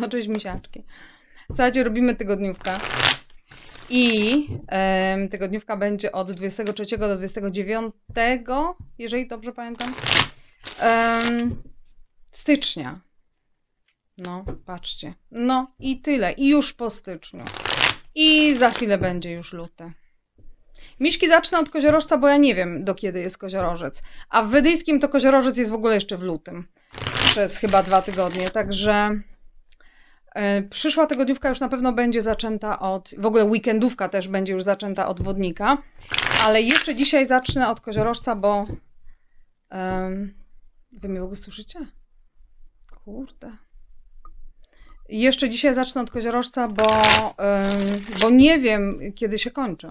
No cześć misiaczki. Słuchajcie, robimy tygodniówkę. I tygodniówka będzie od 23 do 29, jeżeli dobrze pamiętam, stycznia. No, patrzcie. No i tyle. I już po styczniu. I za chwilę będzie już luty. Miszki zacznę od koziorożca, bo ja nie wiem do kiedy jest koziorożec. A w wydyjskim to koziorożec jest w ogóle jeszcze w lutym. Przez chyba dwa tygodnie, także E, przyszła tygodniówka już na pewno będzie zaczęta od, w ogóle weekendówka też będzie już zaczęta od wodnika, ale jeszcze dzisiaj zacznę od koziorożca, bo um, wy mnie w ogóle słyszycie? Kurde. Jeszcze dzisiaj zacznę od koziorożca, bo, um, bo nie wiem, kiedy się kończy.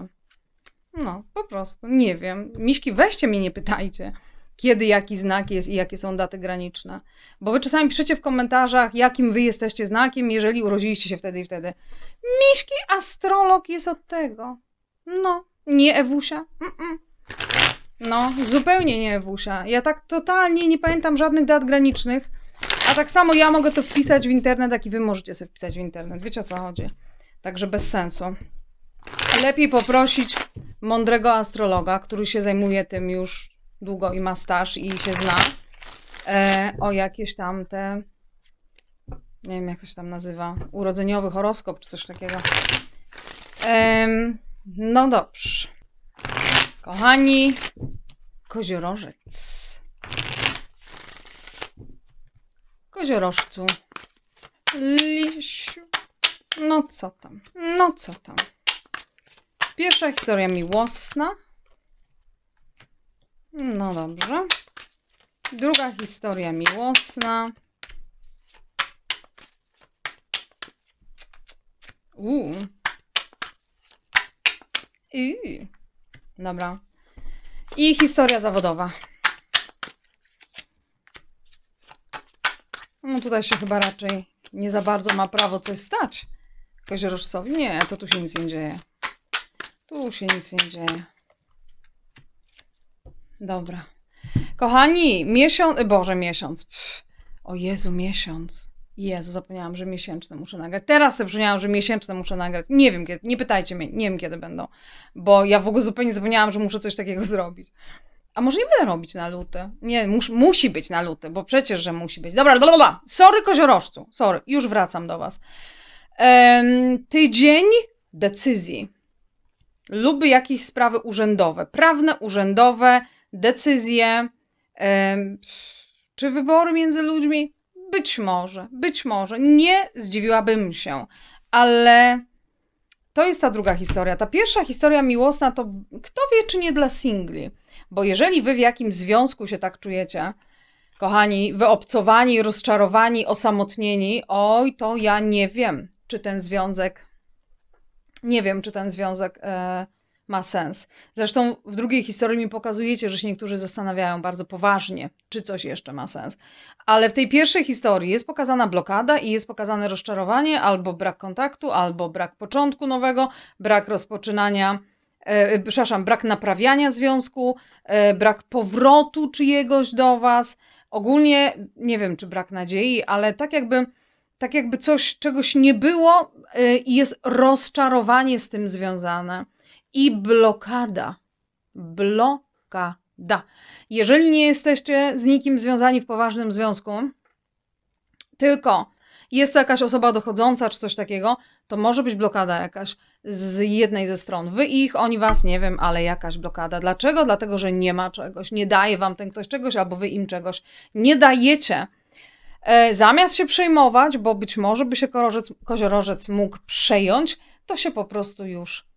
No, po prostu nie wiem. Miśki, weźcie mnie, nie pytajcie kiedy jaki znak jest i jakie są daty graniczne. Bo wy czasami piszecie w komentarzach, jakim wy jesteście znakiem, jeżeli urodziliście się wtedy i wtedy. Miśki astrolog jest od tego. No, nie Ewusia. Mm-mm. No, zupełnie nie Ewusia. Ja tak totalnie nie pamiętam żadnych dat granicznych. A tak samo ja mogę to wpisać w internet, jak i wy możecie sobie wpisać w internet. Wiecie o co chodzi. Także bez sensu. Lepiej poprosić mądrego astrologa, który się zajmuje tym już długo i ma staż i się zna, e, o jakieś tam te, nie wiem jak to się tam nazywa, urodzeniowy horoskop czy coś takiego. E, no dobrze. Kochani, koziorożec. Koziorożcu. Lisiu. No co tam, no co tam. Pierwsza historia miłosna. No dobrze. Druga historia miłosna. Uuu. Uuu. Dobra. I historia zawodowa. No tutaj się chyba raczej nie za bardzo ma prawo coś stać. Koziorożcowi? Nie, to tu się nic nie dzieje. Tu się nic nie dzieje. Dobra. Kochani, miesiąc, Boże, miesiąc. Pff. O Jezu, miesiąc. Jezu, zapomniałam, że miesięczne muszę nagrać. Teraz zapomniałam, że miesięczne muszę nagrać. Nie wiem kiedy, nie pytajcie mnie, nie wiem kiedy będą, bo ja w ogóle zupełnie zapomniałam, że muszę coś takiego zrobić. A może nie będę robić na luty? Nie, mus, musi być na luty, bo przecież, że musi być. Dobra, dobra, dobra. Sorry, koziorożcu. Sorry, już wracam do Was. Ehm, tydzień decyzji luby jakieś sprawy urzędowe, prawne, urzędowe, decyzje czy wybory między ludźmi. Być może, być może. Nie zdziwiłabym się, ale to jest ta druga historia. Ta pierwsza historia miłosna to kto wie, czy nie dla singli. Bo jeżeli wy w jakim związku się tak czujecie, kochani, wyobcowani, rozczarowani, osamotnieni, oj, to ja nie wiem, czy ten związek, nie wiem, czy ten związek. Yy, ma sens. Zresztą w drugiej historii mi pokazujecie, że się niektórzy zastanawiają bardzo poważnie, czy coś jeszcze ma sens. Ale w tej pierwszej historii jest pokazana blokada i jest pokazane rozczarowanie, albo brak kontaktu, albo brak początku nowego, brak rozpoczynania e, e przepraszam, brak naprawiania związku, e, brak powrotu czyjegoś do Was. Ogólnie nie wiem, czy brak nadziei, ale tak jakby, tak jakby coś, czegoś nie było e, i jest rozczarowanie z tym związane i blokada. Blokada. Jeżeli nie jesteście z nikim związani w poważnym związku, tylko jest to jakaś osoba dochodząca czy coś takiego, to może być blokada jakaś z jednej ze stron. Wy ich, oni was, nie wiem, ale jakaś blokada. Dlaczego? Dlatego, że nie ma czegoś, nie daje wam ten ktoś czegoś, albo wy im czegoś nie dajecie. E, zamiast się przejmować, bo być może by się koziorożec mógł przejąć, to się po prostu już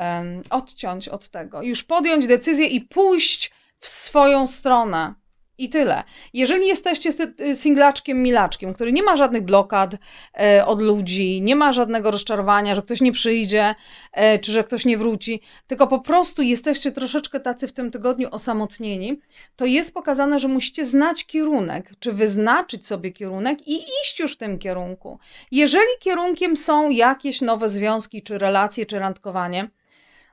um, odciąć od tego, już podjąć decyzję i pójść w swoją stronę. I tyle. Jeżeli jesteście y, singlaczkiem, milaczkiem, który nie ma żadnych blokad e, od ludzi, nie ma żadnego rozczarowania, że ktoś nie przyjdzie, e, czy że ktoś nie wróci, tylko po prostu jesteście troszeczkę tacy w tym tygodniu osamotnieni, to jest pokazane, że musicie znać kierunek, czy wyznaczyć sobie kierunek i iść już w tym kierunku. Jeżeli kierunkiem są jakieś nowe związki, czy relacje, czy randkowanie,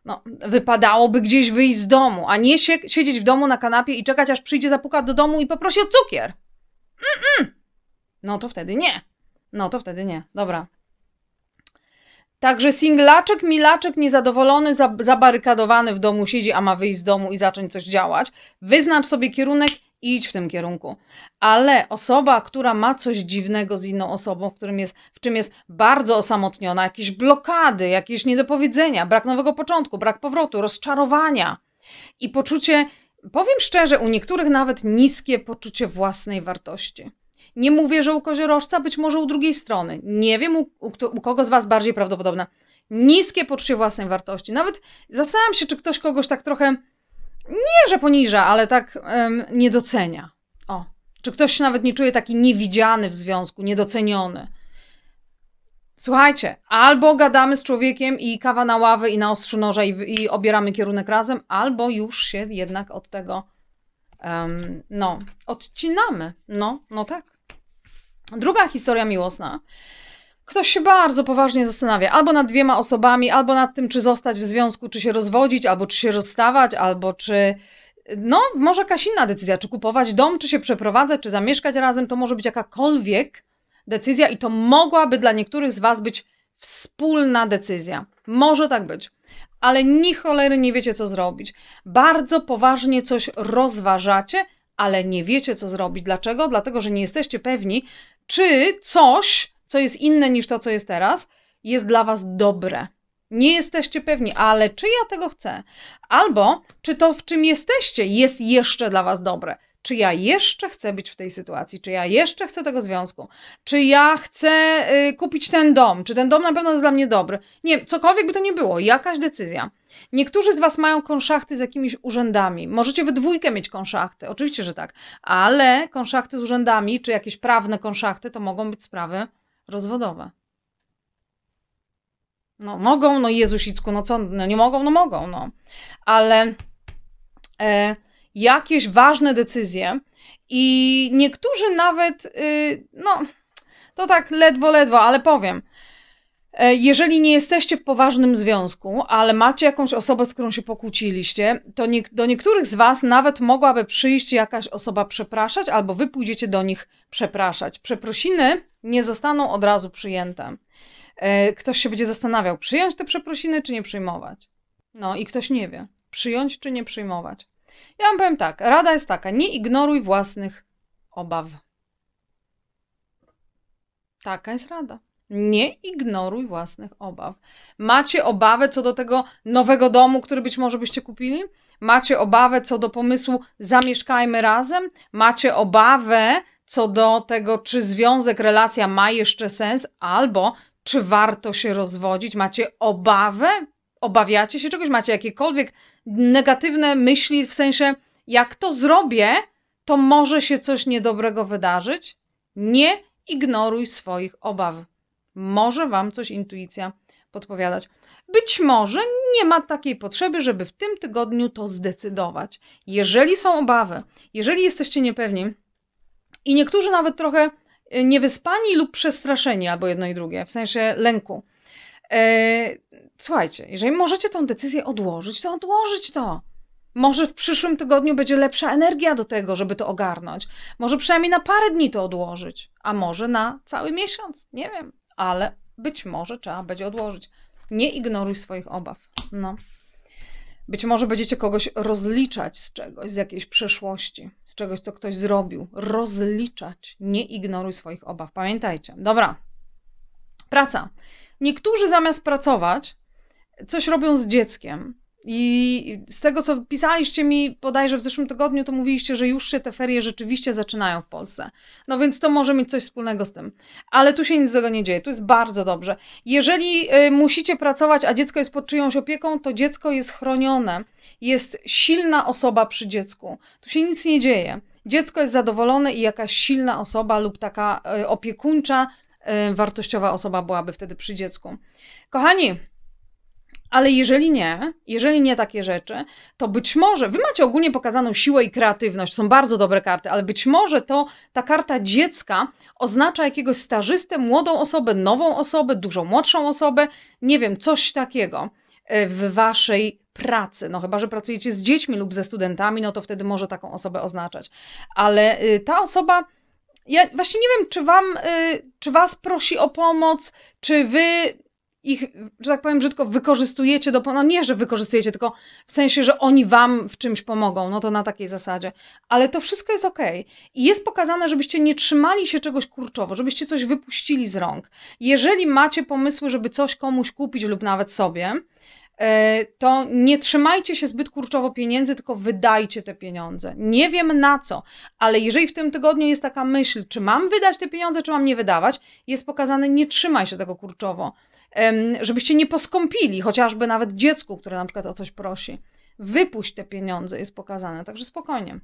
no, wypadałoby gdzieś wyjść z domu, a nie siedzieć w domu na kanapie i czekać, aż przyjdzie zapuka do domu i poprosi o cukier. Mm -mm. No to wtedy nie. No to wtedy nie. Dobra. Także singlaczek, milaczek, niezadowolony, zabarykadowany w domu siedzi, a ma wyjść z domu i zacząć coś działać. Wyznacz sobie kierunek idź w tym kierunku. Ale osoba, która ma coś dziwnego z inną osobą, w, którym jest, w czym jest bardzo osamotniona, jakieś blokady, jakieś niedopowiedzenia, brak nowego początku, brak powrotu, rozczarowania i poczucie, powiem szczerze, u niektórych nawet niskie poczucie własnej wartości. Nie mówię, że u koziorożca, być może u drugiej strony. Nie wiem, u, u, u kogo z Was bardziej prawdopodobne. Niskie poczucie własnej wartości. Nawet zastanawiam się, czy ktoś kogoś tak trochę nie, że poniża, ale tak um, nie docenia. O, czy ktoś się nawet nie czuje taki niewidziany w związku, niedoceniony. Słuchajcie, albo gadamy z człowiekiem i kawa na ławę i na ostrzu noża i, i obieramy kierunek razem, albo już się jednak od tego, um, no, odcinamy. No, no tak. Druga historia miłosna ktoś się bardzo poważnie zastanawia albo nad dwiema osobami, albo nad tym, czy zostać w związku, czy się rozwodzić, albo czy się rozstawać, albo czy. No, może jakaś inna decyzja, czy kupować dom, czy się przeprowadzać, czy zamieszkać razem, to może być jakakolwiek decyzja i to mogłaby dla niektórych z Was być wspólna decyzja. Może tak być, ale ni cholery nie wiecie, co zrobić. Bardzo poważnie coś rozważacie, ale nie wiecie, co zrobić. Dlaczego? Dlatego, że nie jesteście pewni, czy coś, co jest inne niż to, co jest teraz, jest dla Was dobre. Nie jesteście pewni, ale czy ja tego chcę? Albo czy to, w czym jesteście, jest jeszcze dla Was dobre? Czy ja jeszcze chcę być w tej sytuacji? Czy ja jeszcze chcę tego związku? Czy ja chcę y, kupić ten dom? Czy ten dom na pewno jest dla mnie dobry? Nie, cokolwiek by to nie było, jakaś decyzja. Niektórzy z Was mają konszachty z jakimiś urzędami. Możecie we dwójkę mieć konszachty, oczywiście, że tak, ale konszachty z urzędami, czy jakieś prawne konszachty, to mogą być sprawy rozwodowe. No mogą, no Jezusicku, no co, no nie mogą, no mogą, no. Ale e, jakieś ważne decyzje i niektórzy nawet, y, no to tak ledwo, ledwo, ale powiem. E, jeżeli nie jesteście w poważnym związku, ale macie jakąś osobę, z którą się pokłóciliście, to nie, do niektórych z Was nawet mogłaby przyjść jakaś osoba przepraszać, albo Wy pójdziecie do nich przepraszać. Przeprosiny nie zostaną od razu przyjęte. E, ktoś się będzie zastanawiał, przyjąć te przeprosiny, czy nie przyjmować. No i ktoś nie wie, przyjąć czy nie przyjmować. Ja wam powiem tak, rada jest taka, nie ignoruj własnych obaw. Taka jest rada. Nie ignoruj własnych obaw. Macie obawę co do tego nowego domu, który być może byście kupili? Macie obawę co do pomysłu zamieszkajmy razem? Macie obawę co do tego, czy związek, relacja ma jeszcze sens, albo czy warto się rozwodzić, macie obawę, obawiacie się czegoś, macie jakiekolwiek negatywne myśli, w sensie, jak to zrobię, to może się coś niedobrego wydarzyć? Nie ignoruj swoich obaw. Może Wam coś intuicja podpowiadać. Być może nie ma takiej potrzeby, żeby w tym tygodniu to zdecydować. Jeżeli są obawy, jeżeli jesteście niepewni, i niektórzy nawet trochę y, niewyspani lub przestraszeni albo jedno i drugie, w sensie lęku. E, słuchajcie, jeżeli możecie tą decyzję odłożyć, to odłożyć to. Może w przyszłym tygodniu będzie lepsza energia do tego, żeby to ogarnąć. Może przynajmniej na parę dni to odłożyć, a może na cały miesiąc, nie wiem, ale być może trzeba będzie odłożyć. Nie ignoruj swoich obaw. No. Być może będziecie kogoś rozliczać z czegoś, z jakiejś przeszłości, z czegoś, co ktoś zrobił. Rozliczać. Nie ignoruj swoich obaw. Pamiętajcie. Dobra. Praca. Niektórzy zamiast pracować, coś robią z dzieckiem, i z tego, co pisaliście mi bodajże w zeszłym tygodniu, to mówiliście, że już się te ferie rzeczywiście zaczynają w Polsce. No więc to może mieć coś wspólnego z tym. Ale tu się nic z tego nie dzieje, tu jest bardzo dobrze. Jeżeli y, musicie pracować, a dziecko jest pod czyjąś opieką, to dziecko jest chronione. Jest silna osoba przy dziecku. Tu się nic nie dzieje. Dziecko jest zadowolone i jakaś silna osoba lub taka y, opiekuńcza, y, wartościowa osoba byłaby wtedy przy dziecku. Kochani, ale jeżeli nie, jeżeli nie takie rzeczy, to być może wy macie ogólnie pokazaną siłę i kreatywność, są bardzo dobre karty, ale być może to ta karta dziecka oznacza jakiegoś stażystę, młodą osobę, nową osobę, dużo młodszą osobę, nie wiem, coś takiego e, w waszej pracy. No chyba, że pracujecie z dziećmi lub ze studentami, no to wtedy może taką osobę oznaczać. Ale y, ta osoba ja właśnie nie wiem, czy wam, y, czy was prosi o pomoc, czy wy ich, że tak powiem brzydko, wykorzystujecie do, no nie, że wykorzystujecie, tylko w sensie, że oni wam w czymś pomogą, no to na takiej zasadzie. Ale to wszystko jest okej. Okay. I jest pokazane, żebyście nie trzymali się czegoś kurczowo, żebyście coś wypuścili z rąk. Jeżeli macie pomysły, żeby coś komuś kupić lub nawet sobie, e, to nie trzymajcie się zbyt kurczowo pieniędzy, tylko wydajcie te pieniądze. Nie wiem na co, ale jeżeli w tym tygodniu jest taka myśl, czy mam wydać te pieniądze, czy mam nie wydawać, jest pokazane, nie trzymaj się tego kurczowo żebyście nie poskąpili, chociażby nawet dziecku, które na przykład o coś prosi. Wypuść te pieniądze, jest pokazane, także spokojnie.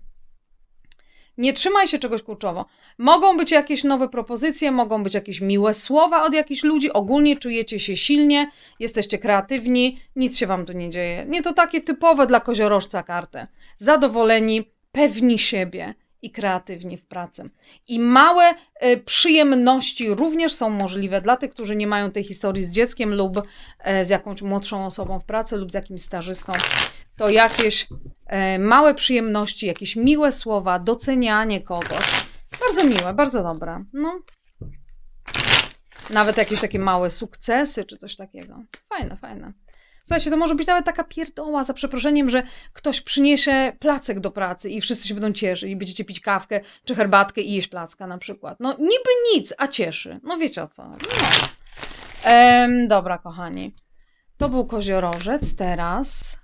Nie trzymaj się czegoś kurczowo. Mogą być jakieś nowe propozycje, mogą być jakieś miłe słowa od jakichś ludzi. Ogólnie czujecie się silnie, jesteście kreatywni, nic się wam tu nie dzieje. Nie to takie typowe dla koziorożca karty. Zadowoleni, pewni siebie i kreatywnie w pracy. I małe y, przyjemności również są możliwe dla tych, którzy nie mają tej historii z dzieckiem lub e, z jakąś młodszą osobą w pracy lub z jakimś stażystą. To jakieś e, małe przyjemności, jakieś miłe słowa, docenianie kogoś. Bardzo miłe, bardzo dobre. No. Nawet jakieś takie małe sukcesy czy coś takiego. Fajne, fajne. Słuchajcie, to może być nawet taka pierdoła za przeproszeniem, że ktoś przyniesie placek do pracy i wszyscy się będą cieszyć i będziecie pić kawkę czy herbatkę i jeść placka na przykład. No niby nic, a cieszy. No wiecie o co. No. Ehm, dobra, kochani. To był koziorożec, teraz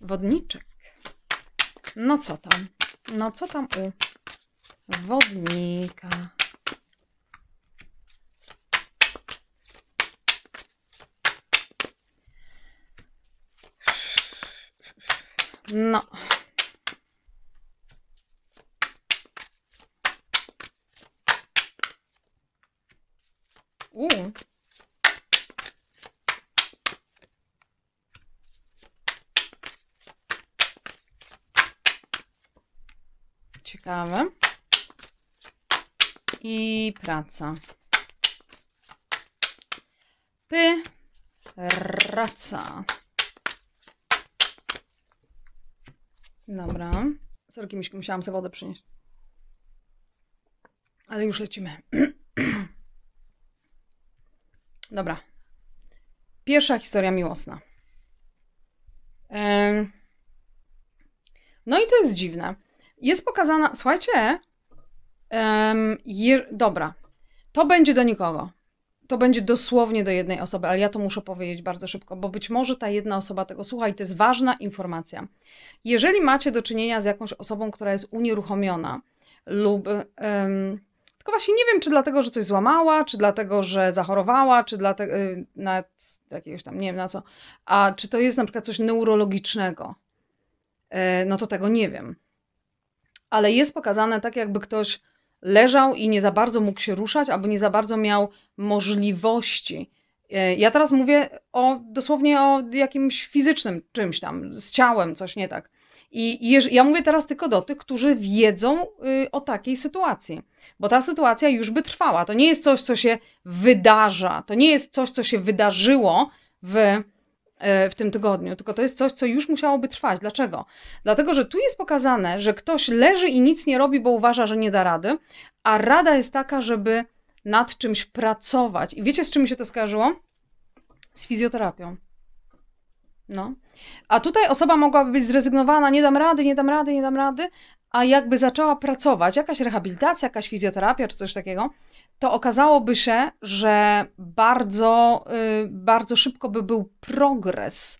wodniczek. No co tam? No co tam u wodnika? No. U. Ciekawe. I praca. Py. Raca. Dobra. Sorki, Miśku, musiałam sobie wodę przynieść. Ale już lecimy. Dobra. Pierwsza historia miłosna. No i to jest dziwne. Jest pokazana. Słuchajcie. Je... Dobra. To będzie do nikogo to będzie dosłownie do jednej osoby, ale ja to muszę powiedzieć bardzo szybko, bo być może ta jedna osoba tego słucha i to jest ważna informacja. Jeżeli macie do czynienia z jakąś osobą, która jest unieruchomiona lub. tylko właśnie nie wiem, czy dlatego, że coś złamała, czy dlatego, że zachorowała, czy dlatego y, na jakiegoś tam, nie wiem na co, a czy to jest na przykład coś neurologicznego. E, no to tego nie wiem. Ale jest pokazane tak, jakby ktoś leżał i nie za bardzo mógł się ruszać, albo nie za bardzo miał możliwości. E, ja teraz mówię o dosłownie o jakimś fizycznym czymś tam, z ciałem, coś nie tak. I ja mówię teraz tylko do tych, którzy wiedzą y, o takiej sytuacji, bo ta sytuacja już by trwała. To nie jest coś, co się wydarza, to nie jest coś, co się wydarzyło w E, w tym tygodniu, tylko to jest coś, co już musiałoby trwać. Dlaczego? Dlatego, że tu jest pokazane, że ktoś leży i nic nie robi, bo uważa, że nie da rady, a rada jest taka, żeby nad czymś pracować. I wiecie, z czym mi się to skojarzyło? Z fizjoterapią. No. A tutaj osoba mogłaby być zrezygnowana, nie dam rady, nie dam rady, nie dam rady, a jakby zaczęła pracować, jakaś rehabilitacja, jakaś fizjoterapia czy coś takiego, to okazałoby się, że bardzo, y, bardzo szybko by był progres.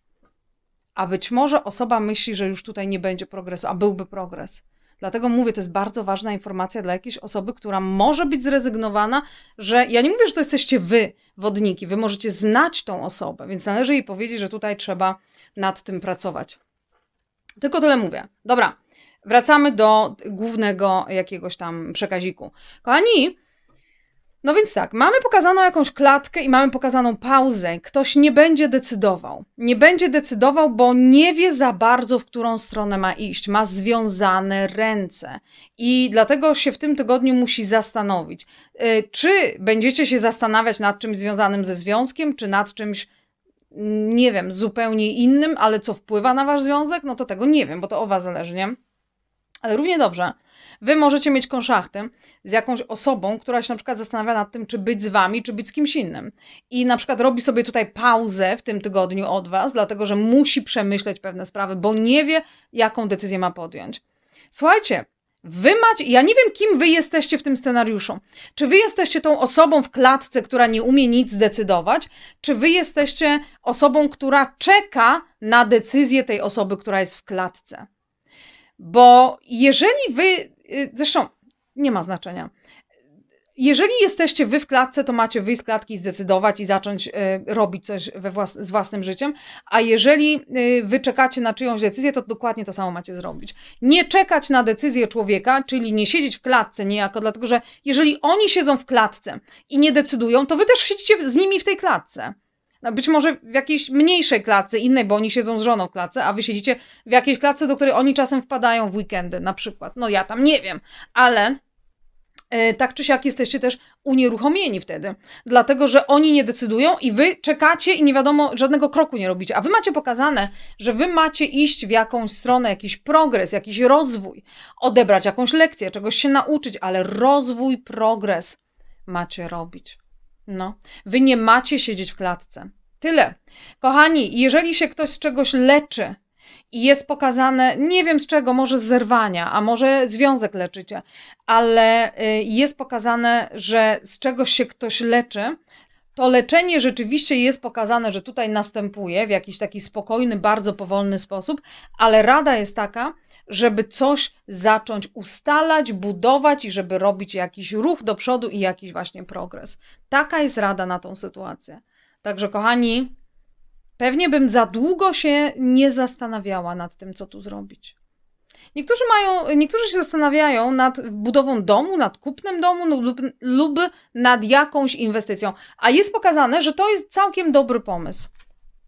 A być może osoba myśli, że już tutaj nie będzie progresu, a byłby progres. Dlatego mówię, to jest bardzo ważna informacja dla jakiejś osoby, która może być zrezygnowana, że ja nie mówię, że to jesteście wy, wodniki, wy możecie znać tą osobę, więc należy jej powiedzieć, że tutaj trzeba nad tym pracować. Tylko tyle mówię. Dobra, wracamy do głównego jakiegoś tam przekaziku. Kochani, no więc tak, mamy pokazaną jakąś klatkę i mamy pokazaną pauzę. Ktoś nie będzie decydował. Nie będzie decydował, bo nie wie za bardzo, w którą stronę ma iść. Ma związane ręce i dlatego się w tym tygodniu musi zastanowić, y, czy będziecie się zastanawiać nad czymś związanym ze związkiem, czy nad czymś mm, nie wiem, zupełnie innym, ale co wpływa na wasz związek, no to tego nie wiem, bo to o was zależy, nie? Ale równie dobrze Wy możecie mieć konszachtę z jakąś osobą, która się na przykład zastanawia nad tym, czy być z wami, czy być z kimś innym. I na przykład robi sobie tutaj pauzę w tym tygodniu od was, dlatego że musi przemyśleć pewne sprawy, bo nie wie, jaką decyzję ma podjąć. Słuchajcie, Wy macie, ja nie wiem, kim wy jesteście w tym scenariuszu. Czy wy jesteście tą osobą w klatce, która nie umie nic zdecydować, czy wy jesteście osobą, która czeka na decyzję tej osoby, która jest w klatce? Bo jeżeli wy Y, zresztą nie ma znaczenia. Jeżeli jesteście wy w klatce, to macie wyjść z klatki i zdecydować i zacząć y, robić coś włas z własnym życiem, a jeżeli y, wy czekacie na czyjąś decyzję, to dokładnie to samo macie zrobić. Nie czekać na decyzję człowieka, czyli nie siedzieć w klatce niejako, dlatego że jeżeli oni siedzą w klatce i nie decydują, to wy też siedzicie z nimi w tej klatce. Być może w jakiejś mniejszej klatce, innej, bo oni siedzą z żoną w klatce, a wy siedzicie w jakiejś klatce, do której oni czasem wpadają w weekendy na przykład. No ja tam nie wiem, ale e, tak czy siak jesteście też unieruchomieni wtedy, dlatego że oni nie decydują i wy czekacie i nie wiadomo, żadnego kroku nie robicie. A wy macie pokazane, że wy macie iść w jakąś stronę, jakiś progres, jakiś rozwój, odebrać jakąś lekcję, czegoś się nauczyć, ale rozwój, progres macie robić. No, wy nie macie siedzieć w klatce. Tyle. Kochani, jeżeli się ktoś z czegoś leczy, i jest pokazane, nie wiem z czego, może z zerwania, a może związek leczycie, ale y, jest pokazane, że z czegoś się ktoś leczy. To leczenie rzeczywiście jest pokazane, że tutaj następuje w jakiś taki spokojny, bardzo powolny sposób, ale rada jest taka, żeby coś zacząć ustalać, budować i żeby robić jakiś ruch do przodu i jakiś właśnie progres. Taka jest rada na tą sytuację. Także, kochani, pewnie bym za długo się nie zastanawiała nad tym, co tu zrobić. Niektórzy, mają, niektórzy się zastanawiają nad budową domu, nad kupnem domu no, lub, lub nad jakąś inwestycją. A jest pokazane, że to jest całkiem dobry pomysł.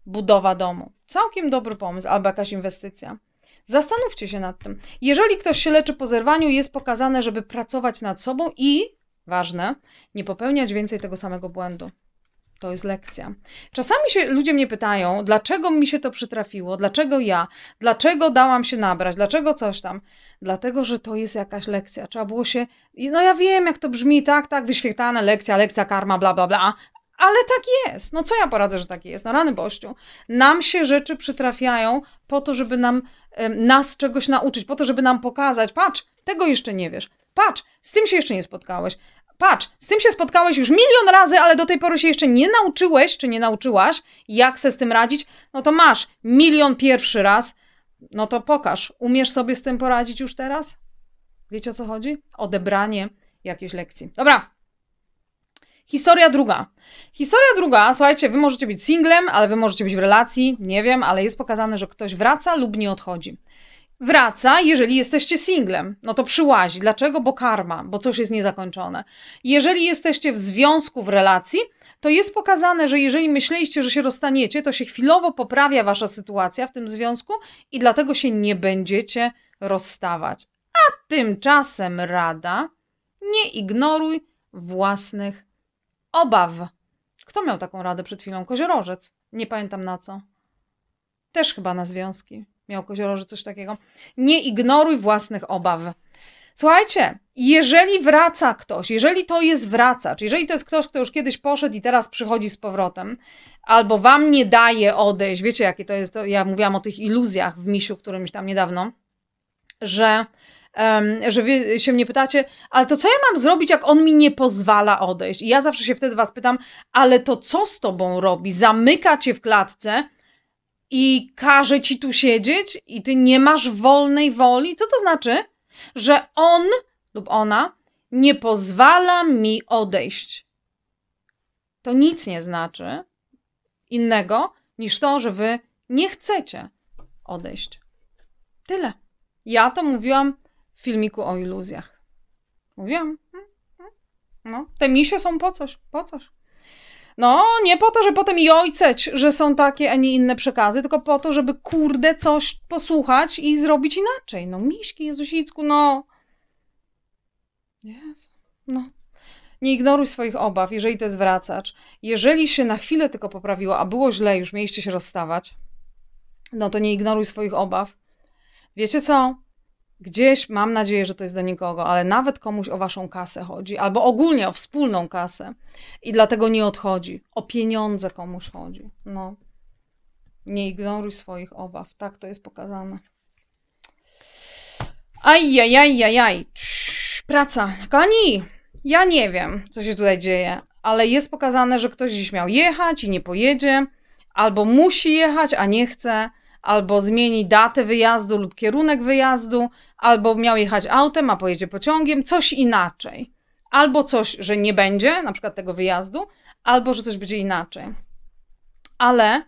Budowa domu. Całkiem dobry pomysł albo jakaś inwestycja. Zastanówcie się nad tym. Jeżeli ktoś się leczy po zerwaniu, jest pokazane, żeby pracować nad sobą i, ważne, nie popełniać więcej tego samego błędu. To jest lekcja. Czasami się ludzie mnie pytają, dlaczego mi się to przytrafiło, dlaczego ja, dlaczego dałam się nabrać, dlaczego coś tam. Dlatego, że to jest jakaś lekcja. Trzeba było się. No ja wiem, jak to brzmi, tak, tak, wyświetlane, lekcja, lekcja, karma, bla, bla, bla. Ale tak jest. No co ja poradzę, że tak jest? No rany bościu. Nam się rzeczy przytrafiają po to, żeby nam, nas czegoś nauczyć, po to, żeby nam pokazać, patrz, tego jeszcze nie wiesz, patrz, z tym się jeszcze nie spotkałeś. Patrz, z tym się spotkałeś już milion razy, ale do tej pory się jeszcze nie nauczyłeś, czy nie nauczyłaś, jak se z tym radzić. No to masz milion pierwszy raz. No to pokaż, umiesz sobie z tym poradzić już teraz? Wiecie o co chodzi? Odebranie jakiejś lekcji. Dobra, Historia druga. Historia druga, słuchajcie, wy możecie być singlem, ale wy możecie być w relacji, nie wiem, ale jest pokazane, że ktoś wraca lub nie odchodzi. Wraca, jeżeli jesteście singlem, no to przyłazi. Dlaczego? Bo karma, bo coś jest niezakończone. Jeżeli jesteście w związku, w relacji, to jest pokazane, że jeżeli myśleliście, że się rozstaniecie, to się chwilowo poprawia wasza sytuacja w tym związku i dlatego się nie będziecie rozstawać. A tymczasem rada: nie ignoruj własnych obaw. Kto miał taką radę przed chwilą? Koziorożec. Nie pamiętam na co. Też chyba na związki miał że coś takiego. Nie ignoruj własnych obaw. Słuchajcie, jeżeli wraca ktoś, jeżeli to jest wracacz, jeżeli to jest ktoś, kto już kiedyś poszedł i teraz przychodzi z powrotem, albo wam nie daje odejść, wiecie jakie to jest, to ja mówiłam o tych iluzjach w misiu którymś tam niedawno, że, um, że wy się mnie pytacie, ale to co ja mam zrobić, jak on mi nie pozwala odejść? I ja zawsze się wtedy was pytam, ale to co z tobą robi? Zamyka cię w klatce, i każe ci tu siedzieć i ty nie masz wolnej woli, co to znaczy? Że on lub ona nie pozwala mi odejść. To nic nie znaczy innego niż to, że wy nie chcecie odejść. Tyle. Ja to mówiłam w filmiku o iluzjach. Mówiłam. Mm, mm. No, te misie są po coś, po coś. No, nie po to, że potem i ojceć, że są takie, a nie inne przekazy, tylko po to, żeby kurde coś posłuchać i zrobić inaczej. No, miśki, Jezusicku, no. Jezu, no. Nie ignoruj swoich obaw, jeżeli to jest wracacz. Jeżeli się na chwilę tylko poprawiło, a było źle, już mieliście się rozstawać, no to nie ignoruj swoich obaw. Wiecie co? gdzieś, mam nadzieję, że to jest do nikogo, ale nawet komuś o waszą kasę chodzi, albo ogólnie o wspólną kasę i dlatego nie odchodzi. O pieniądze komuś chodzi. No. Nie ignoruj swoich obaw. Tak to jest pokazane. Ajajajajaj. Praca. kani! ja nie wiem, co się tutaj dzieje, ale jest pokazane, że ktoś dziś miał jechać i nie pojedzie, albo musi jechać, a nie chce albo zmieni datę wyjazdu lub kierunek wyjazdu, albo miał jechać autem, a pojedzie pociągiem, coś inaczej. Albo coś, że nie będzie, na przykład tego wyjazdu, albo że coś będzie inaczej. Ale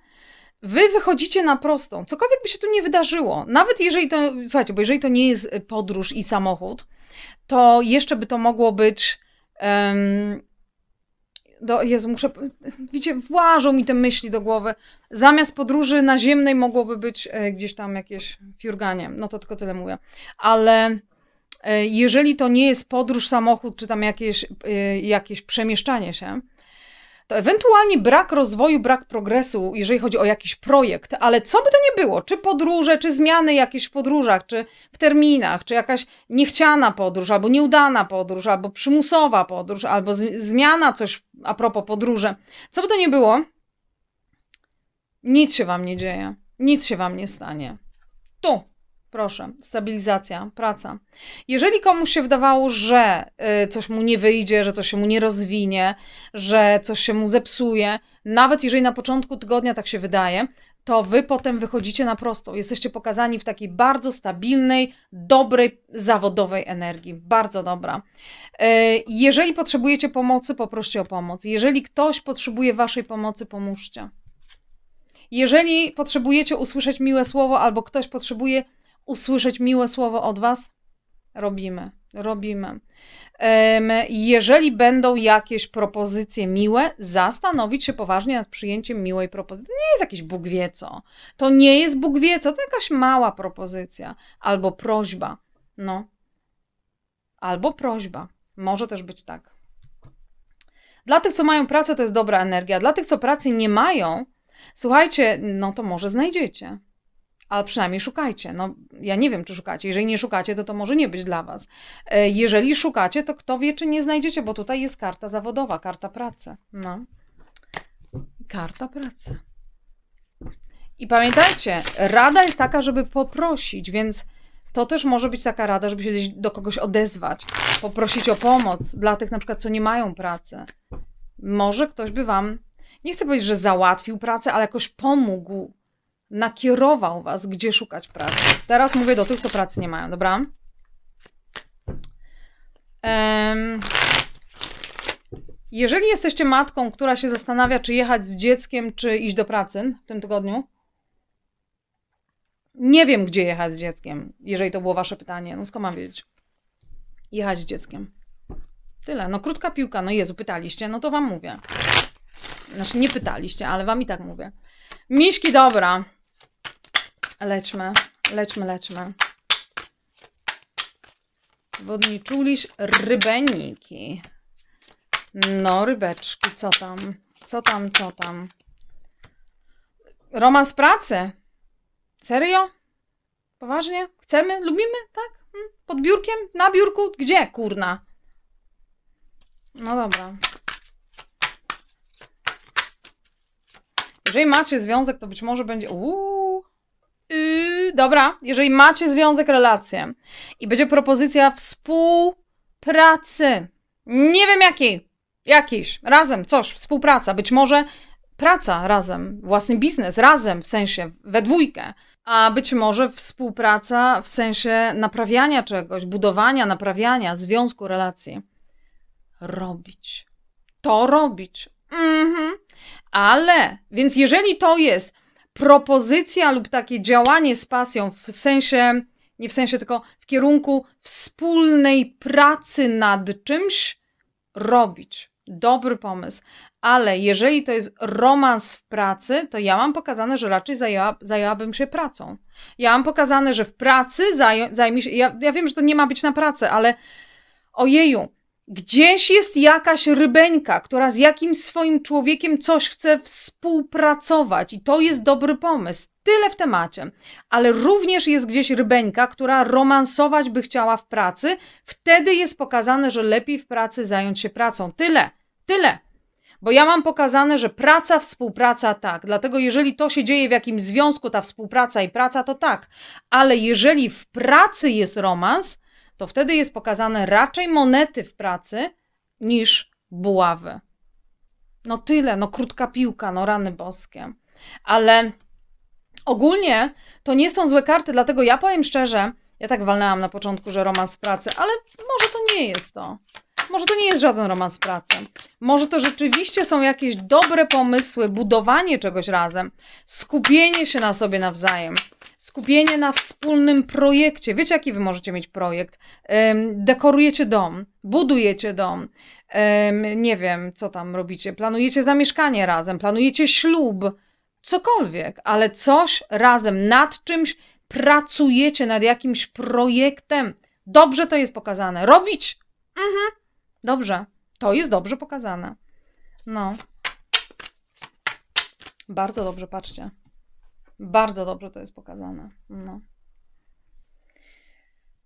wy wychodzicie na prostą. Cokolwiek by się tu nie wydarzyło, nawet jeżeli to, słuchajcie, bo jeżeli to nie jest podróż i samochód, to jeszcze by to mogło być do, Jezu, muszę, widzicie, włażą mi te myśli do głowy. Zamiast podróży naziemnej mogłoby być e, gdzieś tam jakieś fiurganie. No to tylko tyle mówię. Ale e, jeżeli to nie jest podróż, samochód, czy tam jakieś, e, jakieś przemieszczanie się, to ewentualnie brak rozwoju, brak progresu, jeżeli chodzi o jakiś projekt, ale co by to nie było, czy podróże, czy zmiany jakieś w podróżach, czy w terminach, czy jakaś niechciana podróż, albo nieudana podróż, albo przymusowa podróż, albo zmiana coś a propos podróże, co by to nie było, nic się wam nie dzieje, nic się wam nie stanie. Tu, Proszę, stabilizacja, praca. Jeżeli komuś się wydawało, że y, coś mu nie wyjdzie, że coś się mu nie rozwinie, że coś się mu zepsuje, nawet jeżeli na początku tygodnia tak się wydaje, to wy potem wychodzicie na prosto. Jesteście pokazani w takiej bardzo stabilnej, dobrej, zawodowej energii. Bardzo dobra. Y, jeżeli potrzebujecie pomocy, poproście o pomoc. Jeżeli ktoś potrzebuje waszej pomocy, pomóżcie. Jeżeli potrzebujecie usłyszeć miłe słowo albo ktoś potrzebuje usłyszeć miłe słowo od Was? Robimy, robimy. Jeżeli będą jakieś propozycje miłe, zastanowić się poważnie nad przyjęciem miłej propozycji. To nie jest jakiś Bóg wie co. To nie jest Bóg wie co, to jakaś mała propozycja albo prośba. No. Albo prośba. Może też być tak. Dla tych, co mają pracę, to jest dobra energia. Dla tych, co pracy nie mają, słuchajcie, no to może znajdziecie. Ale przynajmniej szukajcie. No, ja nie wiem, czy szukacie. Jeżeli nie szukacie, to to może nie być dla Was. E, jeżeli szukacie, to kto wie, czy nie znajdziecie, bo tutaj jest karta zawodowa, karta pracy. No. Karta pracy. I pamiętajcie, rada jest taka, żeby poprosić, więc to też może być taka rada, żeby się do kogoś odezwać, poprosić o pomoc dla tych na przykład, co nie mają pracy. Może ktoś by Wam, nie chcę powiedzieć, że załatwił pracę, ale jakoś pomógł nakierował was, gdzie szukać pracy. Teraz mówię do tych, co pracy nie mają, dobra? Um, jeżeli jesteście matką, która się zastanawia, czy jechać z dzieckiem, czy iść do pracy w tym tygodniu, nie wiem, gdzie jechać z dzieckiem, jeżeli to było wasze pytanie. No skąd mam wiedzieć? Jechać z dzieckiem. Tyle. No krótka piłka. No Jezu, pytaliście, no to wam mówię. Znaczy nie pytaliście, ale wam i tak mówię. Miśki, dobra. Leczmy, leczmy, leczmy. Wodni czulisz rybeniki. No, rybeczki, co tam? Co tam, co tam? Romans pracy? Serio? Poważnie? Chcemy? Lubimy? Tak? Hmm? Pod biurkiem? Na biurku? Gdzie, kurna? No dobra. Jeżeli macie związek, to być może będzie... Uuu. Yy, dobra, jeżeli macie związek, relację i będzie propozycja współpracy, nie wiem jakiej, jakiejś, razem, coś, współpraca, być może praca razem, własny biznes razem, w sensie we dwójkę, a być może współpraca w sensie naprawiania czegoś, budowania, naprawiania związku, relacji. Robić. To robić. Mhm. Ale, więc jeżeli to jest propozycja lub takie działanie z pasją w sensie, nie w sensie, tylko w kierunku wspólnej pracy nad czymś robić. Dobry pomysł. Ale jeżeli to jest romans w pracy, to ja mam pokazane, że raczej zajęła, zajęłabym się pracą. Ja mam pokazane, że w pracy zaj, zajmie się. Ja, ja wiem, że to nie ma być na pracę, ale ojeju, Gdzieś jest jakaś rybeńka, która z jakimś swoim człowiekiem coś chce współpracować, i to jest dobry pomysł. Tyle w temacie. Ale również jest gdzieś rybeńka, która romansować by chciała w pracy, wtedy jest pokazane, że lepiej w pracy zająć się pracą. Tyle, tyle. Bo ja mam pokazane, że praca, współpraca tak. Dlatego, jeżeli to się dzieje w jakimś związku, ta współpraca i praca, to tak. Ale jeżeli w pracy jest romans, to wtedy jest pokazane raczej monety w pracy niż buławy. No tyle, no krótka piłka, no rany boskie. Ale ogólnie to nie są złe karty, dlatego ja powiem szczerze, ja tak walnęłam na początku, że romans pracy, ale może to nie jest to. Może to nie jest żaden romans pracy. Może to rzeczywiście są jakieś dobre pomysły, budowanie czegoś razem, skupienie się na sobie nawzajem skupienie na wspólnym projekcie. Wiecie, jaki wy możecie mieć projekt? Dekorujecie dom, budujecie dom, nie wiem, co tam robicie, planujecie zamieszkanie razem, planujecie ślub, cokolwiek, ale coś razem, nad czymś pracujecie, nad jakimś projektem. Dobrze to jest pokazane. Robić! Mhm. Dobrze. To jest dobrze pokazane. No. Bardzo dobrze, patrzcie. Bardzo dobrze to jest pokazane. No.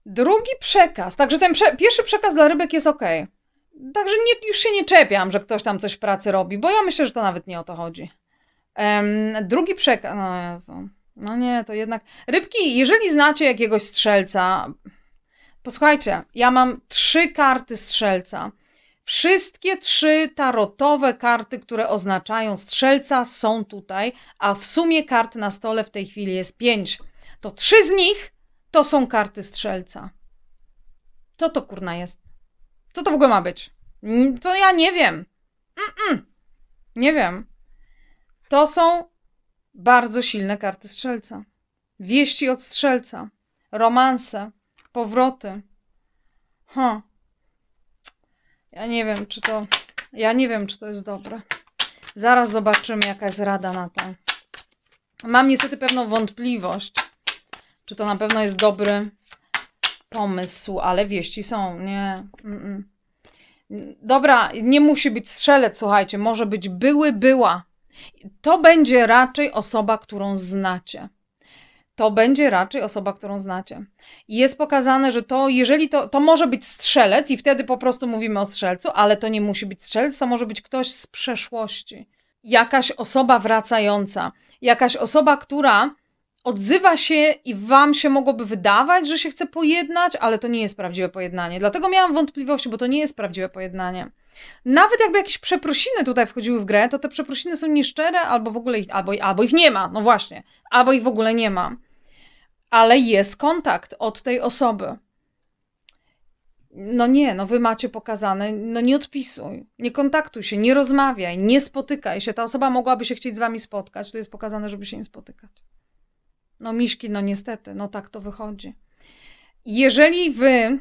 Drugi przekaz. Także ten prze pierwszy przekaz dla rybek jest ok. Także nie, już się nie czepiam, że ktoś tam coś w pracy robi, bo ja myślę, że to nawet nie o to chodzi. Um, drugi przekaz. No, Jezu. no nie, to jednak. Rybki, jeżeli znacie jakiegoś strzelca. Posłuchajcie, ja mam trzy karty strzelca. Wszystkie trzy tarotowe karty, które oznaczają strzelca, są tutaj, a w sumie kart na stole w tej chwili jest pięć. To trzy z nich to są karty strzelca. Co to kurna jest? Co to w ogóle ma być? To ja nie wiem. Mm -mm. Nie wiem. To są bardzo silne karty strzelca. Wieści od strzelca, romanse, powroty. Huh. Ja nie wiem, czy to... Ja nie wiem, czy to jest dobre. Zaraz zobaczymy, jaka jest rada na to. Mam niestety pewną wątpliwość, czy to na pewno jest dobry pomysł, ale wieści są. Nie. Mm -mm. Dobra, nie musi być strzelec, słuchajcie, może być były, była. To będzie raczej osoba, którą znacie to będzie raczej osoba, którą znacie. I jest pokazane, że to, jeżeli to, to może być strzelec, i wtedy po prostu mówimy o strzelcu, ale to nie musi być strzelec, to może być ktoś z przeszłości. Jakaś osoba wracająca, jakaś osoba, która odzywa się i wam się mogłoby wydawać, że się chce pojednać, ale to nie jest prawdziwe pojednanie. Dlatego miałam wątpliwości, bo to nie jest prawdziwe pojednanie. Nawet jakby jakieś przeprosiny tutaj wchodziły w grę, to te przeprosiny są nieszczere, albo w ogóle ich, albo, albo ich nie ma, no właśnie, albo ich w ogóle nie ma ale jest kontakt od tej osoby. No nie, no wy macie pokazane, no nie odpisuj, nie kontaktuj się, nie rozmawiaj, nie spotykaj się. Ta osoba mogłaby się chcieć z wami spotkać, tu jest pokazane, żeby się nie spotykać. No miszki, no niestety, no tak to wychodzi. Jeżeli wy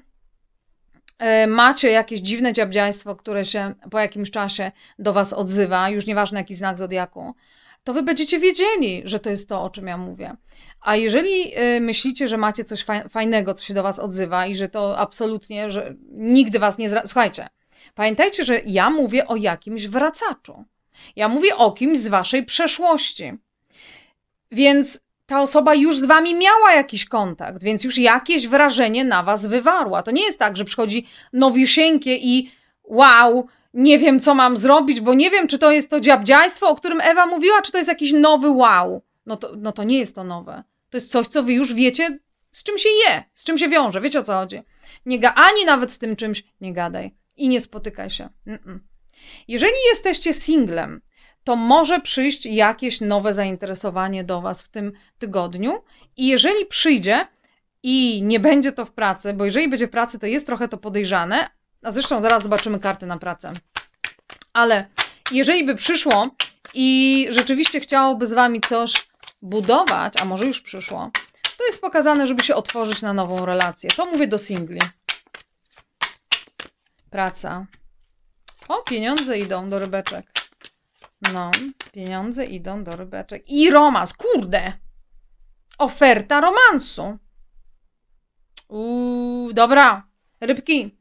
e, macie jakieś dziwne dziabdziaństwo, które się po jakimś czasie do was odzywa, już nieważne jaki znak zodiaku, to wy będziecie wiedzieli, że to jest to, o czym ja mówię. A jeżeli y, myślicie, że macie coś fajnego, co się do was odzywa i że to absolutnie, że nigdy was nie. Zra- Słuchajcie, pamiętajcie, że ja mówię o jakimś wracaczu. Ja mówię o kimś z waszej przeszłości. Więc ta osoba już z wami miała jakiś kontakt, więc już jakieś wrażenie na was wywarła. To nie jest tak, że przychodzi nowiusieńkie i wow, nie wiem, co mam zrobić, bo nie wiem, czy to jest to dziabdziajstwo, o którym Ewa mówiła, czy to jest jakiś nowy wow. No to, no to nie jest to nowe. To jest coś, co wy już wiecie, z czym się je, z czym się wiąże. Wiecie o co chodzi. Nie ga ani nawet z tym czymś nie gadaj i nie spotykaj się. Jeżeli jesteście singlem, to może przyjść jakieś nowe zainteresowanie do Was w tym tygodniu. I jeżeli przyjdzie i nie będzie to w pracy, bo jeżeli będzie w pracy, to jest trochę to podejrzane, a zresztą zaraz zobaczymy karty na pracę. Ale jeżeli by przyszło i rzeczywiście chciałoby z Wami coś budować, a może już przyszło, to jest pokazane, żeby się otworzyć na nową relację. To mówię do singli. Praca. O, pieniądze idą do rybeczek. No, pieniądze idą do rybeczek. I romans, kurde! Oferta romansu. Uuu, dobra. Rybki,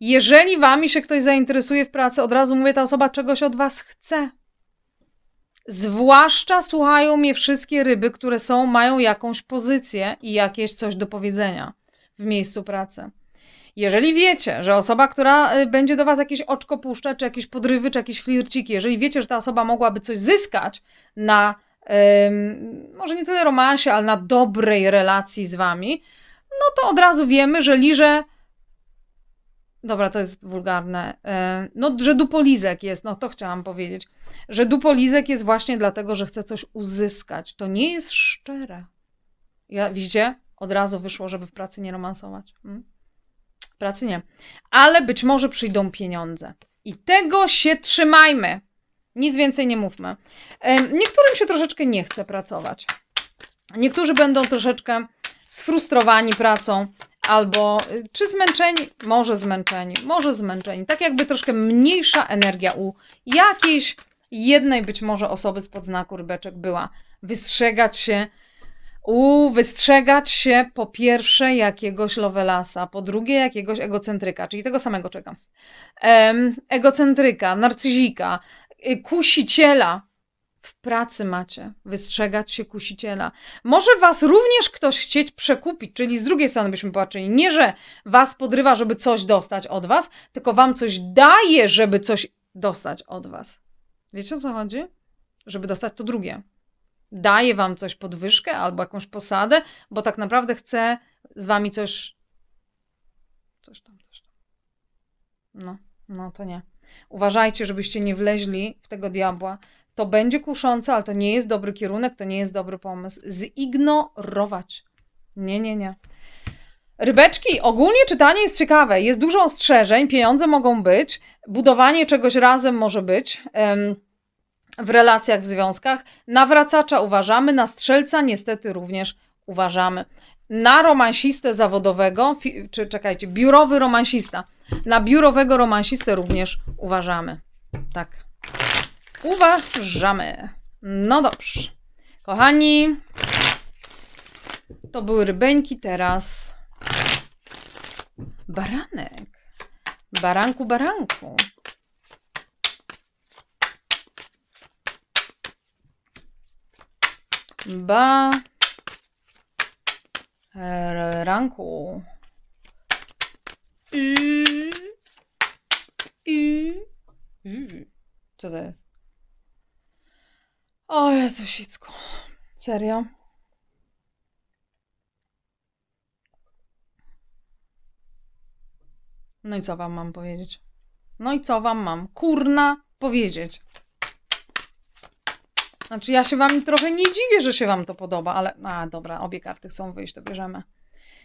jeżeli wami się ktoś zainteresuje w pracy, od razu mówię, ta osoba czegoś od was chce. Zwłaszcza słuchają mnie wszystkie ryby, które są, mają jakąś pozycję i jakieś coś do powiedzenia w miejscu pracy. Jeżeli wiecie, że osoba, która y, będzie do Was jakieś oczko puszczać, czy jakieś podrywy, czy jakieś flirciki, jeżeli wiecie, że ta osoba mogłaby coś zyskać na, ym, może nie tyle romansie, ale na dobrej relacji z Wami, no to od razu wiemy, że liże Dobra, to jest wulgarne. E, no, że dupolizek jest, no to chciałam powiedzieć. Że dupolizek jest właśnie dlatego, że chce coś uzyskać. To nie jest szczere. Ja, widzicie? Od razu wyszło, żeby w pracy nie romansować. Hmm? Pracy nie. Ale być może przyjdą pieniądze. I tego się trzymajmy. Nic więcej nie mówmy. E, niektórym się troszeczkę nie chce pracować. Niektórzy będą troszeczkę sfrustrowani pracą, albo y, czy zmęczeni, może zmęczeni, może zmęczeni. Tak jakby troszkę mniejsza energia u jakiejś jednej być może osoby z podznaku rybeczek była. Wystrzegać się, u, wystrzegać się po pierwsze jakiegoś lowelasa, po drugie jakiegoś egocentryka, czyli tego samego czekam. Egocentryka, narcyzika, y, kusiciela, w pracy macie wystrzegać się kusiciela. Może was również ktoś chcieć przekupić, czyli z drugiej strony byśmy patrzyli, nie że was podrywa, żeby coś dostać od was, tylko wam coś daje, żeby coś dostać od was. Wiecie o co chodzi? Żeby dostać to drugie. Daje wam coś podwyżkę albo jakąś posadę, bo tak naprawdę chce z wami coś. Coś tam, coś tam. No, no to nie. Uważajcie, żebyście nie wleźli w tego diabła, to będzie kuszące, ale to nie jest dobry kierunek, to nie jest dobry pomysł. Zignorować. Nie, nie, nie. Rybeczki, ogólnie czytanie jest ciekawe. Jest dużo ostrzeżeń, pieniądze mogą być, budowanie czegoś razem może być. w relacjach, w związkach. Na wracacza uważamy, na strzelca niestety również uważamy. Na romansistę zawodowego, czy czekajcie, biurowy romansista. Na biurowego romansistę również uważamy. Tak. Uważamy. No dobrze. Kochani, to były rybeńki, teraz baranek. Baranku, baranku. Ba ranku. Co to jest? O Jezu, Serio? No i co wam mam powiedzieć? No i co wam mam, kurna, powiedzieć? Znaczy, ja się wam trochę nie dziwię, że się wam to podoba, ale. A, dobra, obie karty chcą wyjść, to bierzemy.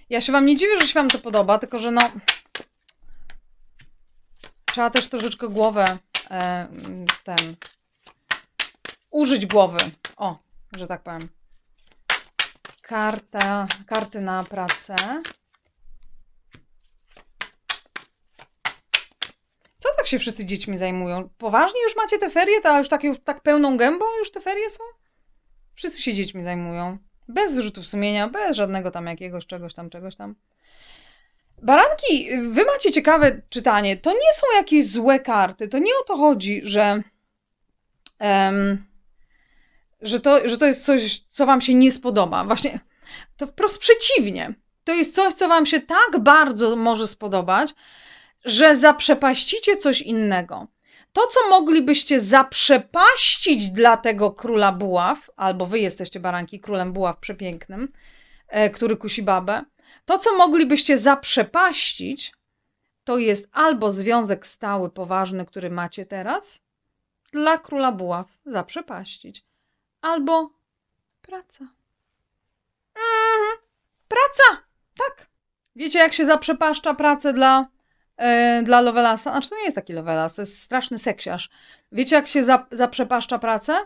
Ja się wam nie dziwię, że się wam to podoba, tylko że no. Trzeba też troszeczkę głowę e, ten użyć głowy. O, że tak powiem. Karta, karty na pracę. Co tak się wszyscy dziećmi zajmują? Poważnie już macie te ferie, to już takie, tak pełną gębą już te ferie są? Wszyscy się dziećmi zajmują. Bez wyrzutów sumienia, bez żadnego tam jakiegoś czegoś tam, czegoś tam. Baranki, wy macie ciekawe czytanie. To nie są jakieś złe karty. To nie o to chodzi, że. Um, że to, że to jest coś, co Wam się nie spodoba. Właśnie to wprost przeciwnie. To jest coś, co Wam się tak bardzo może spodobać, że zaprzepaścicie coś innego. To, co moglibyście zaprzepaścić dla tego króla buław, albo Wy jesteście baranki królem buław przepięknym, e, który kusi babę, to, co moglibyście zaprzepaścić, to jest albo związek stały, poważny, który macie teraz, dla króla buław zaprzepaścić albo praca. Mhm. praca! Tak. Wiecie, jak się zaprzepaszcza pracę dla, yy, dla Lovelasa? Znaczy, to nie jest taki Lovelas, to jest straszny seksiarz. Wiecie, jak się za, zaprzepaszcza pracę?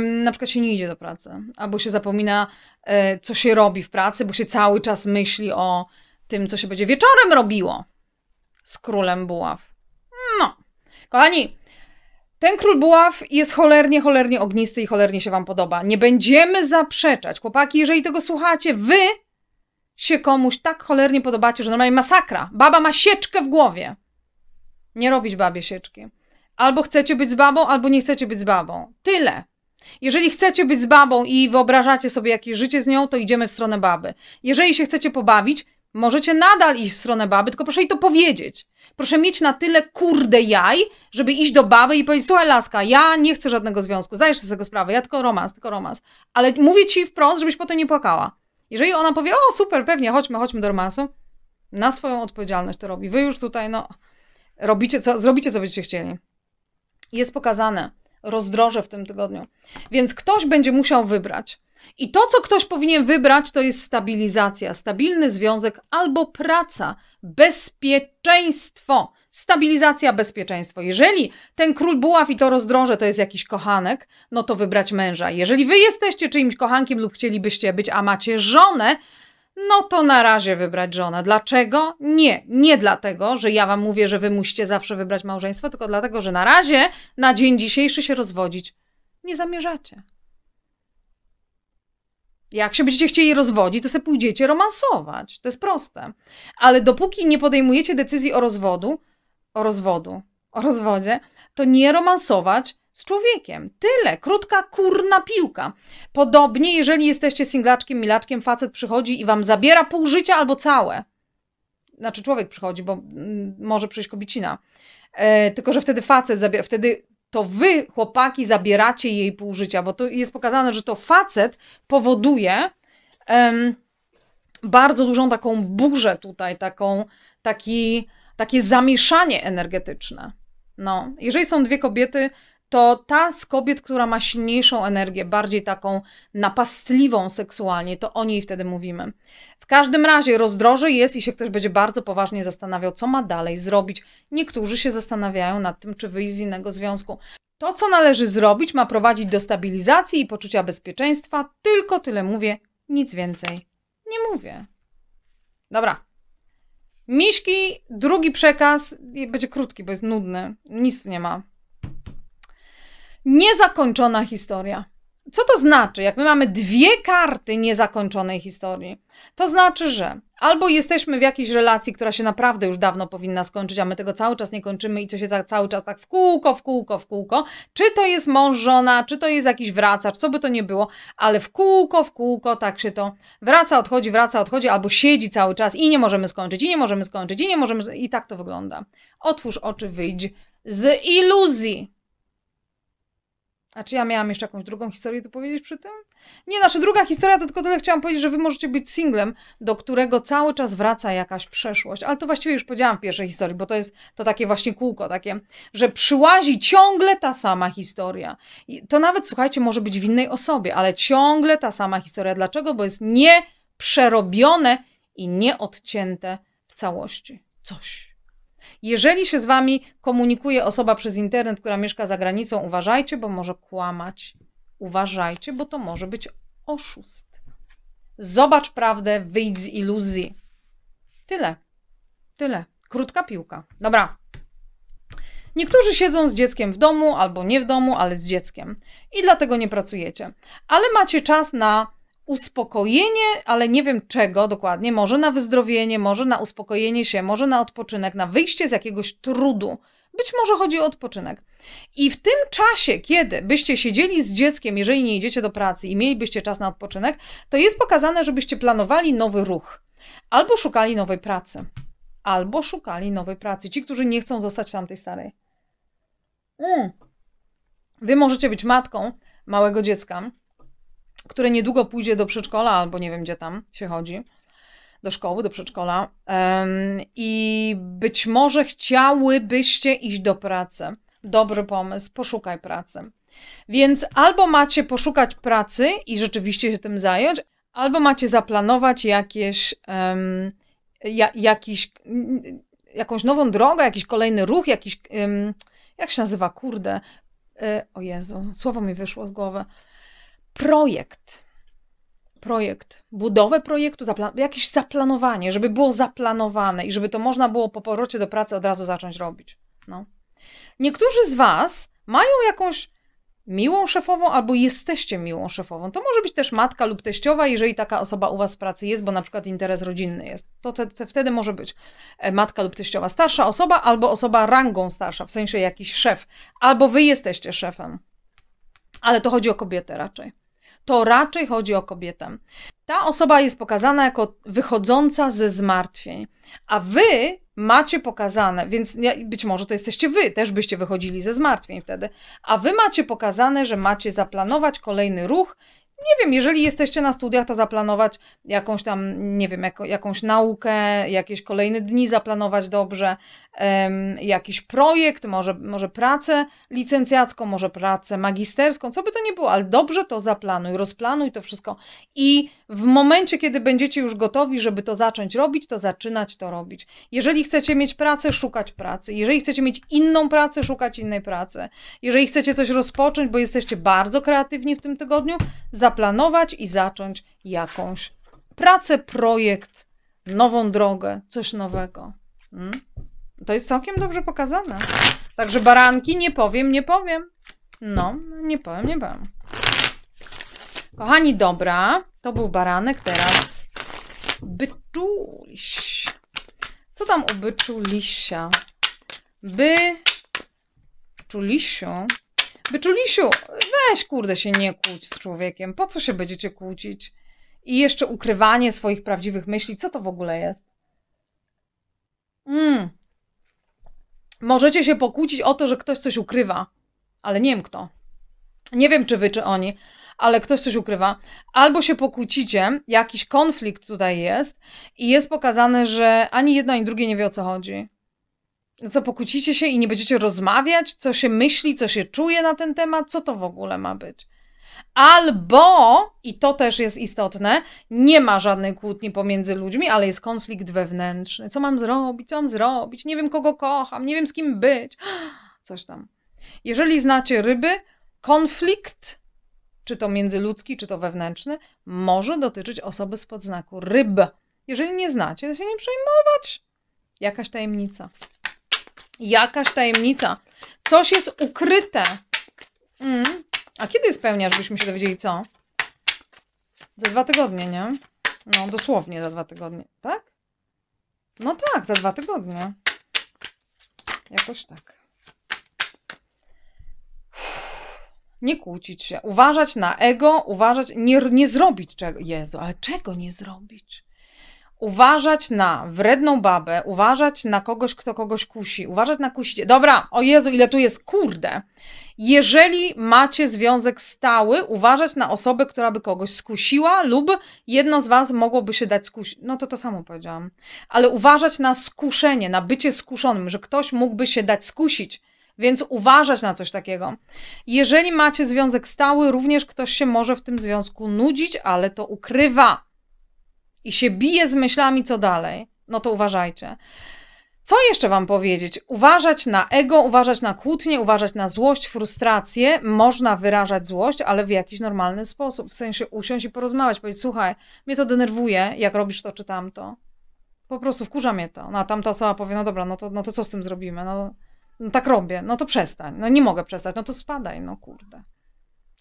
na przykład się nie idzie do pracy, albo się zapomina, e, co się robi w pracy, bo się cały czas myśli o tym, co się będzie wieczorem robiło z królem buław. No. Kochani, ten król buław jest cholernie, cholernie ognisty i cholernie się wam podoba. Nie będziemy zaprzeczać. Chłopaki, jeżeli tego słuchacie, wy się komuś tak cholernie podobacie, że normalnie masakra. Baba ma sieczkę w głowie. Nie robić babie sieczki. Albo chcecie być z babą, albo nie chcecie być z babą. Tyle. Jeżeli chcecie być z babą i wyobrażacie sobie jakieś życie z nią, to idziemy w stronę baby. Jeżeli się chcecie pobawić, możecie nadal iść w stronę baby, tylko proszę jej to powiedzieć. Proszę mieć na tyle kurde jaj, żeby iść do baby i powiedzieć, słuchaj laska, ja nie chcę żadnego związku, zdajesz sobie z tego sprawę, ja tylko romans, tylko romans. Ale mówię ci wprost, żebyś potem nie płakała. Jeżeli ona powie, o super, pewnie, chodźmy, chodźmy do romansu, na swoją odpowiedzialność to robi. Wy już tutaj, no, robicie co, zrobicie co będziecie chcieli. Jest pokazane rozdroże w tym tygodniu. Więc ktoś będzie musiał wybrać i to, co ktoś powinien wybrać, to jest stabilizacja, stabilny związek albo praca, bezpieczeństwo. Stabilizacja, bezpieczeństwo. Jeżeli ten król buław i to rozdroże to jest jakiś kochanek, no to wybrać męża. Jeżeli wy jesteście czyimś kochankiem lub chcielibyście być, a macie żonę, no to na razie wybrać żonę. Dlaczego? Nie, nie dlatego, że ja wam mówię, że wy musicie zawsze wybrać małżeństwo, tylko dlatego, że na razie, na dzień dzisiejszy się rozwodzić nie zamierzacie. Jak się będziecie chcieli rozwodzić, to sobie pójdziecie romansować. To jest proste. Ale dopóki nie podejmujecie decyzji o rozwodu, o rozwodu, o rozwodzie, to nie romansować z człowiekiem. Tyle, krótka kurna piłka. Podobnie, jeżeli jesteście singlaczkiem, milaczkiem, facet przychodzi i wam zabiera pół życia albo całe. Znaczy człowiek przychodzi, bo mm, może przyjść kobicina. E, tylko, że wtedy facet zabiera, wtedy to wy, chłopaki, zabieracie jej pół życia, bo to jest pokazane, że to facet powoduje bardzo dużą taką burzę tutaj, taką, taki, takie zamieszanie energetyczne. No, jeżeli są dwie kobiety, to ta z kobiet, która ma silniejszą energię, bardziej taką napastliwą seksualnie, to o niej wtedy mówimy. W każdym razie rozdroże jest i się ktoś będzie bardzo poważnie zastanawiał, co ma dalej zrobić. Niektórzy się zastanawiają nad tym, czy wyjść z innego związku. To, co należy zrobić, ma prowadzić do stabilizacji i poczucia bezpieczeństwa. Tylko tyle mówię, nic więcej nie mówię. Dobra. Miśki, drugi przekaz, będzie krótki, bo jest nudny, nic tu nie ma niezakończona historia. Co to znaczy, jak my mamy dwie karty niezakończonej historii? To znaczy, że albo jesteśmy w jakiejś relacji, która się naprawdę już dawno powinna skończyć, a my tego cały czas nie kończymy i co się cały czas tak w kółko, w kółko, w kółko, czy to jest mąż, żona, czy to jest jakiś wracacz, co by to nie było, ale w kółko, w kółko tak się to wraca, odchodzi, wraca, odchodzi, albo siedzi cały czas i nie możemy skończyć, i nie możemy skończyć, i nie możemy, i tak to wygląda. Otwórz oczy, wyjdź z iluzji. A czy ja miałam jeszcze jakąś drugą historię tu powiedzieć przy tym? Nie, nasza druga historia to tylko tyle chciałam powiedzieć, że wy możecie być singlem, do którego cały czas wraca jakaś przeszłość. Ale to właściwie już powiedziałam w pierwszej historii, bo to jest to takie właśnie kółko takie, że przyłazi ciągle ta sama historia. I to nawet, słuchajcie, może być w innej osobie, ale ciągle ta sama historia. Dlaczego? Bo jest nieprzerobione i nieodcięte w całości. Coś. Jeżeli się z wami komunikuje osoba przez internet, która mieszka za granicą, uważajcie, bo może kłamać. Uważajcie, bo to może być oszust. Zobacz prawdę, wyjdź z iluzji. Tyle. Tyle. Krótka piłka. Dobra. Niektórzy siedzą z dzieckiem w domu albo nie w domu, ale z dzieckiem i dlatego nie pracujecie. Ale macie czas na uspokojenie, ale nie wiem czego dokładnie, może na wyzdrowienie, może na uspokojenie się, może na odpoczynek, na wyjście z jakiegoś trudu. Być może chodzi o odpoczynek. I w tym czasie, kiedy byście siedzieli z dzieckiem, jeżeli nie idziecie do pracy i mielibyście czas na odpoczynek, to jest pokazane, żebyście planowali nowy ruch albo szukali nowej pracy, albo szukali nowej pracy. Ci, którzy nie chcą zostać w tamtej starej. Mm. Wy możecie być matką małego dziecka, które niedługo pójdzie do przedszkola, albo nie wiem gdzie tam się chodzi, do szkoły, do przedszkola. I być może chciałybyście iść do pracy. Dobry pomysł, poszukaj pracy. Więc albo macie poszukać pracy i rzeczywiście się tym zająć, albo macie zaplanować jakieś, um, ja, jakiś, jakąś nową drogę, jakiś kolejny ruch, jakiś, um, jak się nazywa, kurde, e, o Jezu, słowo mi wyszło z głowy projekt, projekt, budowę projektu, zaplan jakieś zaplanowanie, żeby było zaplanowane i żeby to można było po powrocie do pracy od razu zacząć robić. No. Niektórzy z Was mają jakąś miłą szefową albo jesteście miłą szefową. To może być też matka lub teściowa, jeżeli taka osoba u Was w pracy jest, bo na przykład interes rodzinny jest. To te, te wtedy może być e, matka lub teściowa. Starsza osoba albo osoba rangą starsza, w sensie jakiś szef. Albo Wy jesteście szefem. Ale to chodzi o kobietę raczej to raczej chodzi o kobietę. Ta osoba jest pokazana jako wychodząca ze zmartwień, a wy macie pokazane, więc być może to jesteście wy, też byście wychodzili ze zmartwień wtedy, a wy macie pokazane, że macie zaplanować kolejny ruch. Nie wiem, jeżeli jesteście na studiach, to zaplanować jakąś tam, nie wiem, jakąś naukę, jakieś kolejne dni zaplanować dobrze, jakiś projekt, może, może pracę licencjacką, może pracę magisterską, co by to nie było, ale dobrze to zaplanuj, rozplanuj to wszystko i w momencie, kiedy będziecie już gotowi, żeby to zacząć robić, to zaczynać to robić. Jeżeli chcecie mieć pracę, szukać pracy. Jeżeli chcecie mieć inną pracę, szukać innej pracy. Jeżeli chcecie coś rozpocząć, bo jesteście bardzo kreatywni w tym tygodniu, zaplanować i zacząć jakąś pracę, projekt, nową drogę, coś nowego. Hmm? To jest całkiem dobrze pokazane. Także baranki, nie powiem, nie powiem. No, nie powiem, nie powiem. Kochani, dobra. To był baranek, teraz byczuliś. Co tam u byczulisia? By... Czulisiu? Byczulisiu, weź kurde się nie kłóć z człowiekiem. Po co się będziecie kłócić? I jeszcze ukrywanie swoich prawdziwych myśli. Co to w ogóle jest? Mm. Możecie się pokłócić o to, że ktoś coś ukrywa, ale nie wiem kto. Nie wiem, czy wy, czy oni, ale ktoś coś ukrywa. Albo się pokłócicie, jakiś konflikt tutaj jest i jest pokazane, że ani jedno, ani drugie nie wie o co chodzi. Co, pokłócicie się i nie będziecie rozmawiać? Co się myśli, co się czuje na ten temat? Co to w ogóle ma być? Albo, i to też jest istotne, nie ma żadnej kłótni pomiędzy ludźmi, ale jest konflikt wewnętrzny. Co mam zrobić? Co mam zrobić? Nie wiem, kogo kocham, nie wiem, z kim być. Coś tam. Jeżeli znacie ryby, konflikt, czy to międzyludzki, czy to wewnętrzny, może dotyczyć osoby spod znaku ryb. Jeżeli nie znacie, to się nie przejmować. Jakaś tajemnica. Jakaś tajemnica. Coś jest ukryte. Mm, a kiedy jest pełnia, żebyśmy się dowiedzieli co? Za dwa tygodnie, nie? No, dosłownie za dwa tygodnie, tak? No tak, za dwa tygodnie. Jakoś tak. Nie kłócić się, uważać na ego, uważać, nie, nie zrobić czego. Jezu, ale czego nie zrobić? uważać na wredną babę, uważać na kogoś, kto kogoś kusi, uważać na kusicie. Dobra, o Jezu, ile tu jest, kurde. Jeżeli macie związek stały, uważać na osobę, która by kogoś skusiła lub jedno z Was mogłoby się dać skusić. No to to samo powiedziałam. Ale uważać na skuszenie, na bycie skuszonym, że ktoś mógłby się dać skusić. Więc uważać na coś takiego. Jeżeli macie związek stały, również ktoś się może w tym związku nudzić, ale to ukrywa i się bije z myślami, co dalej, no to uważajcie. Co jeszcze Wam powiedzieć? Uważać na ego, uważać na kłótnie, uważać na złość, frustrację. Można wyrażać złość, ale w jakiś normalny sposób. W sensie usiąść i porozmawiać, powiedzieć: Słuchaj, mnie to denerwuje, jak robisz to czy tamto. Po prostu wkurza mnie to. No, a tamta osoba powie: No dobra, no to, no to co z tym zrobimy? No, no tak robię, no to przestań. No nie mogę przestać, no to spadaj, no kurde.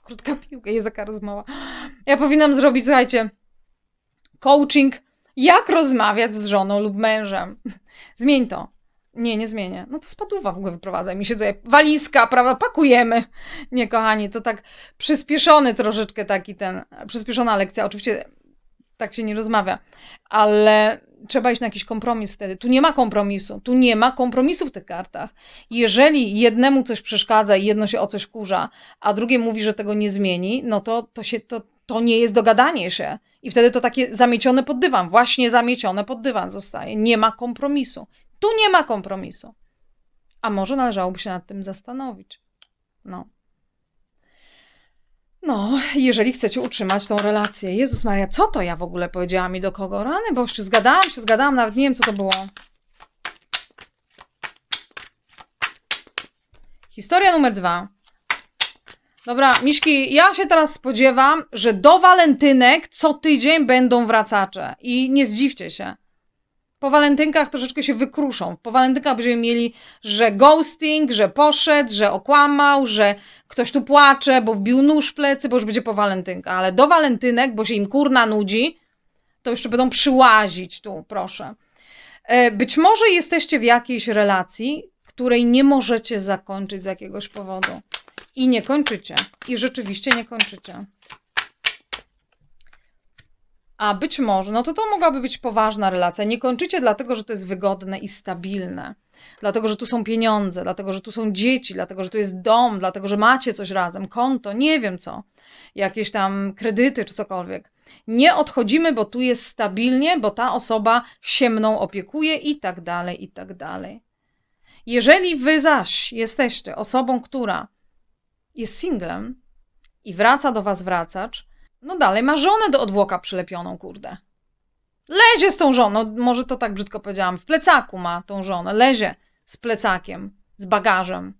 Krótka piłka, jest jaka rozmowa. Ja powinnam zrobić, słuchajcie Coaching. Jak rozmawiać z żoną lub mężem. Zmień to. Nie, nie zmienię. No to spadłowa w ogóle wyprowadza mi się tutaj. Walizka, prawa, pakujemy. Nie, kochani, to tak przyspieszony troszeczkę taki ten, przyspieszona lekcja. Oczywiście tak się nie rozmawia, ale trzeba iść na jakiś kompromis wtedy. Tu nie ma kompromisu. Tu nie ma kompromisu w tych kartach. Jeżeli jednemu coś przeszkadza i jedno się o coś kurza, a drugie mówi, że tego nie zmieni, no to to, się, to, to nie jest dogadanie się. I wtedy to takie zamiecione pod dywan, właśnie zamiecione pod dywan zostaje. Nie ma kompromisu. Tu nie ma kompromisu. A może należałoby się nad tym zastanowić. No. No, jeżeli chcecie utrzymać tą relację. Jezus Maria, co to ja w ogóle powiedziałam i do kogo? Rany, bo już zgadałam, się zgadałam, nawet nie wiem, co to było. Historia numer dwa. Dobra, Miszki, ja się teraz spodziewam, że do walentynek co tydzień będą wracacze. I nie zdziwcie się. Po walentynkach troszeczkę się wykruszą. Po walentynkach będziemy mieli, że ghosting, że poszedł, że okłamał, że ktoś tu płacze, bo wbił nóż w plecy, bo już będzie po walentynkach. Ale do walentynek, bo się im kurna nudzi, to jeszcze będą przyłazić tu, proszę. E, być może jesteście w jakiejś relacji, której nie możecie zakończyć z jakiegoś powodu. I nie kończycie. I rzeczywiście nie kończycie. A być może, no to to mogłaby być poważna relacja. Nie kończycie dlatego, że to jest wygodne i stabilne. Dlatego, że tu są pieniądze, dlatego, że tu są dzieci, dlatego, że tu jest dom, dlatego, że macie coś razem, konto, nie wiem co, jakieś tam kredyty czy cokolwiek. Nie odchodzimy, bo tu jest stabilnie, bo ta osoba się mną opiekuje i tak dalej, i tak dalej. Jeżeli wy zaś jesteście osobą, która jest singlem i wraca do was wracacz, no dalej ma żonę do odwłoka przylepioną, kurde. Lezie z tą żoną, no może to tak brzydko powiedziałam, w plecaku ma tą żonę, lezie z plecakiem, z bagażem.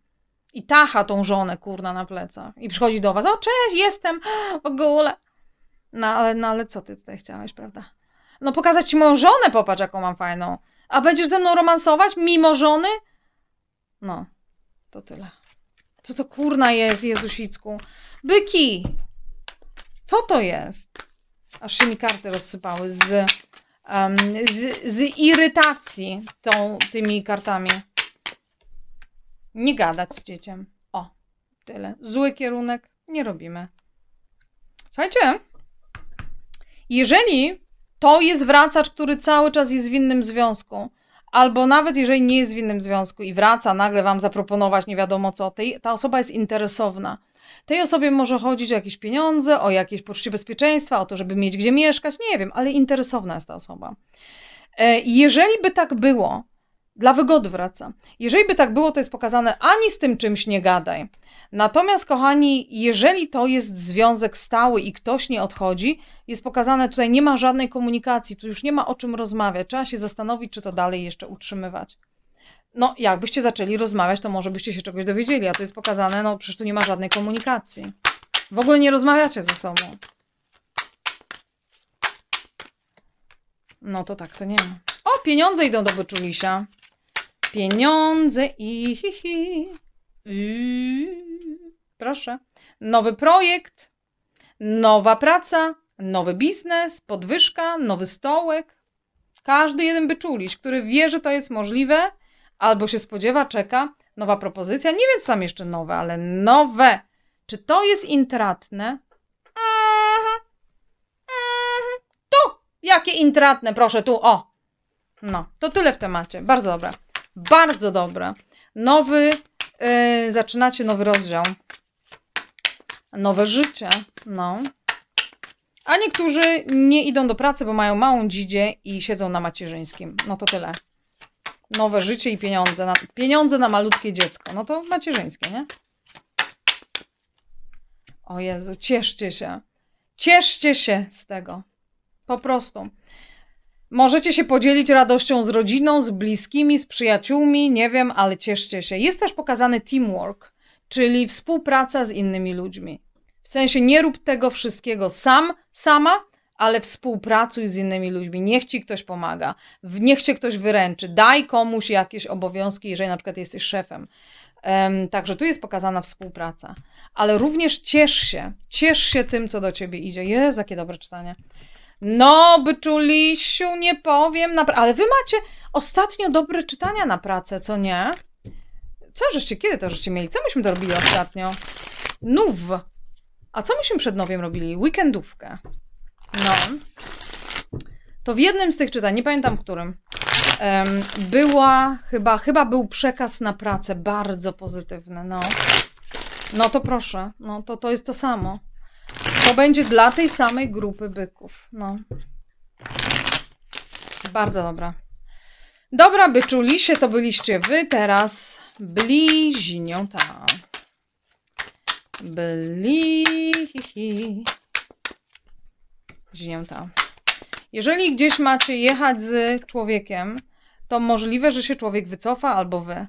I tacha tą żonę, kurna, na plecach. I przychodzi do was, o cześć, jestem, w ogóle. No ale, no ale co ty tutaj chciałaś, prawda? No pokazać ci moją żonę, popatrz jaką mam fajną. A będziesz ze mną romansować mimo żony? No, to tyle. Co to kurna jest, Jezusicku? Byki! Co to jest? Aż się mi karty rozsypały z, um, z, z irytacji tą, tymi kartami. Nie gadać z dzieciem. O, tyle. Zły kierunek nie robimy. Słuchajcie, jeżeli to jest wracacz, który cały czas jest w innym związku, albo nawet jeżeli nie jest w innym związku i wraca, nagle wam zaproponować nie wiadomo co, tej, ta osoba jest interesowna. Tej osobie może chodzić o jakieś pieniądze, o jakieś poczucie bezpieczeństwa, o to, żeby mieć gdzie mieszkać, nie wiem, ale interesowna jest ta osoba. E, jeżeli by tak było, dla wygody wraca. Jeżeli by tak było, to jest pokazane ani z tym czymś nie gadaj, Natomiast, kochani, jeżeli to jest związek stały i ktoś nie odchodzi, jest pokazane tutaj, nie ma żadnej komunikacji, tu już nie ma o czym rozmawiać. Trzeba się zastanowić, czy to dalej jeszcze utrzymywać. No, jakbyście zaczęli rozmawiać, to może byście się czegoś dowiedzieli, a to jest pokazane, no przecież tu nie ma żadnej komunikacji. W ogóle nie rozmawiacie ze sobą. No to tak, to nie ma. O, pieniądze idą do byczulisia. Pieniądze i hi, hi. Mm, proszę. Nowy projekt, nowa praca, nowy biznes, podwyżka, nowy stołek. Każdy jeden byczuliś, który wie, że to jest możliwe, albo się spodziewa, czeka, nowa propozycja. Nie wiem, co tam jeszcze nowe, ale nowe. Czy to jest intratne? Aha. Aha. Tu! Jakie intratne, proszę, tu, o! No, to tyle w temacie. Bardzo dobre. Bardzo dobre. Nowy Y, zaczynacie nowy rozdział. Nowe życie. No. A niektórzy nie idą do pracy, bo mają małą dzidzie i siedzą na macierzyńskim. No to tyle. Nowe życie i pieniądze. Na, pieniądze na malutkie dziecko. No to macierzyńskie, nie? O Jezu, cieszcie się. Cieszcie się z tego. Po prostu. Możecie się podzielić radością z rodziną, z bliskimi, z przyjaciółmi, nie wiem, ale cieszcie się. Jest też pokazany teamwork, czyli współpraca z innymi ludźmi. W sensie nie rób tego wszystkiego sam, sama, ale współpracuj z innymi ludźmi. Niech ci ktoś pomaga, niech cię ktoś wyręczy, daj komuś jakieś obowiązki, jeżeli na przykład jesteś szefem. Um, także tu jest pokazana współpraca. Ale również ciesz się, ciesz się tym, co do ciebie idzie. Jezu, jakie dobre czytanie. No, byczulisiu, nie powiem. Napra- ale wy macie ostatnio dobre czytania na pracę, co nie? Co żeście, kiedy to żeście mieli? Co myśmy to robili ostatnio? Nów. A co myśmy przed nowiem robili? Weekendówkę. No. To w jednym z tych czytań, nie pamiętam którym, była chyba, chyba był przekaz na pracę bardzo pozytywny, no. No to proszę, no to, to jest to samo. To będzie dla tej samej grupy byków. No. Bardzo dobra. Dobra, byczulisie, to byliście wy, teraz bliźniąta. Bliźniąta. Jeżeli gdzieś macie jechać z człowiekiem, to możliwe, że się człowiek wycofa albo wy.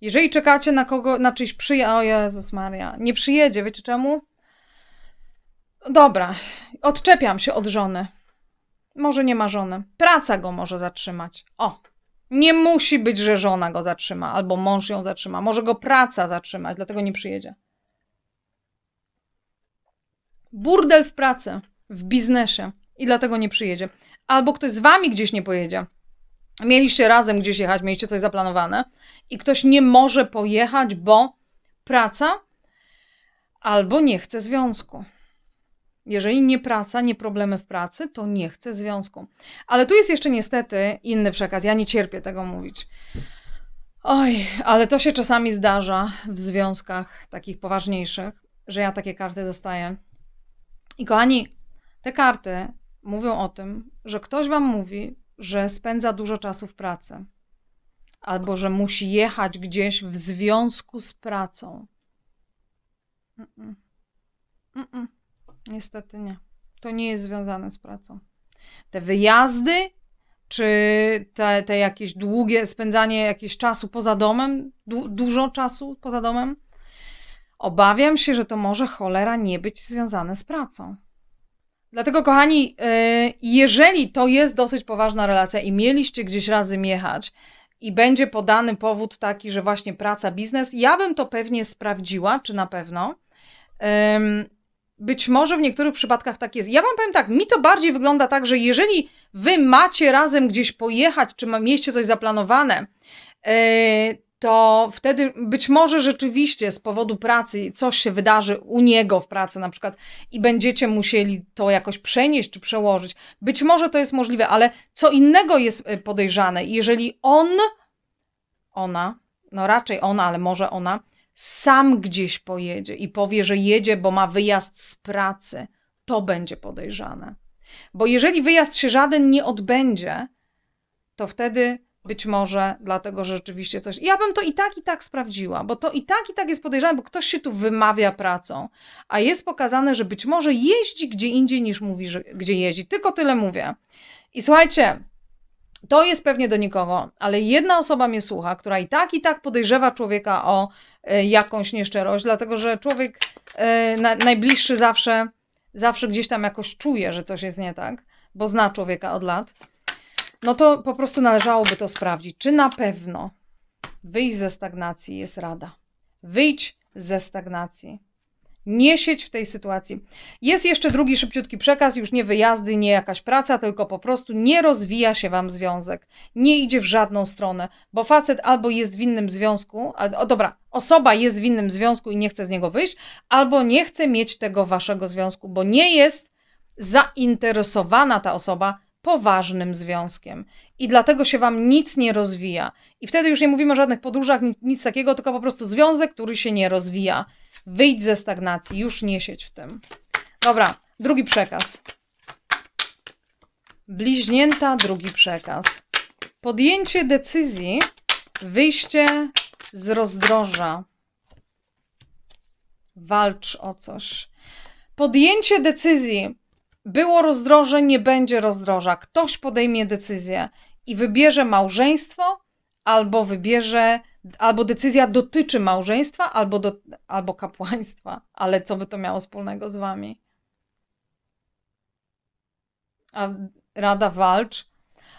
Jeżeli czekacie na kogo, na czyjś przyjaciół, o Jezus Maria, nie przyjedzie, wiecie czemu? Dobra, odczepiam się od żony. Może nie ma żony. Praca go może zatrzymać. O, nie musi być, że żona go zatrzyma albo mąż ją zatrzyma. Może go praca zatrzymać, dlatego nie przyjedzie. Burdel w pracy, w biznesie i dlatego nie przyjedzie. Albo ktoś z wami gdzieś nie pojedzie. Mieliście razem gdzieś jechać, mieliście coś zaplanowane i ktoś nie może pojechać, bo praca albo nie chce związku. Jeżeli nie praca, nie problemy w pracy, to nie chcę związku. Ale tu jest jeszcze niestety inny przekaz. Ja nie cierpię tego mówić. Oj, ale to się czasami zdarza w związkach takich poważniejszych, że ja takie karty dostaję. I kochani, te karty mówią o tym, że ktoś wam mówi, że spędza dużo czasu w pracy albo że musi jechać gdzieś w związku z pracą. Mm -mm. Mm Niestety nie. To nie jest związane z pracą. Te wyjazdy, czy te, te jakieś długie spędzanie jakiegoś czasu poza domem, du dużo czasu poza domem, obawiam się, że to może cholera nie być związane z pracą. Dlatego, kochani, y, jeżeli to jest dosyć poważna relacja i mieliście gdzieś razem jechać i będzie podany powód taki, że właśnie praca, biznes, ja bym to pewnie sprawdziła, czy na pewno. Być może w niektórych przypadkach tak jest. Ja Wam powiem tak, mi to bardziej wygląda tak, że jeżeli Wy macie razem gdzieś pojechać, czy mieliście coś zaplanowane, e, to wtedy być może rzeczywiście z powodu pracy coś się wydarzy u niego w pracy na przykład i będziecie musieli to jakoś przenieść czy przełożyć. Być może to jest możliwe, ale co innego jest e, podejrzane, jeżeli on, ona, no raczej ona, ale może ona, sam gdzieś pojedzie i powie, że jedzie, bo ma wyjazd z pracy, to będzie podejrzane. Bo jeżeli wyjazd się żaden nie odbędzie, to wtedy być może dlatego, że rzeczywiście coś. Ja bym to i tak, i tak sprawdziła, bo to i tak, i tak jest podejrzane, bo ktoś się tu wymawia pracą, a jest pokazane, że być może jeździ gdzie indziej niż mówi, że gdzie jeździ. Tylko tyle mówię. I słuchajcie, to jest pewnie do nikogo, ale jedna osoba mnie słucha, która i tak, i tak podejrzewa człowieka o E, jakąś nieszczerość, dlatego że człowiek e, na, najbliższy zawsze, zawsze gdzieś tam jakoś czuje, że coś jest nie tak, bo zna człowieka od lat, no to po prostu należałoby to sprawdzić. Czy na pewno wyjść ze stagnacji jest rada? Wyjdź ze stagnacji. Nie sieć w tej sytuacji. Jest jeszcze drugi szybciutki przekaz, już nie wyjazdy, nie jakaś praca, tylko po prostu nie rozwija się Wam związek. Nie idzie w żadną stronę, bo facet albo jest w innym związku, a, o dobra, osoba jest w innym związku i nie chce z niego wyjść, albo nie chce mieć tego Waszego związku, bo nie jest zainteresowana ta osoba poważnym związkiem. I dlatego się wam nic nie rozwija. I wtedy już nie mówimy o żadnych podróżach, nic, nic, takiego, tylko po prostu związek, który się nie rozwija. Wyjdź ze stagnacji, już nie siedź w tym. Dobra, drugi przekaz. Bliźnięta, drugi przekaz. Podjęcie decyzji, wyjście z rozdroża. Walcz o coś. Podjęcie decyzji. Było rozdroże, nie będzie rozdroża. Ktoś podejmie decyzję i wybierze małżeństwo albo wybierze albo decyzja dotyczy małżeństwa, albo, do, albo kapłaństwa. Ale co by to miało wspólnego z wami? A rada walcz.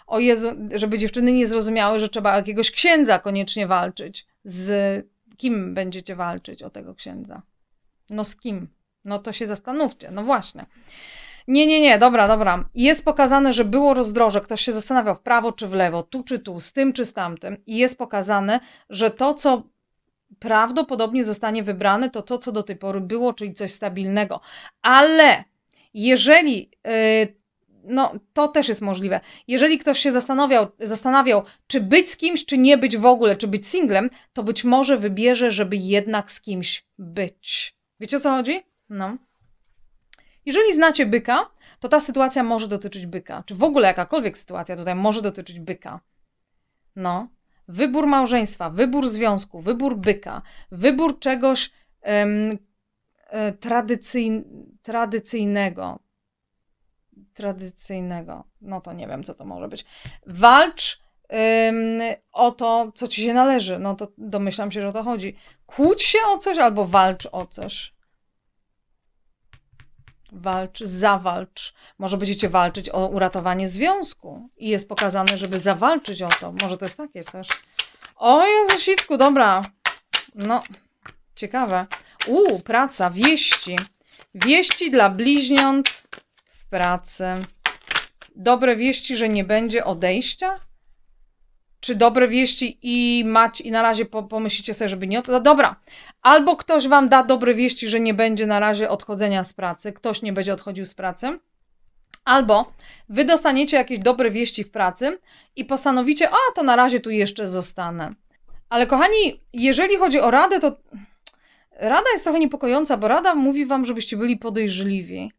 O Jezu, żeby dziewczyny nie zrozumiały, że trzeba jakiegoś księdza koniecznie walczyć. Z kim będziecie walczyć o tego księdza? No z kim? No to się zastanówcie. No właśnie. Nie, nie, nie, dobra, dobra. Jest pokazane, że było rozdroże, ktoś się zastanawiał w prawo czy w lewo, tu czy tu, z tym czy z tamtym. I jest pokazane, że to, co prawdopodobnie zostanie wybrane, to to, co do tej pory było, czyli coś stabilnego. Ale jeżeli yy, no, to też jest możliwe. Jeżeli ktoś się zastanawiał, zastanawiał, czy być z kimś, czy nie być w ogóle, czy być singlem, to być może wybierze, żeby jednak z kimś być. Wiecie o co chodzi? No. Jeżeli znacie byka, to ta sytuacja może dotyczyć byka. Czy w ogóle jakakolwiek sytuacja tutaj może dotyczyć byka. No. Wybór małżeństwa, wybór związku, wybór byka, wybór czegoś um, tradycyj, tradycyjnego. Tradycyjnego. No to nie wiem, co to może być. Walcz um, o to, co ci się należy. No to domyślam się, że o to chodzi. Kłóć się o coś albo walcz o coś walcz, zawalcz. Może będziecie walczyć o uratowanie związku i jest pokazane, żeby zawalczyć o to. Może to jest takie też. O Jezusicku, dobra. No, ciekawe. U, praca, wieści. Wieści dla bliźniąt w pracy. Dobre wieści, że nie będzie odejścia? czy dobre wieści i i na razie pomyślicie sobie, żeby nie od... No dobra, albo ktoś wam da dobre wieści, że nie będzie na razie odchodzenia z pracy, ktoś nie będzie odchodził z pracy, albo wy dostaniecie jakieś dobre wieści w pracy i postanowicie, a to na razie tu jeszcze zostanę. Ale kochani, jeżeli chodzi o radę, to rada jest trochę niepokojąca, bo rada mówi wam, żebyście byli podejrzliwi.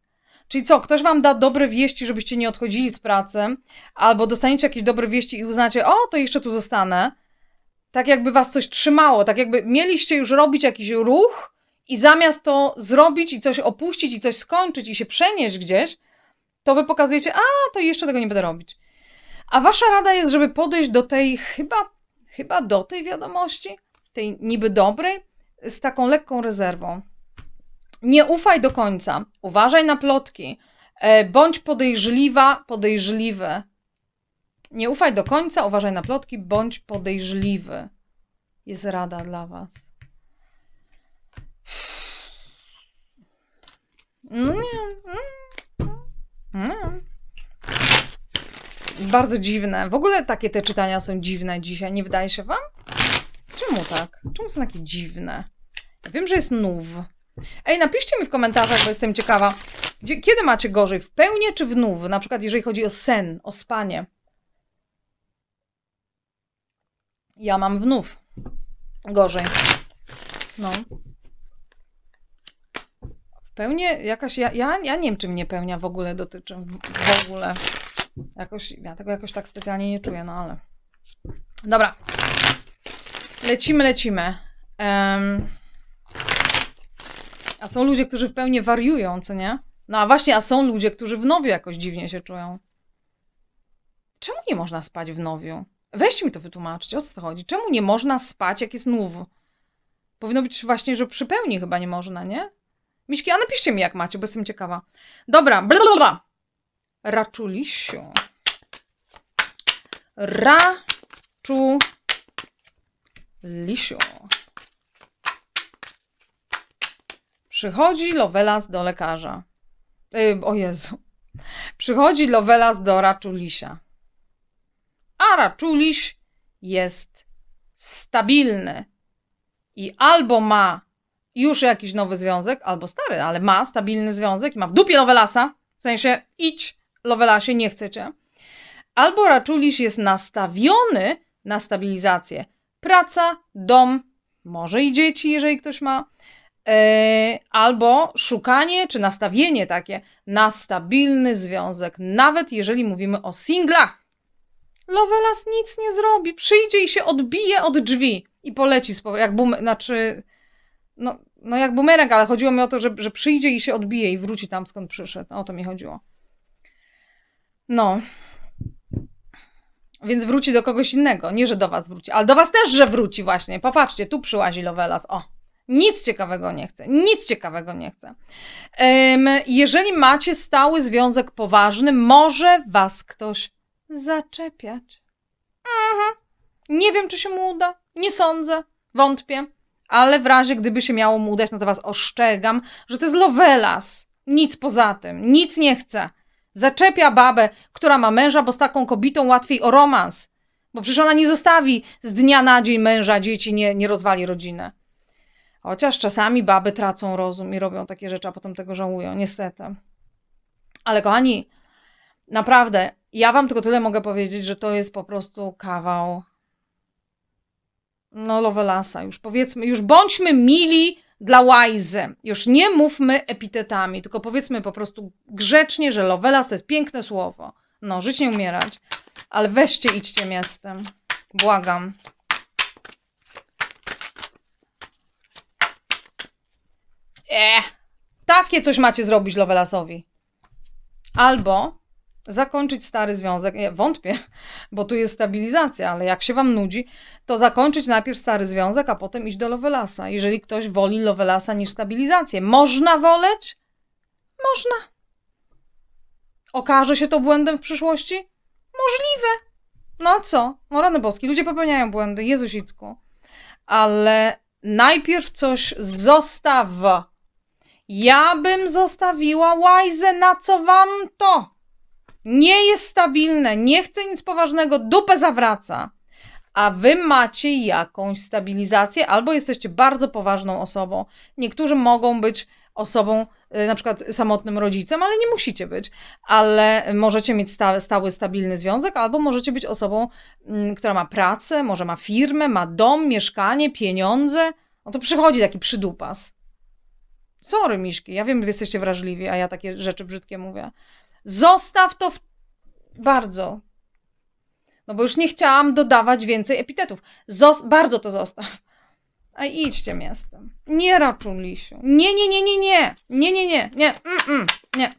Czyli co, ktoś wam da dobre wieści, żebyście nie odchodzili z pracy, albo dostaniecie jakieś dobre wieści i uznacie, o, to jeszcze tu zostanę. Tak jakby was coś trzymało, tak jakby mieliście już robić jakiś ruch i zamiast to zrobić i coś opuścić i coś skończyć i się przenieść gdzieś, to wy pokazujecie, a, to jeszcze tego nie będę robić. A wasza rada jest, żeby podejść do tej chyba, chyba do tej wiadomości, tej niby dobrej, z taką lekką rezerwą nie ufaj do końca, uważaj na plotki, e, bądź podejrzliwa, podejrzliwy. Nie ufaj do końca, uważaj na plotki, bądź podejrzliwy. Jest rada dla Was. No nie. Bardzo dziwne. W ogóle takie te czytania są dziwne dzisiaj, nie wydaje się Wam? Czemu tak? Czemu są takie dziwne? wiem, że jest nów. Ej, napiszcie mi w komentarzach, bo jestem ciekawa. Gdzie, kiedy macie gorzej? W pełni czy w nów? Na przykład jeżeli chodzi o sen, o spanie. Ja mam w nów. Gorzej. No. W pełni jakaś... Ja, ja, ja nie wiem, czy mnie pełnia w ogóle dotyczy. W, w ogóle. Jakoś, ja tego jakoś tak specjalnie nie czuję, no ale... Dobra. Lecimy, lecimy. Um... A są ludzie, którzy w pełni wariują, co nie? No a właśnie, a są ludzie, którzy w nowiu jakoś dziwnie się czują. Czemu nie można spać w nowiu? Weźcie mi to wytłumaczyć, o co to chodzi? Czemu nie można spać, jak jest nów? Powinno być właśnie, że przy pełni chyba nie można, nie? Miśki, a napiszcie mi, jak macie, bo jestem ciekawa. Dobra, blablabla. Raczulisiu. Raczulisiu. Przychodzi Lovelas do lekarza. Y, o Jezu. Przychodzi Lovelas do Raczulisia. A Raczuliś jest stabilny i albo ma już jakiś nowy związek, albo stary, ale ma stabilny związek i ma w dupie Lovelasa, w sensie idź, Lovelasie, nie chcecie. cię. Albo Raczuliś jest nastawiony na stabilizację. Praca, dom, może i dzieci, jeżeli ktoś ma, E, albo szukanie czy nastawienie takie na stabilny związek, nawet jeżeli mówimy o singlach. Lovelas nic nie zrobi, przyjdzie i się odbije od drzwi i poleci z jak bum, znaczy, no, no jak bumerang, ale chodziło mi o to, że, że przyjdzie i się odbije i wróci tam skąd przyszedł. No, o to mi chodziło. No. Więc wróci do kogoś innego, nie że do was wróci, ale do was też, że wróci właśnie. Popatrzcie, tu przyłazi Lovelas, o. Nic ciekawego nie chcę, nic ciekawego nie chcę. Jeżeli macie stały związek poważny, może was ktoś zaczepiać. Mhm. Nie wiem, czy się mu uda, nie sądzę, wątpię, ale w razie gdyby się miało mu udać, no to was ostrzegam, że to jest lovelas. Nic poza tym, nic nie chcę. Zaczepia babę, która ma męża, bo z taką kobietą łatwiej o romans. Bo przecież ona nie zostawi z dnia na dzień męża, dzieci, nie, nie rozwali rodziny. Chociaż czasami baby tracą rozum i robią takie rzeczy, a potem tego żałują, niestety. Ale kochani, naprawdę, ja Wam tylko tyle mogę powiedzieć, że to jest po prostu kawał no Lovelasa. Już powiedzmy, już bądźmy mili dla Wise. Już nie mówmy epitetami, tylko powiedzmy po prostu grzecznie, że Lovelas to jest piękne słowo. No, żyć nie umierać. Ale weźcie, idźcie miastem. Błagam. E, takie coś macie zrobić Lovelasowi. Albo zakończyć stary związek. Nie, wątpię, bo tu jest stabilizacja, ale jak się wam nudzi, to zakończyć najpierw stary związek, a potem iść do Lovelasa. Jeżeli ktoś woli Lovelasa niż stabilizację, można woleć? Można. Okaże się to błędem w przyszłości? Możliwe. No co? No rany boskie, ludzie popełniają błędy, Jezusicku. Ale najpierw coś zostaw ja bym zostawiła łajzę, na co wam to? Nie jest stabilne, nie chce nic poważnego, dupę zawraca. A wy macie jakąś stabilizację, albo jesteście bardzo poważną osobą. Niektórzy mogą być osobą, y, na przykład samotnym rodzicem, ale nie musicie być, ale możecie mieć stały, stały, stabilny związek, albo możecie być osobą, mm, która ma pracę, może ma firmę, ma dom, mieszkanie, pieniądze. No to przychodzi taki przydupas. Sorry, Miszki, ja wiem, wy jesteście wrażliwi, a ja takie rzeczy brzydkie mówię. Zostaw to w... bardzo. No bo już nie chciałam dodawać więcej epitetów. Zos... bardzo to zostaw. A idźcie mnie Nie Nie, nie, nie, nie, nie. Nie, nie, nie, nie. Mm, mm, nie.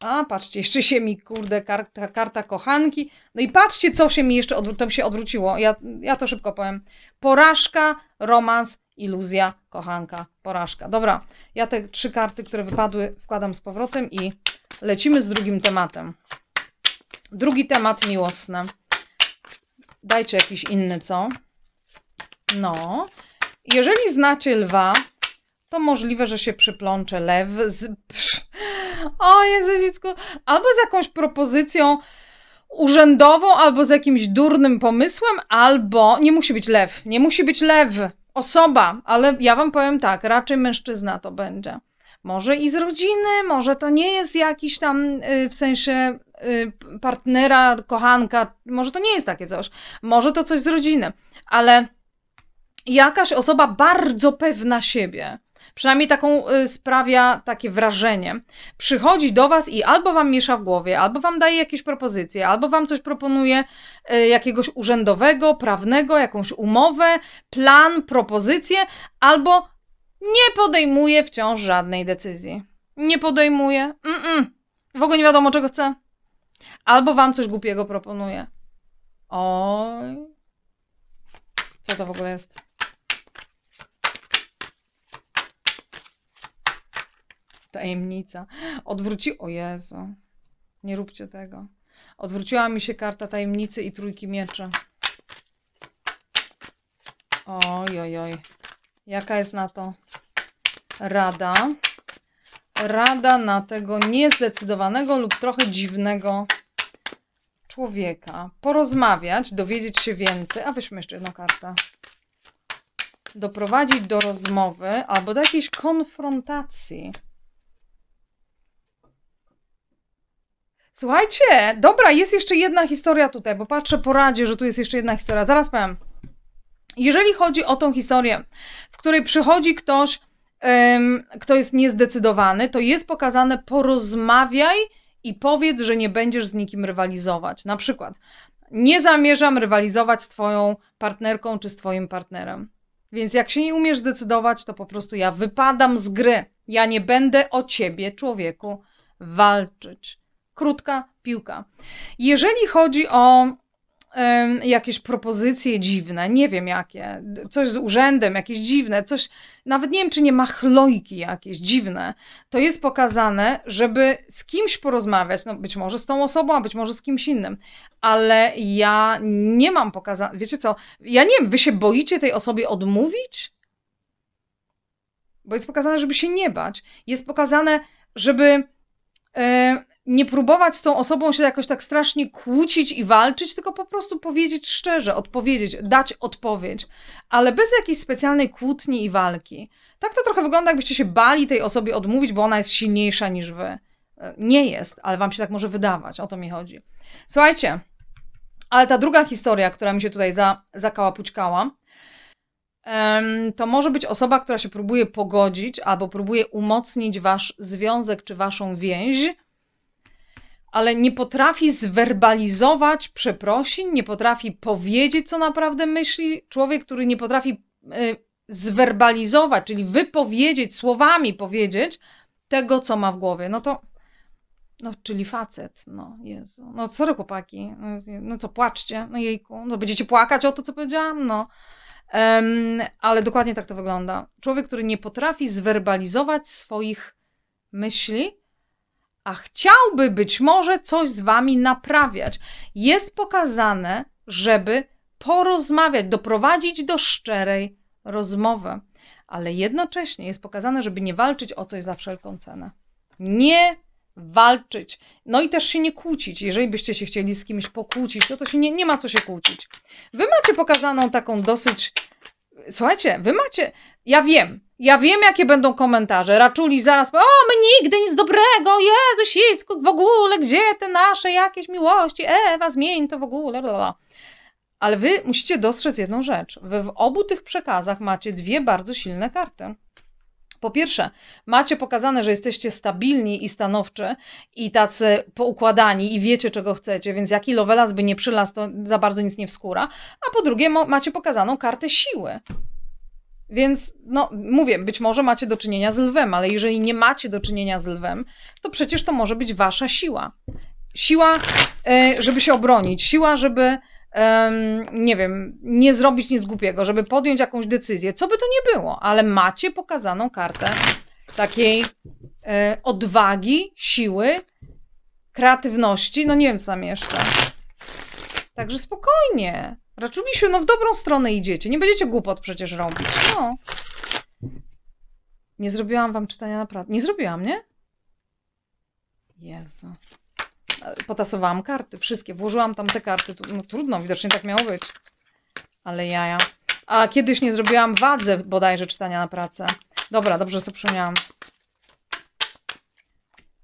A, patrzcie, jeszcze się mi, kurde, karta, karta kochanki. No i patrzcie, co się mi jeszcze odwró- się odwróciło. Ja, ja to szybko powiem. Porażka, romans iluzja, kochanka, porażka. Dobra, ja te trzy karty, które wypadły, wkładam z powrotem i lecimy z drugim tematem. Drugi temat miłosny. Dajcie jakiś inny, co? No. Jeżeli znacie lwa, to możliwe, że się przyplączę lew z... O Jezu, Albo z jakąś propozycją urzędową, albo z jakimś durnym pomysłem, albo... Nie musi być lew. Nie musi być lew osoba, ale ja wam powiem tak, raczej mężczyzna to będzie. Może i z rodziny, może to nie jest jakiś tam y, w sensie y, partnera, kochanka, może to nie jest takie coś, może to coś z rodziny, ale jakaś osoba bardzo pewna siebie, Przynajmniej taką y, sprawia takie wrażenie. Przychodzi do Was i albo Wam miesza w głowie, albo Wam daje jakieś propozycje, albo Wam coś proponuje y, jakiegoś urzędowego, prawnego, jakąś umowę, plan, propozycję, albo nie podejmuje wciąż żadnej decyzji. Nie podejmuje. Mm-mm. W ogóle nie wiadomo, czego chce. Albo Wam coś głupiego proponuje. Oj. Co to w ogóle jest? tajemnica. Odwróci. O Jezu. Nie róbcie tego. Odwróciła mi się karta tajemnicy i trójki mieczy. Oj, oj, oj. Jaka jest na to rada? Rada na tego niezdecydowanego lub trochę dziwnego człowieka. Porozmawiać, dowiedzieć się więcej. A weźmy jeszcze jedną kartę. Doprowadzić do rozmowy albo do jakiejś konfrontacji Słuchajcie, dobra, jest jeszcze jedna historia tutaj, bo patrzę po radzie, że tu jest jeszcze jedna historia. Zaraz powiem. Jeżeli chodzi o tą historię, w której przychodzi ktoś, um, kto jest niezdecydowany, to jest pokazane porozmawiaj i powiedz, że nie będziesz z nikim rywalizować. Na przykład, nie zamierzam rywalizować z twoją partnerką czy z twoim partnerem. Więc jak się nie umiesz zdecydować, to po prostu ja wypadam z gry. Ja nie będę o ciebie, człowieku, walczyć krótka piłka. Jeżeli chodzi o jakieś propozycje dziwne, nie wiem jakie, coś z urzędem, jakieś dziwne, coś, nawet nie wiem, czy nie machlojki jakieś dziwne, to jest pokazane, żeby z kimś porozmawiać, no być może z tą osobą, a być może z kimś innym, ale ja nie mam pokazane, wiecie co, ja nie wiem, wy się boicie tej osobie odmówić? Bo jest pokazane, żeby się nie bać, jest pokazane, żeby... Yy, nie próbować z tą osobą się jakoś tak strasznie kłócić i walczyć, tylko po prostu powiedzieć szczerze, odpowiedzieć, dać odpowiedź, ale bez jakiejś specjalnej kłótni i walki. Tak to trochę wygląda, jakbyście się bali tej osobie odmówić, bo ona jest silniejsza niż wy. E, nie jest, ale wam się tak może wydawać, o to mi chodzi. Słuchajcie, ale ta druga historia, która mi się tutaj za, zakałapućkała, to może być osoba, która się próbuje pogodzić albo próbuje umocnić wasz związek czy waszą więź ale nie potrafi zwerbalizować przeprosin, nie potrafi powiedzieć, co naprawdę myśli. Człowiek, który nie potrafi y, zwerbalizować, czyli wypowiedzieć, słowami powiedzieć tego, co ma w głowie, no to. No, czyli facet, no Jezu. No sorry chłopaki, no, no co, płaczcie, no jejku, no będziecie płakać o to, co powiedziałam, no. Um, ale dokładnie tak to wygląda. Człowiek, który nie potrafi zwerbalizować swoich myśli, a chciałby być może coś z wami naprawiać. Jest pokazane, żeby porozmawiać, doprowadzić do szczerej rozmowy, ale jednocześnie jest pokazane, żeby nie walczyć o coś za wszelką cenę. Nie walczyć. No i też się nie kłócić. Jeżeli byście się chcieli z kimś pokłócić, to to się nie, nie ma co się kłócić. Wy macie pokazaną taką dosyć. Słuchajcie, wy macie. Ja wiem, ja wiem, jakie będą komentarze. Raczuli zaraz, o, my nigdy nic dobrego, Jezus, idź, w ogóle, gdzie te nasze jakieś miłości, Ewa, zmień to w ogóle, bla, Ale wy musicie dostrzec jedną rzecz. Wy w obu tych przekazach macie dwie bardzo silne karty. Po pierwsze, macie pokazane, że jesteście stabilni i stanowczy i tacy poukładani i wiecie, czego chcecie, więc jaki lowelas by nie przylasł, to za bardzo nic nie wskóra. A po drugie, macie pokazaną kartę siły. Więc, no, mówię, być może macie do czynienia z lwem, ale jeżeli nie macie do czynienia z lwem, to przecież to może być wasza siła. Siła, e, żeby się obronić, siła, żeby, nie wiem, nie zrobić nic głupiego, żeby podjąć jakąś decyzję, co by to nie było, ale macie pokazaną kartę takiej e, odwagi, siły, kreatywności, no nie wiem co tam jeszcze. Także spokojnie. Raczumisiu, no w dobrą stronę idziecie. Nie będziecie głupot przecież robić. No. Nie zrobiłam wam czytania na pracę, Nie zrobiłam, nie? Jezu. Potasowałam karty, wszystkie. Włożyłam tam te karty. No trudno, widocznie tak miało być. Ale jaja. A kiedyś nie zrobiłam wadze bodajże czytania na pracę. Dobra, dobrze sobie przypomniałam.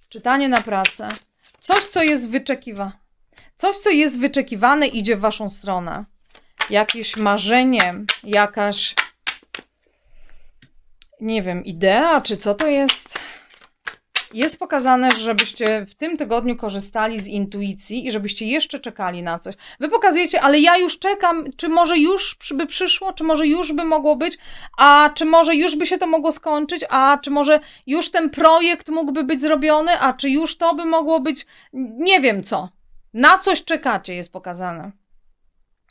Czytanie na pracę. Coś, co jest wyczekiwa. Coś, co jest wyczekiwane, idzie w waszą stronę jakieś marzenie, jakaś, nie wiem, idea, czy co to jest? Jest pokazane, żebyście w tym tygodniu korzystali z intuicji i żebyście jeszcze czekali na coś. Wy pokazujecie, ale ja już czekam, czy może już by przyszło, czy może już by mogło być, a czy może już by się to mogło skończyć, a czy może już ten projekt mógłby być zrobiony, a czy już to by mogło być, nie wiem co. Na coś czekacie jest pokazane.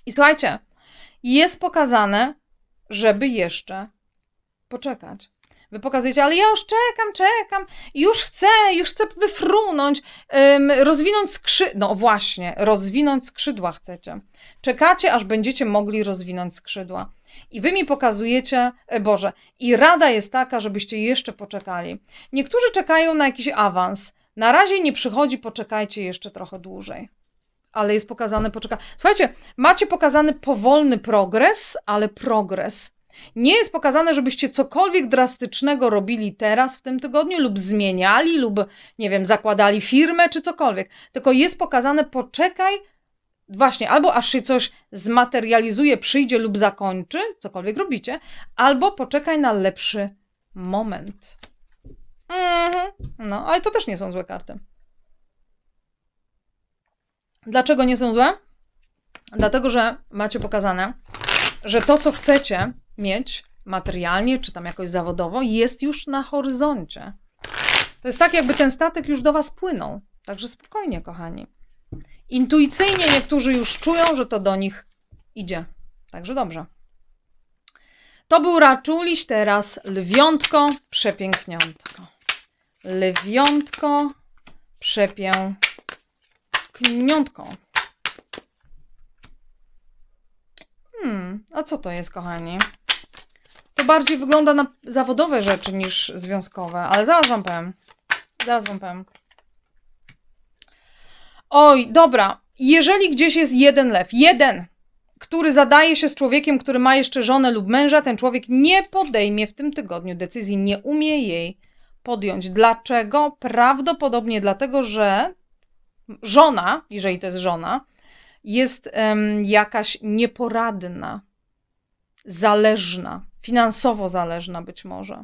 I słuchajcie, jest pokazane, żeby jeszcze poczekać. Wy pokazujecie, ale ja już czekam, czekam, już chcę, już chcę wyfrunąć, rozwinąć skrzydła. No właśnie, rozwinąć skrzydła chcecie. Czekacie, aż będziecie mogli rozwinąć skrzydła. I wy mi pokazujecie, e, Boże, i rada jest taka, żebyście jeszcze poczekali. Niektórzy czekają na jakiś awans. Na razie nie przychodzi, poczekajcie jeszcze trochę dłużej ale jest pokazane poczeka. Słuchajcie, macie pokazany powolny progres, ale progres. Nie jest pokazane, żebyście cokolwiek drastycznego robili teraz w tym tygodniu, lub zmieniali, lub nie wiem, zakładali firmę, czy cokolwiek. Tylko jest pokazane, poczekaj, właśnie, albo aż się coś zmaterializuje, przyjdzie lub zakończy, cokolwiek robicie, albo poczekaj na lepszy moment. Mhm. No, ale to też nie są złe karty. Dlaczego nie są złe? Dlatego, że macie pokazane, że to, co chcecie mieć materialnie, czy tam jakoś zawodowo, jest już na horyzoncie. To jest tak, jakby ten statek już do Was płynął. Także spokojnie, kochani. Intuicyjnie niektórzy już czują, że to do nich idzie. Także dobrze. To był raczuliś, teraz lwiątko, przepiękniątko. Lwiątko, przepiękniątko miniątką. Hmm, a co to jest, kochani? To bardziej wygląda na zawodowe rzeczy niż związkowe, ale zaraz wam powiem. Zaraz wam powiem. Oj, dobra. Jeżeli gdzieś jest jeden lew, jeden, który zadaje się z człowiekiem, który ma jeszcze żonę lub męża, ten człowiek nie podejmie w tym tygodniu decyzji, nie umie jej podjąć. Dlaczego? Prawdopodobnie dlatego, że żona, jeżeli to jest żona, jest um, jakaś nieporadna, zależna, finansowo zależna być może.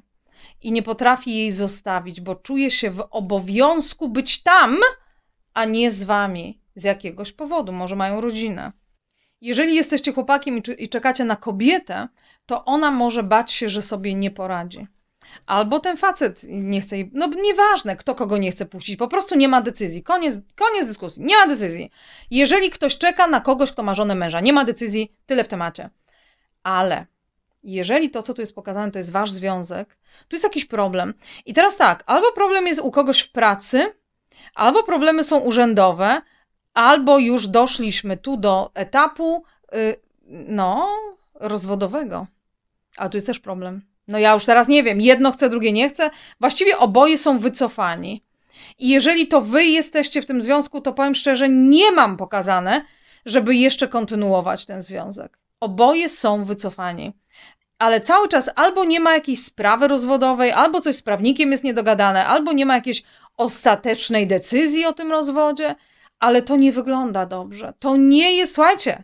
I nie potrafi jej zostawić, bo czuje się w obowiązku być tam, a nie z wami z jakiegoś powodu. Może mają rodzinę. Jeżeli jesteście chłopakiem i, i czekacie na kobietę, to ona może bać się, że sobie nie poradzi. Albo ten facet nie chce, no nieważne, kto kogo nie chce puścić, po prostu nie ma decyzji. Koniec, koniec dyskusji, nie ma decyzji. Jeżeli ktoś czeka na kogoś, kto ma żonę męża, nie ma decyzji, tyle w temacie. Ale jeżeli to, co tu jest pokazane, to jest wasz związek, tu jest jakiś problem. I teraz tak, albo problem jest u kogoś w pracy, albo problemy są urzędowe, albo już doszliśmy tu do etapu, yy, no, rozwodowego. A tu jest też problem. No ja już teraz nie wiem, jedno chcę, drugie nie chcę. Właściwie oboje są wycofani. I jeżeli to wy jesteście w tym związku, to powiem szczerze, nie mam pokazane, żeby jeszcze kontynuować ten związek. Oboje są wycofani. Ale cały czas albo nie ma jakiejś sprawy rozwodowej, albo coś z prawnikiem jest niedogadane, albo nie ma jakiejś ostatecznej decyzji o tym rozwodzie, ale to nie wygląda dobrze. To nie jest, słuchajcie,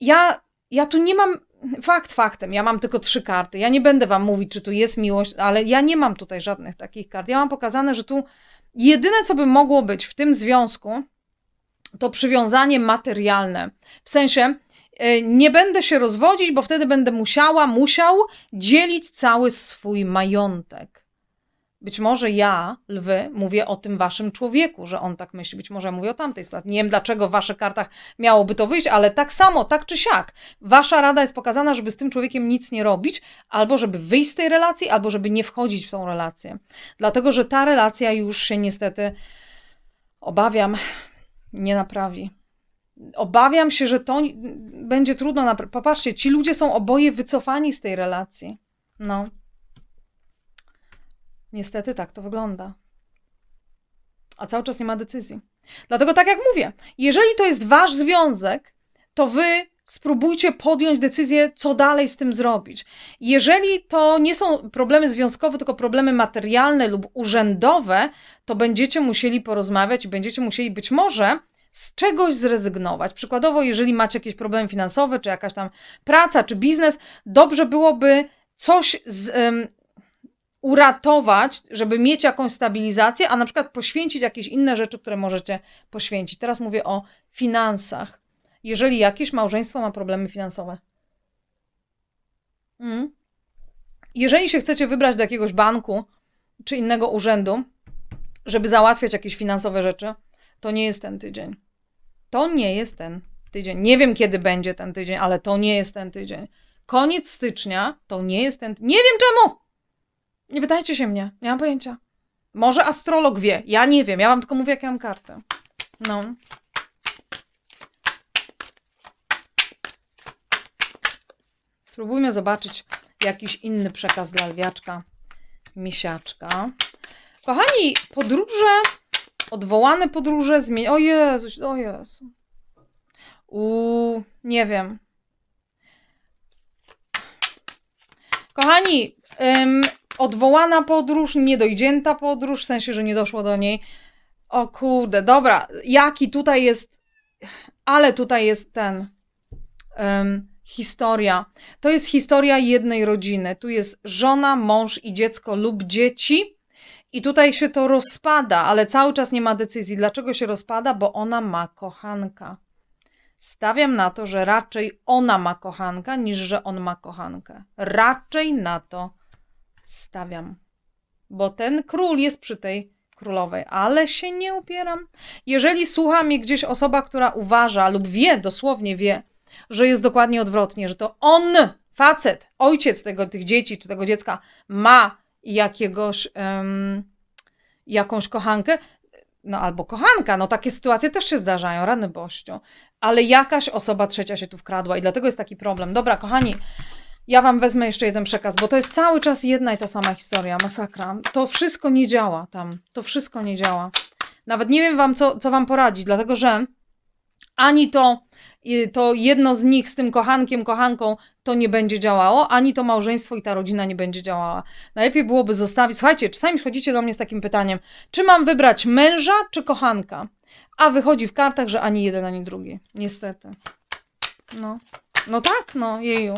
ja, ja tu nie mam fakt faktem, ja mam tylko trzy karty. Ja nie będę wam mówić, czy tu jest miłość, ale ja nie mam tutaj żadnych takich kart. Ja mam pokazane, że tu jedyne, co by mogło być w tym związku, to przywiązanie materialne. W sensie, e, nie będę się rozwodzić, bo wtedy będę musiała, musiał dzielić cały swój majątek. Być może ja, lwy, mówię o tym waszym człowieku, że on tak myśli. Być może ja mówię o tamtej sytuacji. Nie wiem, dlaczego w waszych kartach miałoby to wyjść, ale tak samo, tak czy siak. Wasza rada jest pokazana, żeby z tym człowiekiem nic nie robić, albo żeby wyjść z tej relacji, albo żeby nie wchodzić w tą relację. Dlatego, że ta relacja już się niestety, obawiam, nie naprawi. Obawiam się, że to będzie trudno. Popatrzcie, ci ludzie są oboje wycofani z tej relacji. No. Niestety tak to wygląda. A cały czas nie ma decyzji. Dlatego, tak jak mówię, jeżeli to jest wasz związek, to wy spróbujcie podjąć decyzję, co dalej z tym zrobić. Jeżeli to nie są problemy związkowe, tylko problemy materialne lub urzędowe, to będziecie musieli porozmawiać i będziecie musieli być może z czegoś zrezygnować. Przykładowo, jeżeli macie jakieś problemy finansowe, czy jakaś tam praca, czy biznes, dobrze byłoby coś z, uratować, żeby mieć jakąś stabilizację, a na przykład poświęcić jakieś inne rzeczy, które możecie poświęcić. Teraz mówię o finansach. Jeżeli jakieś małżeństwo ma problemy finansowe. Mm. Jeżeli się chcecie wybrać do jakiegoś banku czy innego urzędu, żeby załatwiać jakieś finansowe rzeczy, to nie jest ten tydzień. To nie jest ten tydzień. Nie wiem, kiedy będzie ten tydzień, ale to nie jest ten tydzień. Koniec stycznia to nie jest ten. Nie wiem czemu! Nie pytajcie się mnie, nie mam pojęcia. Może astrolog wie, ja nie wiem, ja wam tylko mówię, jakie mam kartę. No. Spróbujmy zobaczyć jakiś inny przekaz dla lwiaczka, misiaczka. Kochani, podróże, odwołane podróże, zmień... O Jezus, o Jezu. Uuu, nie wiem. Kochani, ym, odwołana podróż, niedojdzięta podróż, w sensie, że nie doszło do niej. O kurde, dobra, jaki tutaj jest, ale tutaj jest ten, um, historia. To jest historia jednej rodziny. Tu jest żona, mąż i dziecko lub dzieci. I tutaj się to rozpada, ale cały czas nie ma decyzji. Dlaczego się rozpada? Bo ona ma kochanka. Stawiam na to, że raczej ona ma kochanka, niż że on ma kochankę. Raczej na to stawiam. Bo ten król jest przy tej królowej, ale się nie upieram. Jeżeli słucha mnie gdzieś osoba, która uważa lub wie, dosłownie wie, że jest dokładnie odwrotnie, że to on, facet, ojciec tego, tych dzieci czy tego dziecka ma jakiegoś, um, jakąś kochankę, no albo kochanka, no takie sytuacje też się zdarzają, rany bościu. Ale jakaś osoba trzecia się tu wkradła i dlatego jest taki problem. Dobra, kochani, ja Wam wezmę jeszcze jeden przekaz, bo to jest cały czas jedna i ta sama historia, masakra. To wszystko nie działa tam, to wszystko nie działa. Nawet nie wiem Wam, co, co Wam poradzić, dlatego że ani to, y, to jedno z nich z tym kochankiem, kochanką to nie będzie działało, ani to małżeństwo i ta rodzina nie będzie działała. Najlepiej byłoby zostawić. Słuchajcie, czasami przychodzicie do mnie z takim pytaniem, czy mam wybrać męża czy kochanka? A wychodzi w kartach, że ani jeden, ani drugi. Niestety. No, no tak, no, jeju.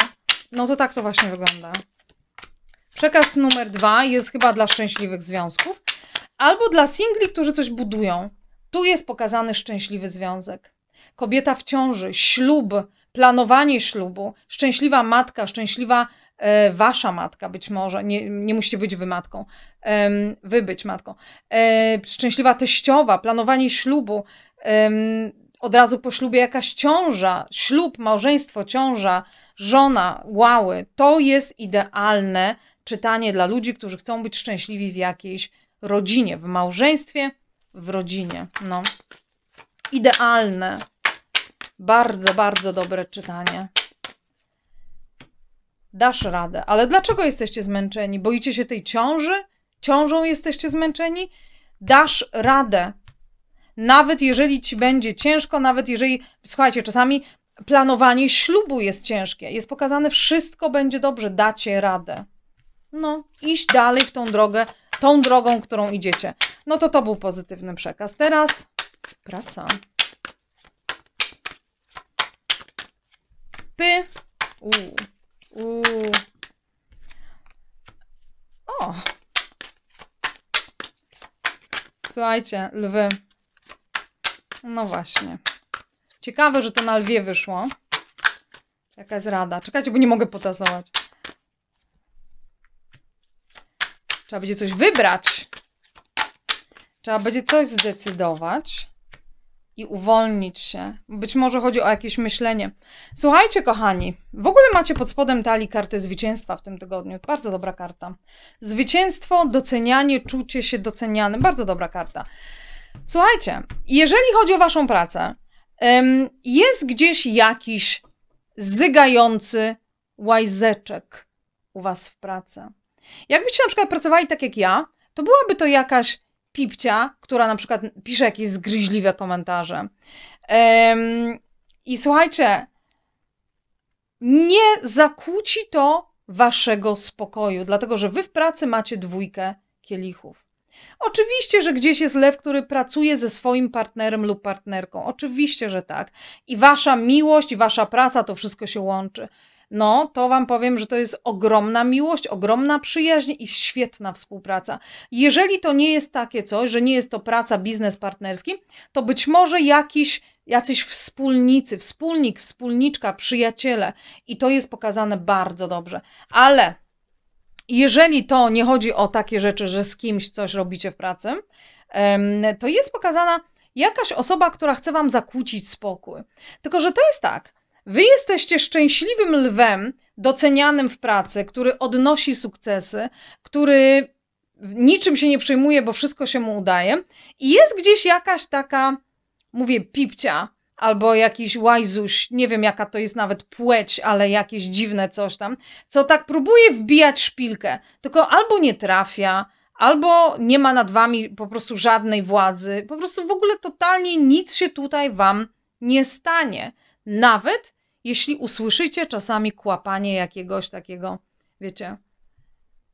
No to tak to właśnie wygląda. Przekaz numer dwa jest chyba dla szczęśliwych związków albo dla singli, którzy coś budują. Tu jest pokazany szczęśliwy związek. Kobieta w ciąży, ślub, planowanie ślubu, szczęśliwa matka, szczęśliwa e, wasza matka być może, nie, nie musicie być wy matką, e, wy być matką, e, szczęśliwa teściowa, planowanie ślubu, e, od razu po ślubie jakaś ciąża, ślub, małżeństwo, ciąża, żona, łały, to jest idealne czytanie dla ludzi, którzy chcą być szczęśliwi w jakiejś rodzinie, w małżeństwie, w rodzinie. No. Idealne. Bardzo, bardzo dobre czytanie. Dasz radę. Ale dlaczego jesteście zmęczeni? Boicie się tej ciąży? Ciążą jesteście zmęczeni? Dasz radę. Nawet jeżeli ci będzie ciężko, nawet jeżeli. Słuchajcie, czasami planowanie ślubu jest ciężkie. Jest pokazane, wszystko będzie dobrze, dacie radę. No, iść dalej w tą drogę, tą drogą, którą idziecie. No to to był pozytywny przekaz. Teraz praca. Py. U. U. O. Słuchajcie, lwy. No właśnie. Ciekawe, że to na lwie wyszło. Jaka jest rada. Czekajcie, bo nie mogę potasować. Trzeba będzie coś wybrać. Trzeba będzie coś zdecydować i uwolnić się. Być może chodzi o jakieś myślenie. Słuchajcie, kochani, w ogóle macie pod spodem talii karty zwycięstwa w tym tygodniu. Bardzo dobra karta. Zwycięstwo, docenianie, czucie się doceniane. Bardzo dobra karta. Słuchajcie, jeżeli chodzi o Waszą pracę, jest gdzieś jakiś zygający łajzeczek u Was w pracy. Jakbyście na przykład pracowali tak jak ja, to byłaby to jakaś pipcia, która na przykład pisze jakieś zgryźliwe komentarze. I słuchajcie, nie zakłóci to waszego spokoju, dlatego że wy w pracy macie dwójkę kielichów. Oczywiście, że gdzieś jest lew, który pracuje ze swoim partnerem lub partnerką. Oczywiście, że tak. I wasza miłość, wasza praca, to wszystko się łączy. No, to Wam powiem, że to jest ogromna miłość, ogromna przyjaźń i świetna współpraca. Jeżeli to nie jest takie coś, że nie jest to praca biznes partnerski, to być może jakiś, jacyś wspólnicy, wspólnik, wspólniczka, przyjaciele i to jest pokazane bardzo dobrze. Ale jeżeli to nie chodzi o takie rzeczy, że z kimś coś robicie w pracy, to jest pokazana jakaś osoba, która chce wam zakłócić spokój. Tylko, że to jest tak. Wy jesteście szczęśliwym lwem, docenianym w pracy, który odnosi sukcesy, który niczym się nie przejmuje, bo wszystko się mu udaje. I jest gdzieś jakaś taka, mówię, pipcia, albo jakiś łajzuś, nie wiem jaka to jest nawet płeć, ale jakieś dziwne coś tam, co tak próbuje wbijać szpilkę, tylko albo nie trafia, albo nie ma nad wami po prostu żadnej władzy, po prostu w ogóle totalnie nic się tutaj wam nie stanie. Nawet jeśli usłyszycie czasami kłapanie jakiegoś takiego, wiecie,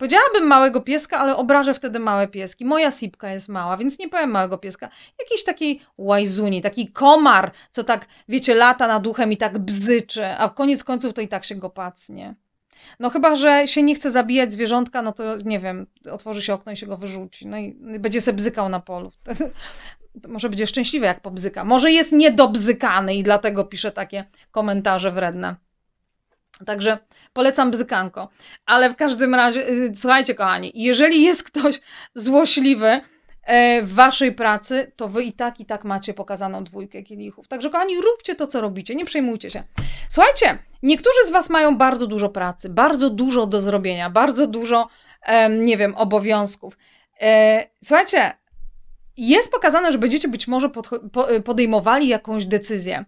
Powiedziałabym małego pieska, ale obrażę wtedy małe pieski. Moja sipka jest mała, więc nie powiem małego pieska. Jakiś taki łajzuni, taki komar, co tak, wiecie, lata nad duchem i tak bzyczy, a koniec końców to i tak się go pacnie. No chyba, że się nie chce zabijać zwierzątka, no to nie wiem, otworzy się okno i się go wyrzuci. No i no będzie se bzykał na polu. może będzie szczęśliwy, jak pobzyka. Może jest niedobzykany i dlatego pisze takie komentarze wredne. Także Polecam bzykanko. Ale w każdym razie, y, słuchajcie, kochani, jeżeli jest ktoś złośliwy, e, w waszej pracy, to wy i tak, i tak macie pokazaną dwójkę kielichów. Także kochani, róbcie to, co robicie, nie przejmujcie się. Słuchajcie, niektórzy z was mają bardzo dużo pracy, bardzo dużo do zrobienia, bardzo dużo, nie wiem, obowiązków. E, słuchajcie, jest pokazane, że będziecie być może podejmowali jakąś decyzję.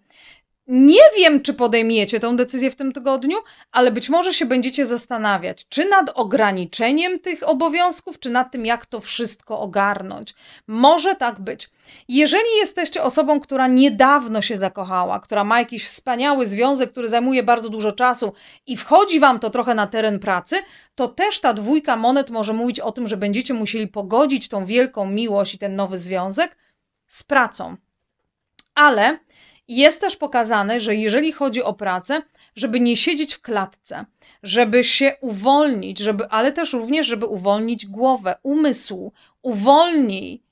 Nie wiem, czy podejmiecie tę decyzję w tym tygodniu, ale być może się będziecie zastanawiać, czy nad ograniczeniem tych obowiązków, czy nad tym, jak to wszystko ogarnąć. Może tak być. Jeżeli jesteście osobą, która niedawno się zakochała, która ma jakiś wspaniały związek, który zajmuje bardzo dużo czasu i wchodzi wam to trochę na teren pracy, to też ta dwójka monet może mówić o tym, że będziecie musieli pogodzić tą wielką miłość i ten nowy związek z pracą. Ale jest też pokazane, że jeżeli chodzi o pracę, żeby nie siedzieć w klatce, żeby się uwolnić, żeby, ale też również, żeby uwolnić głowę, umysł, uwolnij.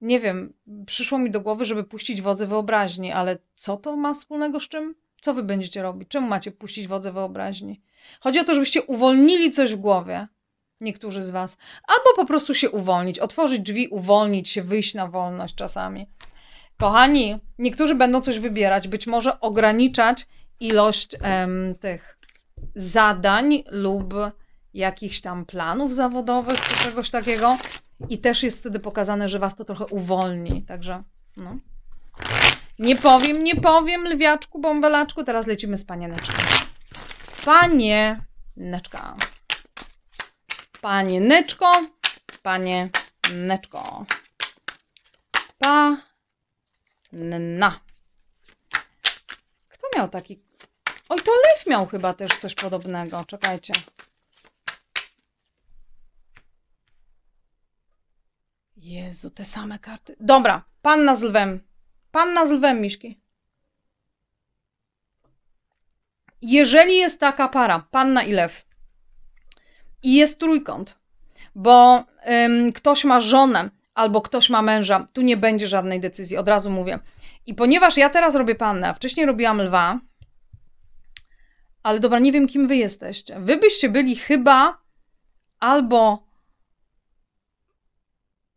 Nie wiem, przyszło mi do głowy, żeby puścić wodze wyobraźni, ale co to ma wspólnego z czym? Co wy będziecie robić? Czemu macie puścić wodze wyobraźni? Chodzi o to, żebyście uwolnili coś w głowie, niektórzy z was, albo po prostu się uwolnić, otworzyć drzwi, uwolnić się, wyjść na wolność czasami. Kochani, niektórzy będą coś wybierać, być może ograniczać ilość em, tych zadań lub jakichś tam planów zawodowych czy czegoś takiego. I też jest wtedy pokazane, że was to trochę uwolni. Także no. Nie powiem, nie powiem, lwiaczku, bąbelaczku. Teraz lecimy z panieneczką. neczko. panie neczko. Pa. Na. Kto miał taki... Oj, to lew miał chyba też coś podobnego. Czekajcie. Jezu, te same karty. Dobra, panna z lwem. Panna z lwem, Miszki. Jeżeli jest taka para, panna i lew, i jest trójkąt, bo ym, ktoś ma żonę albo ktoś ma męża, tu nie będzie żadnej decyzji, od razu mówię. I ponieważ ja teraz robię pannę, a wcześniej robiłam lwa, ale dobra, nie wiem, kim wy jesteście. Wy byście byli chyba albo.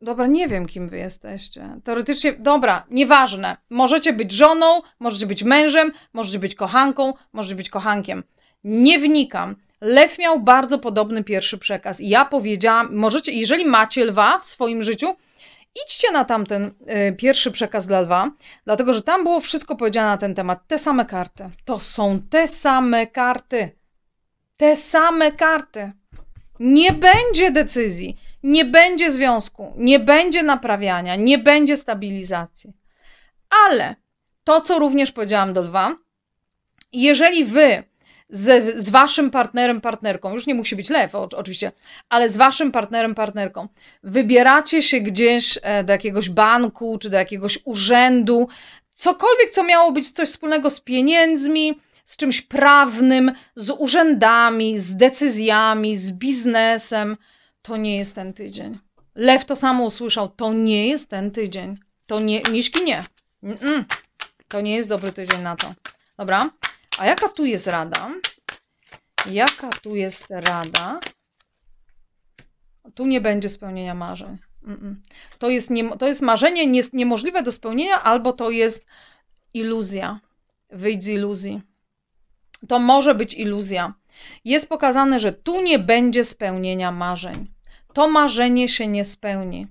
Dobra, nie wiem, kim wy jesteście. Teoretycznie, dobra, nieważne. Możecie być żoną, możecie być mężem, możecie być kochanką, możecie być kochankiem. Nie wnikam. Lew miał bardzo podobny pierwszy przekaz. I ja powiedziałam, możecie, jeżeli macie lwa w swoim życiu, idźcie na tamten y, pierwszy przekaz dla lwa, dlatego że tam było wszystko powiedziane na ten temat. Te same karty. To są te same karty. Te same karty. Nie będzie decyzji, nie będzie związku, nie będzie naprawiania, nie będzie stabilizacji. Ale to, co również powiedziałam do lwa, jeżeli wy z, z waszym partnerem, partnerką, już nie musi być lew o, oczywiście, ale z waszym partnerem, partnerką, wybieracie się gdzieś e, do jakiegoś banku czy do jakiegoś urzędu, cokolwiek, co miało być coś wspólnego z pieniędzmi, z czymś prawnym, z urzędami, z decyzjami, z biznesem, to nie jest ten tydzień. Lew to samo usłyszał, to nie jest ten tydzień. To nie, miszki nie. Mm -mm. To nie jest dobry tydzień na to. Dobra? A jaka tu jest rada? Jaka tu jest rada? Tu nie będzie spełnienia marzeń. To jest, nie, to jest marzenie nie, niemożliwe do spełnienia, albo to jest iluzja. Wyjdź z iluzji. To może być iluzja. Jest pokazane, że tu nie będzie spełnienia marzeń. To marzenie się nie spełni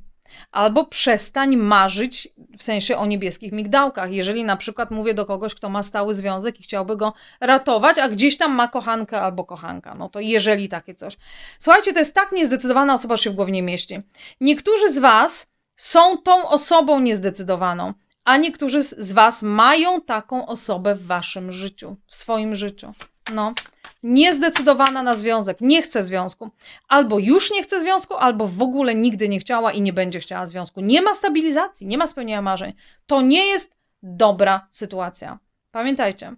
albo przestań marzyć w sensie o niebieskich migdałkach. Jeżeli na przykład mówię do kogoś, kto ma stały związek i chciałby go ratować, a gdzieś tam ma kochankę albo kochanka, no to jeżeli takie coś. Słuchajcie, to jest tak niezdecydowana osoba, że się w głowie nie mieści. Niektórzy z Was są tą osobą niezdecydowaną, a niektórzy z Was mają taką osobę w Waszym życiu, w swoim życiu. No, niezdecydowana na związek, nie chce związku. Albo już nie chce związku, albo w ogóle nigdy nie chciała i nie będzie chciała związku. Nie ma stabilizacji, nie ma spełnienia marzeń. To nie jest dobra sytuacja. Pamiętajcie,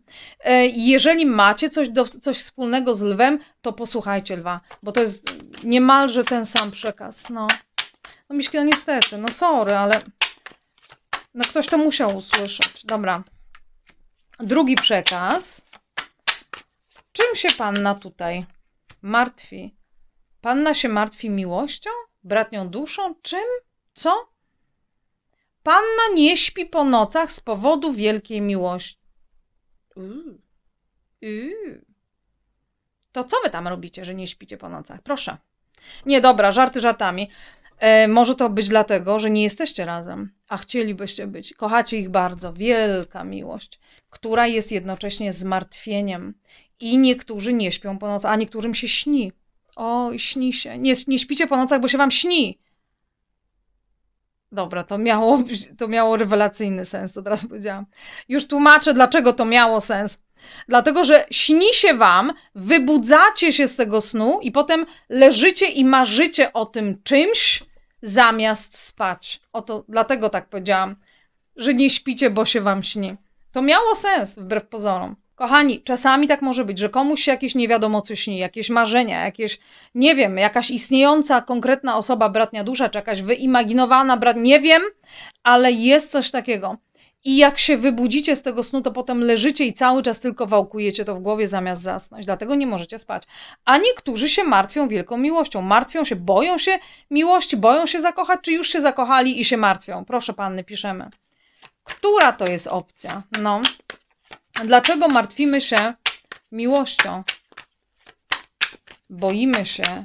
e, jeżeli macie coś, do, coś wspólnego z lwem, to posłuchajcie lwa, bo to jest niemalże ten sam przekaz. No, no Miśki, no niestety, no sorry, ale no ktoś to musiał usłyszeć. Dobra. Drugi przekaz. Czym się panna tutaj martwi? Panna się martwi miłością? Bratnią duszą? Czym? Co? Panna nie śpi po nocach z powodu wielkiej miłości. Mm. Y. To co wy tam robicie, że nie śpicie po nocach? Proszę. Nie, dobra, żarty żartami. E, może to być dlatego, że nie jesteście razem, a chcielibyście być. Kochacie ich bardzo. Wielka miłość, która jest jednocześnie zmartwieniem. I niektórzy nie śpią po nocy, a niektórym się śni. Oj, śni się. Nie, nie śpicie po nocach, bo się wam śni. Dobra, to miało, to miało rewelacyjny sens, to teraz powiedziałam. Już tłumaczę, dlaczego to miało sens. Dlatego, że śni się wam, wybudzacie się z tego snu i potem leżycie i marzycie o tym czymś zamiast spać. Oto dlatego tak powiedziałam, że nie śpicie, bo się wam śni. To miało sens wbrew pozorom. Kochani, czasami tak może być, że komuś się jakieś nie wiadomo co śni, jakieś marzenia, jakieś, nie wiem, jakaś istniejąca konkretna osoba, bratnia dusza, czy jakaś wyimaginowana brat, nie wiem, ale jest coś takiego. I jak się wybudzicie z tego snu, to potem leżycie i cały czas tylko wałkujecie to w głowie zamiast zasnąć. Dlatego nie możecie spać. A niektórzy się martwią wielką miłością. Martwią się, boją się miłości, boją się zakochać, czy już się zakochali i się martwią. Proszę panny, piszemy. Która to jest opcja? No dlaczego martwimy się miłością? Boimy się.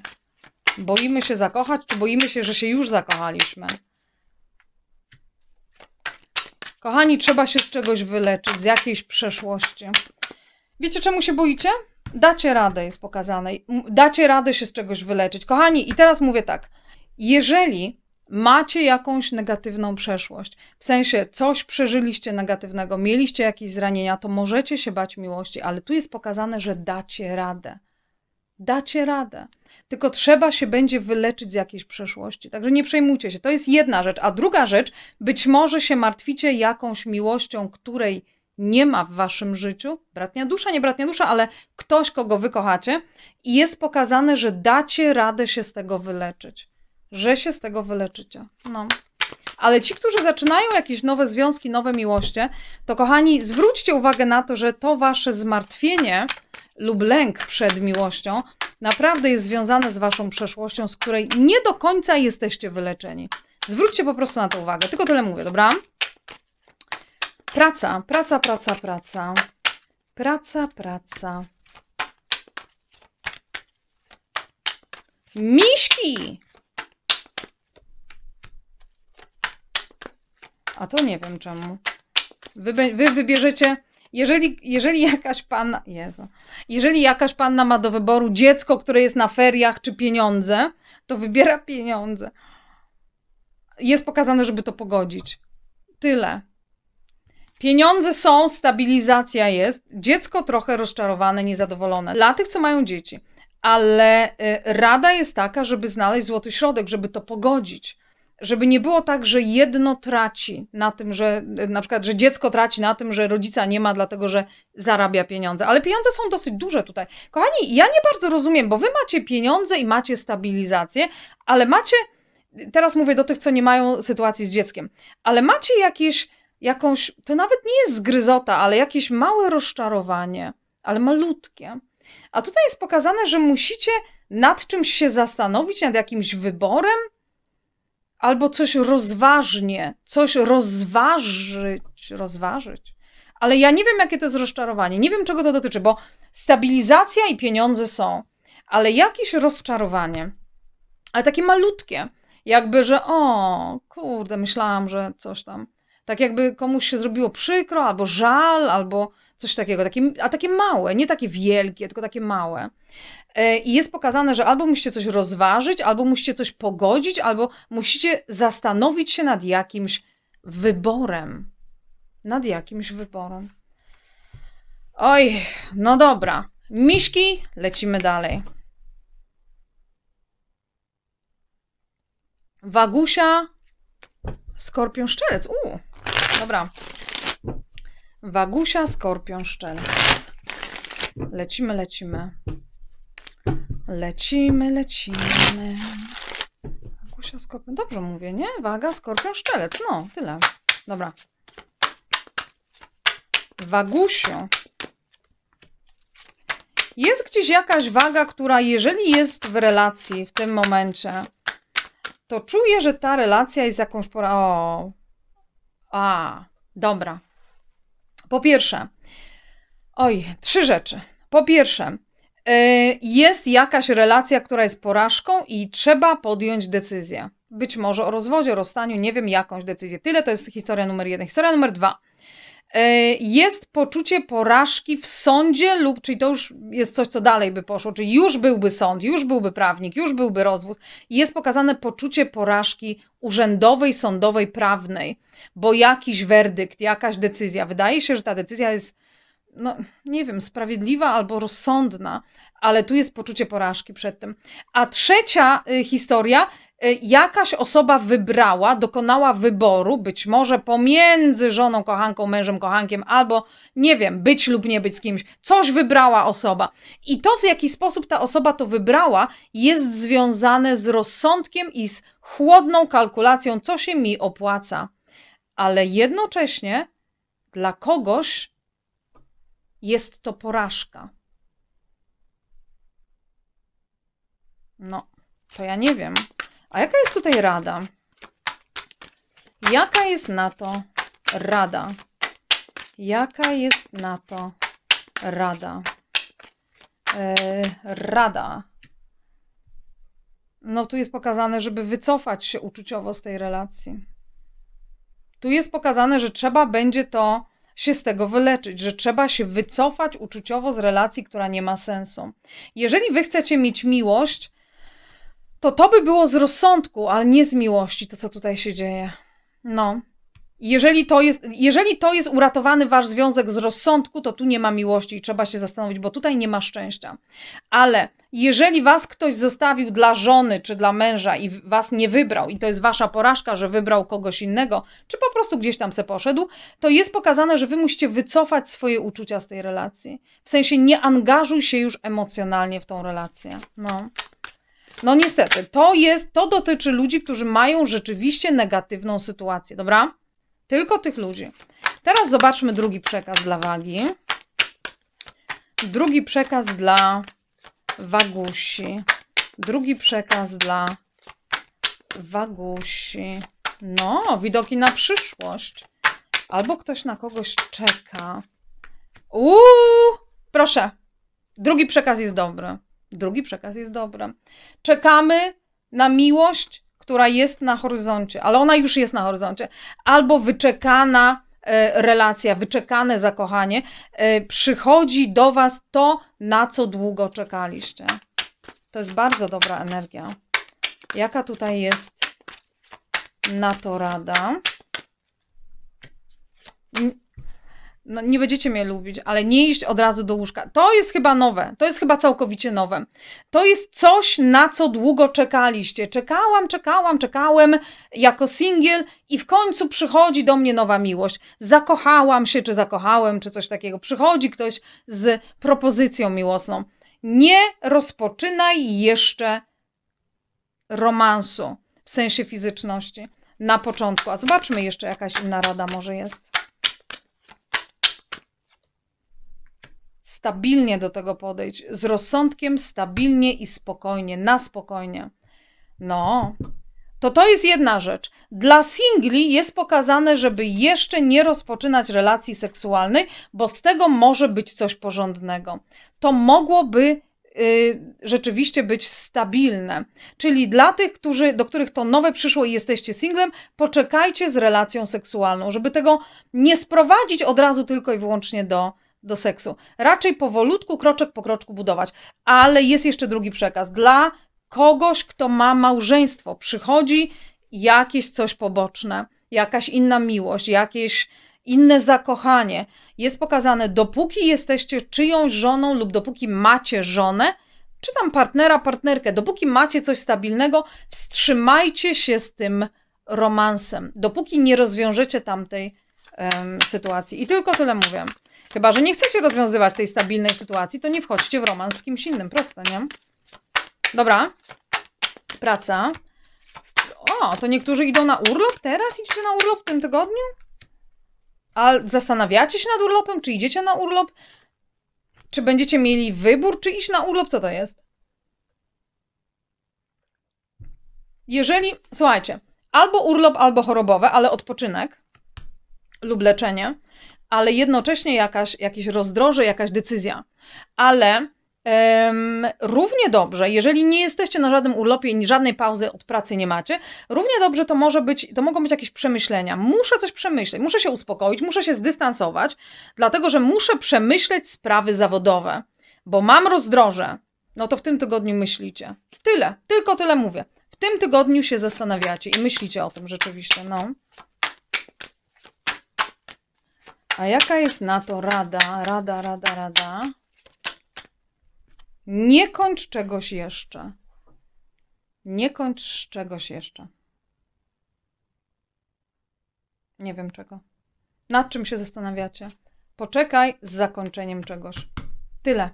Boimy się zakochać, czy boimy się, że się już zakochaliśmy? Kochani, trzeba się z czegoś wyleczyć, z jakiejś przeszłości. Wiecie, czemu się boicie? Dacie radę, jest pokazane. Dacie radę się z czegoś wyleczyć. Kochani, i teraz mówię tak. Jeżeli macie jakąś negatywną przeszłość. W sensie coś przeżyliście negatywnego, mieliście jakieś zranienia, to możecie się bać miłości, ale tu jest pokazane, że dacie radę. Dacie radę. Tylko trzeba się będzie wyleczyć z jakiejś przeszłości. Także nie przejmujcie się. To jest jedna rzecz. A druga rzecz, być może się martwicie jakąś miłością, której nie ma w waszym życiu, bratnia dusza, nie bratnia dusza, ale ktoś, kogo wykochacie, i jest pokazane, że dacie radę się z tego wyleczyć że się z tego wyleczycie. No. Ale ci, którzy zaczynają jakieś nowe związki, nowe miłości, to kochani, zwróćcie uwagę na to, że to wasze zmartwienie lub lęk przed miłością naprawdę jest związane z waszą przeszłością, z której nie do końca jesteście wyleczeni. Zwróćcie po prostu na to uwagę. Tylko tyle mówię, dobra? Praca, praca, praca, praca. Praca, praca. Miśki! A to nie wiem czemu. Wy, wy wybierzecie, jeżeli, jeżeli jakaś panna, Jezu, jeżeli jakaś panna ma do wyboru dziecko, które jest na feriach, czy pieniądze, to wybiera pieniądze. Jest pokazane, żeby to pogodzić. Tyle. Pieniądze są, stabilizacja jest, dziecko trochę rozczarowane, niezadowolone. Dla tych, co mają dzieci. Ale y, rada jest taka, żeby znaleźć złoty środek, żeby to pogodzić żeby nie było tak, że jedno traci na tym, że na przykład, że dziecko traci na tym, że rodzica nie ma, dlatego że zarabia pieniądze. Ale pieniądze są dosyć duże tutaj. Kochani, ja nie bardzo rozumiem, bo wy macie pieniądze i macie stabilizację, ale macie, teraz mówię do tych, co nie mają sytuacji z dzieckiem, ale macie jakieś, jakąś, to nawet nie jest zgryzota, ale jakieś małe rozczarowanie, ale malutkie. A tutaj jest pokazane, że musicie nad czymś się zastanowić, nad jakimś wyborem, albo coś rozważnie, coś rozważyć, rozważyć. Ale ja nie wiem, jakie to jest rozczarowanie. Nie wiem, czego to dotyczy, bo stabilizacja i pieniądze są, ale jakieś rozczarowanie, ale takie malutkie, jakby, że o, kurde, myślałam, że coś tam. Tak jakby komuś się zrobiło przykro, albo żal, albo coś takiego. Takie, a takie małe, nie takie wielkie, tylko takie małe. E, i jest pokazane, że albo musicie coś rozważyć, albo musicie coś pogodzić, albo musicie zastanowić się nad jakimś wyborem. Nad jakimś wyborem. Oj, no dobra. Miszki, lecimy dalej. Wagusia, skorpion szczelec. U, dobra. Wagusia, skorpion szczelec. Lecimy, lecimy. Lecimy, lecimy. Gusia, skorpion. Dobrze mówię, nie? Waga, skorpion, szczelec. No, tyle. Dobra. Wagusiu. Jest gdzieś jakaś waga, która jeżeli jest w relacji w tym momencie, to czuję, że ta relacja jest jakąś pora. O. A, dobra. Po pierwsze, oj, trzy rzeczy. Po pierwsze, E, jest jakaś relacja, która jest porażką i trzeba podjąć decyzję. Być może o rozwodzie, o rozstaniu, nie wiem jakąś decyzję. Tyle to jest historia numer jeden. Historia numer dwa. E, jest poczucie porażki w sądzie, lub czyli to już jest coś, co dalej by poszło, czyli już byłby sąd, już byłby prawnik, już byłby rozwód. Jest pokazane poczucie porażki urzędowej, sądowej, prawnej, bo jakiś werdykt, jakaś decyzja. Wydaje się, że ta decyzja jest no nie wiem, sprawiedliwa albo rozsądna, ale tu jest poczucie porażki przed tym. A trzecia y, historia, y, jakaś osoba wybrała, dokonała wyboru, być może pomiędzy żoną, kochanką, mężem, kochankiem, albo nie wiem, być lub nie być z kimś. Coś wybrała osoba. I to, w jaki sposób ta osoba to wybrała, jest związane z rozsądkiem i z chłodną kalkulacją, co się mi opłaca. Ale jednocześnie dla kogoś jest to porażka. No, to ja nie wiem. A jaka jest tutaj rada? Jaka jest na to rada? Jaka jest na to rada? E, rada. No, tu jest pokazane, żeby wycofać się uczuciowo z tej relacji. Tu jest pokazane, że trzeba będzie to się z tego wyleczyć, że trzeba się wycofać uczuciowo z relacji, która nie ma sensu. Jeżeli wy chcecie mieć miłość, to to by było z rozsądku, ale nie z miłości, to co tutaj się dzieje. No, jeżeli to, jest, jeżeli to jest uratowany wasz związek z rozsądku, to tu nie ma miłości i trzeba się zastanowić, bo tutaj nie ma szczęścia. Ale jeżeli was ktoś zostawił dla żony czy dla męża i was nie wybrał, i to jest wasza porażka, że wybrał kogoś innego, czy po prostu gdzieś tam se poszedł, to jest pokazane, że wy musicie wycofać swoje uczucia z tej relacji. W sensie nie angażuj się już emocjonalnie w tą relację. No. No niestety, to jest, to dotyczy ludzi, którzy mają rzeczywiście negatywną sytuację, dobra? Tylko tych ludzi. Teraz zobaczmy drugi przekaz dla wagi. Drugi przekaz dla wagusi. Drugi przekaz dla wagusi. No, widoki na przyszłość. Albo ktoś na kogoś czeka. Uuu, proszę. Drugi przekaz jest dobry. Drugi przekaz jest dobry. Czekamy na miłość, która jest na horyzoncie, ale ona już jest na horyzoncie, albo wyczekana e, relacja, wyczekane zakochanie, e, przychodzi do Was to, na co długo czekaliście. To jest bardzo dobra energia. Jaka tutaj jest na to rada? no, nie będziecie mnie lubić, ale nie iść od razu do łóżka. To jest chyba nowe, to jest chyba całkowicie nowe. To jest coś, na co długo czekaliście. Czekałam, czekałam, czekałem jako singiel i w końcu przychodzi do mnie nowa miłość. Zakochałam się, czy zakochałem, czy coś takiego. Przychodzi ktoś z propozycją miłosną. Nie rozpoczynaj jeszcze romansu w sensie fizyczności na początku. A zobaczmy jeszcze jakaś inna rada może jest. stabilnie do tego podejść, z rozsądkiem, stabilnie i spokojnie, na spokojnie. No, to to jest jedna rzecz. Dla singli jest pokazane, żeby jeszcze nie rozpoczynać relacji seksualnej, bo z tego może być coś porządnego. To mogłoby y, rzeczywiście być stabilne. Czyli dla tych, którzy, do których to nowe przyszło i jesteście singlem, poczekajcie z relacją seksualną, żeby tego nie sprowadzić od razu tylko i wyłącznie do do seksu. Raczej powolutku, kroczek po kroczku budować. Ale jest jeszcze drugi przekaz. Dla kogoś, kto ma małżeństwo, przychodzi jakieś coś poboczne, jakaś inna miłość, jakieś inne zakochanie. Jest pokazane, dopóki jesteście czyjąś żoną lub dopóki macie żonę, czy tam partnera, partnerkę, dopóki macie coś stabilnego, wstrzymajcie się z tym romansem, dopóki nie rozwiążecie tamtej um, sytuacji. I tylko tyle mówię. Chyba, że nie chcecie rozwiązywać tej stabilnej sytuacji, to nie wchodźcie w romans z kimś innym. Proste, nie? Dobra. Praca. O, to niektórzy idą na urlop teraz? Idziecie na urlop w tym tygodniu? A zastanawiacie się nad urlopem? Czy idziecie na urlop? Czy będziecie mieli wybór, czy iść na urlop? Co to jest? Jeżeli, słuchajcie, albo urlop, albo chorobowe, ale odpoczynek lub leczenie ale jednocześnie jakaś, jakieś rozdroże, jakaś decyzja. Ale um, równie dobrze, jeżeli nie jesteście na żadnym urlopie i żadnej pauzy od pracy nie macie, równie dobrze to, może być, to mogą być jakieś przemyślenia. Muszę coś przemyśleć, muszę się uspokoić, muszę się zdystansować, dlatego że muszę przemyśleć sprawy zawodowe, bo mam rozdroże. No to w tym tygodniu myślicie. Tyle, tylko tyle mówię. W tym tygodniu się zastanawiacie i myślicie o tym rzeczywiście, no. A jaka jest na to rada, rada, rada, rada? Nie kończ czegoś jeszcze. Nie kończ czegoś jeszcze. Nie wiem czego. Nad czym się zastanawiacie? Poczekaj z zakończeniem czegoś. Tyle.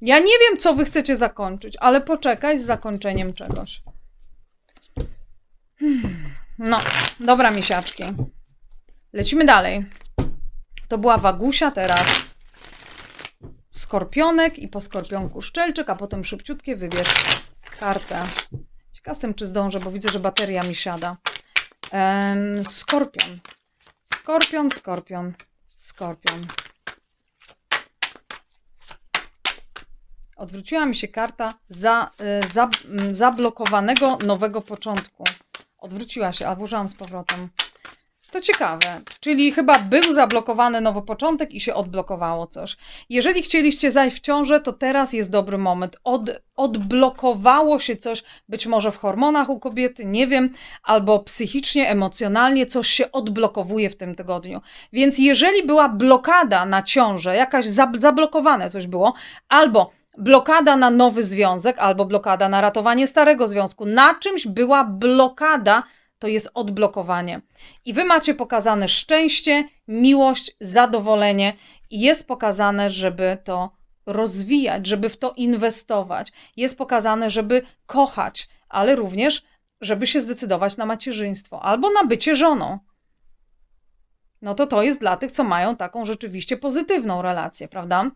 Ja nie wiem, co wy chcecie zakończyć, ale poczekaj z zakończeniem czegoś. Hmm. No, dobra, misiaczki. Lecimy dalej. To była wagusia, teraz skorpionek i po skorpionku szczelczyk, a potem szybciutkie wybierz kartę. Ciekaw jestem, czy zdążę, bo widzę, że bateria mi siada. Ehm, skorpion. Skorpion, skorpion, skorpion. Odwróciła mi się karta za, y, za, zablokowanego nowego początku. Odwróciła się, a włożyłam z powrotem. To ciekawe. Czyli chyba był zablokowany nowy początek i się odblokowało coś. Jeżeli chcieliście zajść w ciążę, to teraz jest dobry moment. Od, odblokowało się coś, być może w hormonach u kobiety, nie wiem, albo psychicznie, emocjonalnie coś się odblokowuje w tym tygodniu. Więc jeżeli była blokada na ciążę, jakaś zablokowane coś było, albo blokada na nowy związek, albo blokada na ratowanie starego związku, na czymś była blokada to jest odblokowanie. I wy macie pokazane szczęście, miłość, zadowolenie i jest pokazane, żeby to rozwijać, żeby w to inwestować. Jest pokazane, żeby kochać, ale również, żeby się zdecydować na macierzyństwo albo na bycie żoną. No to to jest dla tych, co mają taką rzeczywiście pozytywną relację, prawda?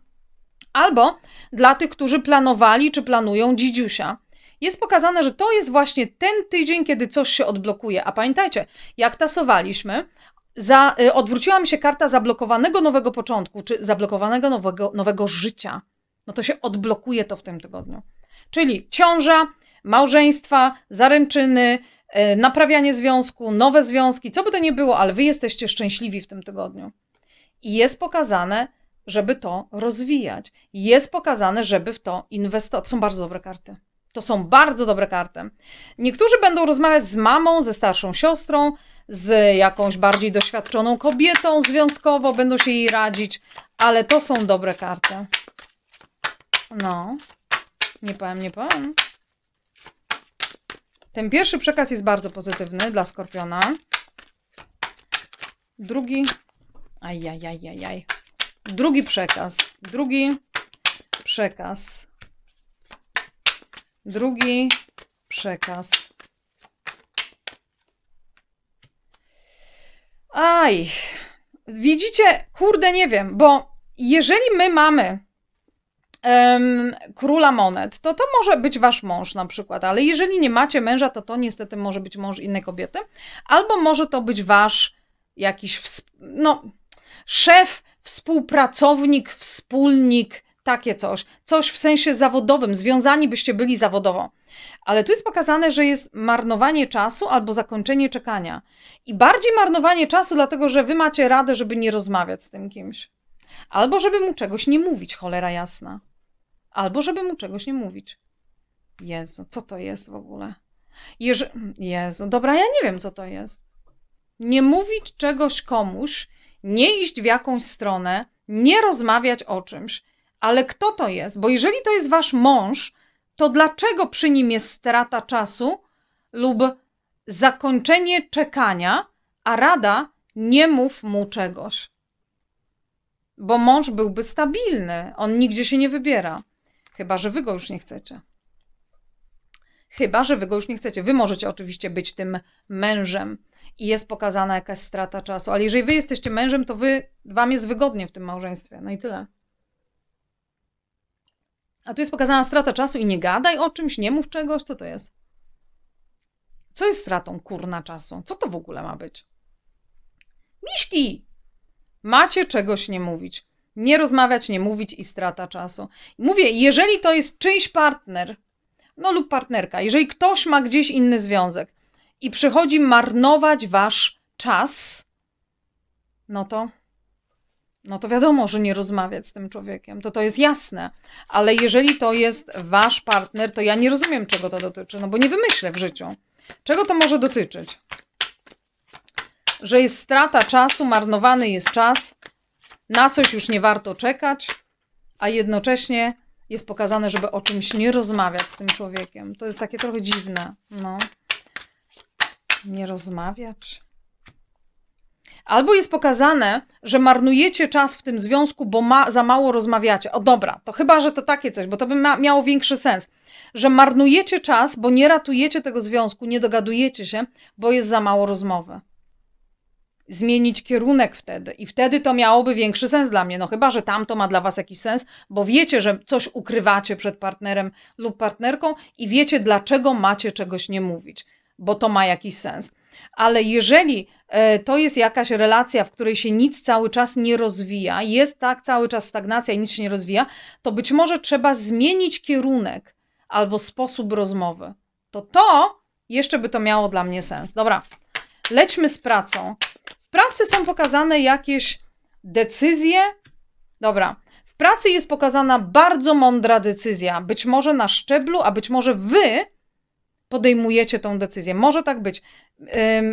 Albo dla tych, którzy planowali czy planują dzidziusia jest pokazane, że to jest właśnie ten tydzień, kiedy coś się odblokuje. A pamiętajcie, jak tasowaliśmy, za, y, odwróciła mi się karta zablokowanego nowego początku, czy zablokowanego nowego, nowego życia. No to się odblokuje to w tym tygodniu. Czyli ciąża, małżeństwa, zaręczyny, y, naprawianie związku, nowe związki, co by to nie było, ale wy jesteście szczęśliwi w tym tygodniu. I jest pokazane, żeby to rozwijać. Jest pokazane, żeby w to inwestować. Są bardzo dobre karty. To są bardzo dobre karty. Niektórzy będą rozmawiać z mamą, ze starszą siostrą, z jakąś bardziej doświadczoną kobietą związkowo, będą się jej radzić, ale to są dobre karty. No, nie powiem, nie powiem. Ten pierwszy przekaz jest bardzo pozytywny dla Skorpiona. Drugi, ajajajajaj. Drugi przekaz, drugi przekaz. Drugi przekaz. Aj, widzicie, kurde, nie wiem, bo jeżeli my mamy um, króla monet, to to może być wasz mąż na przykład, ale jeżeli nie macie męża, to to niestety może być mąż innej kobiety, albo może to być wasz jakiś, no, szef, współpracownik, wspólnik, takie coś, coś w sensie zawodowym, związani byście byli zawodowo. Ale tu jest pokazane, że jest marnowanie czasu albo zakończenie czekania. I bardziej marnowanie czasu, dlatego że wy macie radę, żeby nie rozmawiać z tym kimś. Albo żeby mu czegoś nie mówić, cholera jasna. Albo żeby mu czegoś nie mówić. Jezu, co to jest w ogóle? Jeż... Jezu, dobra, ja nie wiem, co to jest. Nie mówić czegoś komuś, nie iść w jakąś stronę, nie rozmawiać o czymś. Ale kto to jest? Bo jeżeli to jest wasz mąż, to dlaczego przy nim jest strata czasu lub zakończenie czekania, a rada nie mów mu czegoś? Bo mąż byłby stabilny, on nigdzie się nie wybiera. Chyba, że wy go już nie chcecie. Chyba, że wy go już nie chcecie. Wy możecie oczywiście być tym mężem i jest pokazana jakaś strata czasu, ale jeżeli wy jesteście mężem, to wy, wam jest wygodnie w tym małżeństwie. No i tyle. A tu jest pokazana strata czasu i nie gadaj o czymś, nie mów czegoś, co to jest? Co jest stratą kurna czasu? Co to w ogóle ma być? Miśki! Macie czegoś nie mówić. Nie rozmawiać, nie mówić i strata czasu. Mówię, jeżeli to jest czyjś partner, no lub partnerka, jeżeli ktoś ma gdzieś inny związek i przychodzi marnować wasz czas, no to no to wiadomo, że nie rozmawiać z tym człowiekiem, to to jest jasne. Ale jeżeli to jest wasz partner, to ja nie rozumiem, czego to dotyczy, no bo nie wymyślę w życiu. Czego to może dotyczyć? Że jest strata czasu, marnowany jest czas, na coś już nie warto czekać, a jednocześnie jest pokazane, żeby o czymś nie rozmawiać z tym człowiekiem. To jest takie trochę dziwne, no. Nie rozmawiać. Albo jest pokazane, że marnujecie czas w tym związku, bo ma, za mało rozmawiacie. O dobra, to chyba, że to takie coś, bo to by ma, miało większy sens. Że marnujecie czas, bo nie ratujecie tego związku, nie dogadujecie się, bo jest za mało rozmowy. Zmienić kierunek wtedy i wtedy to miałoby większy sens dla mnie. No chyba, że tamto ma dla was jakiś sens, bo wiecie, że coś ukrywacie przed partnerem lub partnerką i wiecie, dlaczego macie czegoś nie mówić, bo to ma jakiś sens ale jeżeli e, to jest jakaś relacja, w której się nic cały czas nie rozwija, jest tak cały czas stagnacja i nic się nie rozwija, to być może trzeba zmienić kierunek albo sposób rozmowy. To to jeszcze by to miało dla mnie sens. Dobra, lećmy z pracą. W pracy są pokazane jakieś decyzje. Dobra, w pracy jest pokazana bardzo mądra decyzja, być może na szczeblu, a być może wy podejmujecie tą decyzję. Może tak być,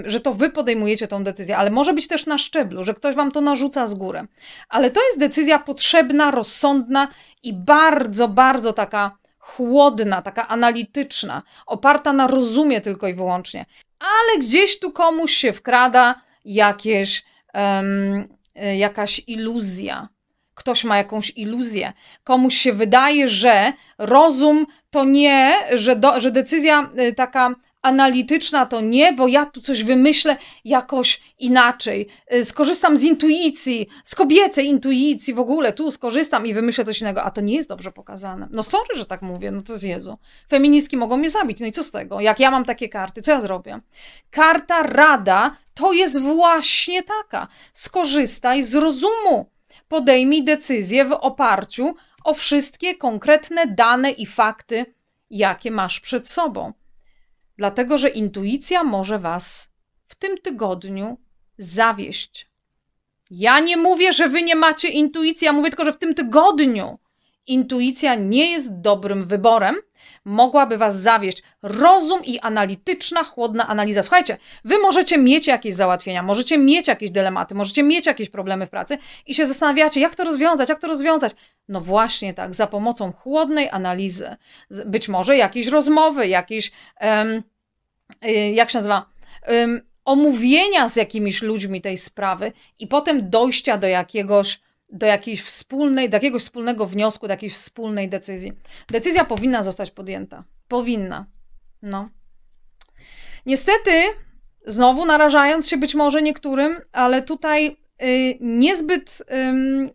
że to wy podejmujecie tą decyzję, ale może być też na szczeblu, że ktoś wam to narzuca z góry. Ale to jest decyzja potrzebna, rozsądna i bardzo, bardzo taka chłodna, taka analityczna, oparta na rozumie tylko i wyłącznie. Ale gdzieś tu komuś się wkrada jakieś, um, jakaś iluzja ktoś ma jakąś iluzję. Komuś się wydaje, że rozum to nie, że, do, że decyzja y, taka analityczna to nie, bo ja tu coś wymyślę jakoś inaczej. Y, skorzystam z intuicji, z kobiecej intuicji w ogóle, tu skorzystam i wymyślę coś innego, a to nie jest dobrze pokazane. No sorry, że tak mówię, no to jest Jezu. Feministki mogą mnie zabić, no i co z tego? Jak ja mam takie karty, co ja zrobię? Karta rada to jest właśnie taka. Skorzystaj z rozumu podejmij decyzję w oparciu o wszystkie konkretne dane i fakty, jakie masz przed sobą. Dlatego, że intuicja może Was w tym tygodniu zawieść. Ja nie mówię, że Wy nie macie intuicji, ja mówię tylko, że w tym tygodniu intuicja nie jest dobrym wyborem mogłaby Was zawieść. Rozum i analityczna, chłodna analiza. Słuchajcie, Wy możecie mieć jakieś załatwienia, możecie mieć jakieś dylematy, możecie mieć jakieś problemy w pracy i się zastanawiacie, jak to rozwiązać, jak to rozwiązać. No właśnie tak, za pomocą chłodnej analizy. Być może jakiejś rozmowy, jakiejś, um, jak się nazywa, um, omówienia z jakimiś ludźmi tej sprawy i potem dojścia do jakiegoś do jakiejś wspólnej, do jakiegoś wspólnego wniosku, do jakiejś wspólnej decyzji. Decyzja powinna zostać podjęta. Powinna. No. Niestety, znowu narażając się być może niektórym, ale tutaj y, niezbyt y,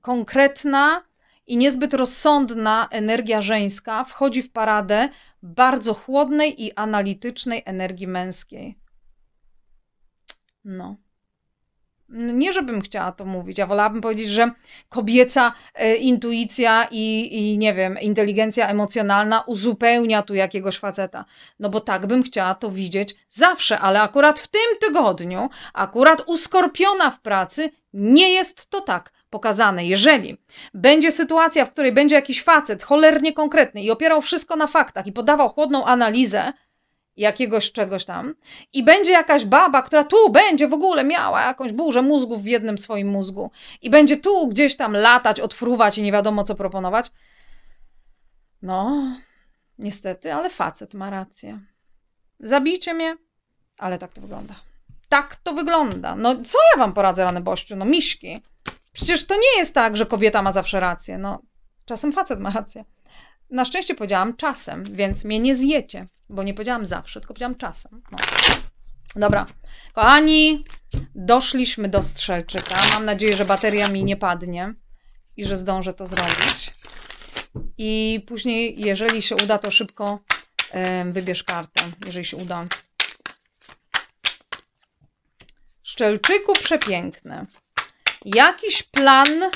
konkretna i niezbyt rozsądna energia żeńska wchodzi w paradę bardzo chłodnej i analitycznej energii męskiej. No nie żebym chciała to mówić, ja wolałabym powiedzieć, że kobieca e, intuicja i, i, nie wiem, inteligencja emocjonalna uzupełnia tu jakiegoś faceta. No bo tak bym chciała to widzieć zawsze, ale akurat w tym tygodniu, akurat u skorpiona w pracy, nie jest to tak pokazane. Jeżeli będzie sytuacja, w której będzie jakiś facet cholernie konkretny i opierał wszystko na faktach i podawał chłodną analizę, jakiegoś czegoś tam i będzie jakaś baba, która tu będzie w ogóle miała jakąś burzę mózgów w jednym swoim mózgu i będzie tu gdzieś tam latać, odfruwać i nie wiadomo co proponować. No, niestety, ale facet ma rację. Zabijcie mnie, ale tak to wygląda. Tak to wygląda. No, co ja wam poradzę, rany bościu? No, miśki. Przecież to nie jest tak, że kobieta ma zawsze rację. No, czasem facet ma rację. Na szczęście powiedziałam czasem, więc mnie nie zjecie. Bo nie powiedziałam zawsze, tylko powiedziałam czasem. No. Dobra, kochani, doszliśmy do strzelczyka. Mam nadzieję, że bateria mi nie padnie i że zdążę to zrobić. I później, jeżeli się uda, to szybko yy, wybierz kartę, jeżeli się uda. Szczelczyku przepiękne. Jakiś plan.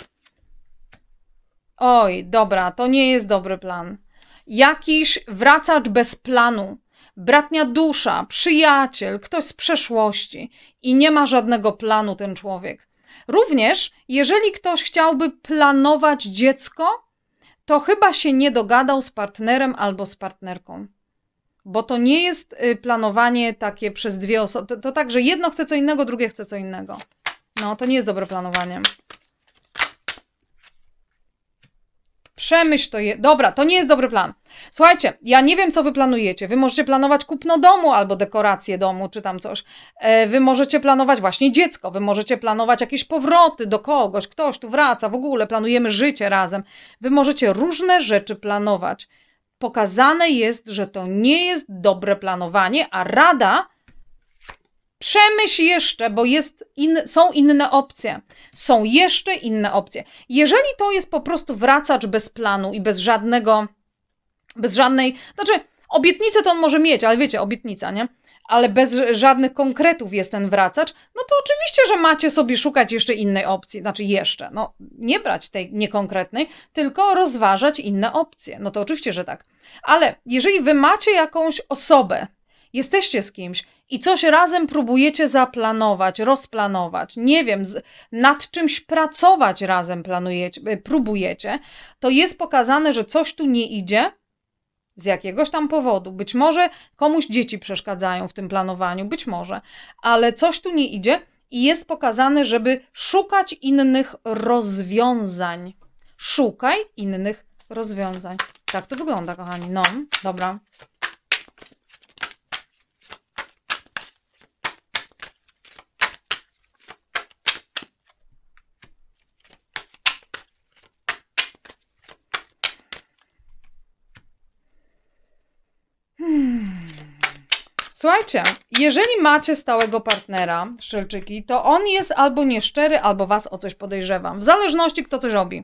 Oj, dobra, to nie jest dobry plan. Jakiś wracacz bez planu, bratnia dusza, przyjaciel, ktoś z przeszłości i nie ma żadnego planu ten człowiek. Również, jeżeli ktoś chciałby planować dziecko, to chyba się nie dogadał z partnerem albo z partnerką. Bo to nie jest y, planowanie takie przez dwie osoby. To, to tak, że jedno chce co innego, drugie chce co innego. No, to nie jest dobre planowanie. Przemyśl to je. Dobra, to nie jest dobry plan. Słuchajcie, ja nie wiem, co wy planujecie. Wy możecie planować kupno domu albo dekorację domu, czy tam coś. E, wy możecie planować właśnie dziecko, wy możecie planować jakieś powroty do kogoś, ktoś tu wraca, w ogóle planujemy życie razem. Wy możecie różne rzeczy planować. Pokazane jest, że to nie jest dobre planowanie, a rada Przemyśl jeszcze, bo jest in, są inne opcje. Są jeszcze inne opcje. Jeżeli to jest po prostu wracacz bez planu i bez żadnego, bez żadnej, znaczy obietnicę to on może mieć, ale wiecie, obietnica, nie? ale bez żadnych konkretów jest ten wracacz, no to oczywiście, że macie sobie szukać jeszcze innej opcji, znaczy jeszcze, no nie brać tej niekonkretnej, tylko rozważać inne opcje. No to oczywiście, że tak. Ale jeżeli wy macie jakąś osobę, jesteście z kimś i coś razem próbujecie zaplanować, rozplanować, nie wiem, nad czymś pracować razem planujecie, y, próbujecie, to jest pokazane, że coś tu nie idzie, z jakiegoś tam powodu. Być może komuś dzieci przeszkadzają w tym planowaniu, być może, ale coś tu nie idzie i jest pokazane, żeby szukać innych rozwiązań. Szukaj innych rozwiązań. Tak to wygląda, kochani. No, dobra. Słuchajcie, jeżeli macie stałego partnera, szczelczyki, to on jest albo nieszczery, albo was o coś podejrzewa. W zależności kto coś robi.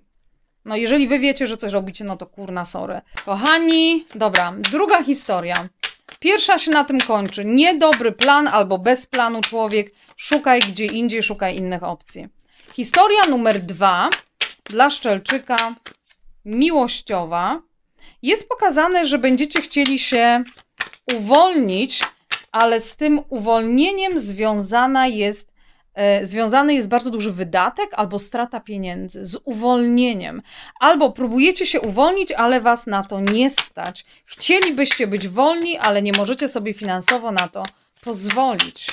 No jeżeli wy wiecie, że coś robicie, no to kurna sorry. Kochani, dobra, druga historia. Pierwsza się na tym kończy. Niedobry plan albo bez planu człowiek. Szukaj gdzie indziej, szukaj innych opcji. Historia numer dwa dla szczelczyka miłościowa. Jest pokazane, że będziecie chcieli się uwolnić ale z tym uwolnieniem związana jest, e, związany jest bardzo duży wydatek albo strata pieniędzy z uwolnieniem. Albo próbujecie się uwolnić, ale was na to nie stać. Chcielibyście być wolni, ale nie możecie sobie finansowo na to pozwolić.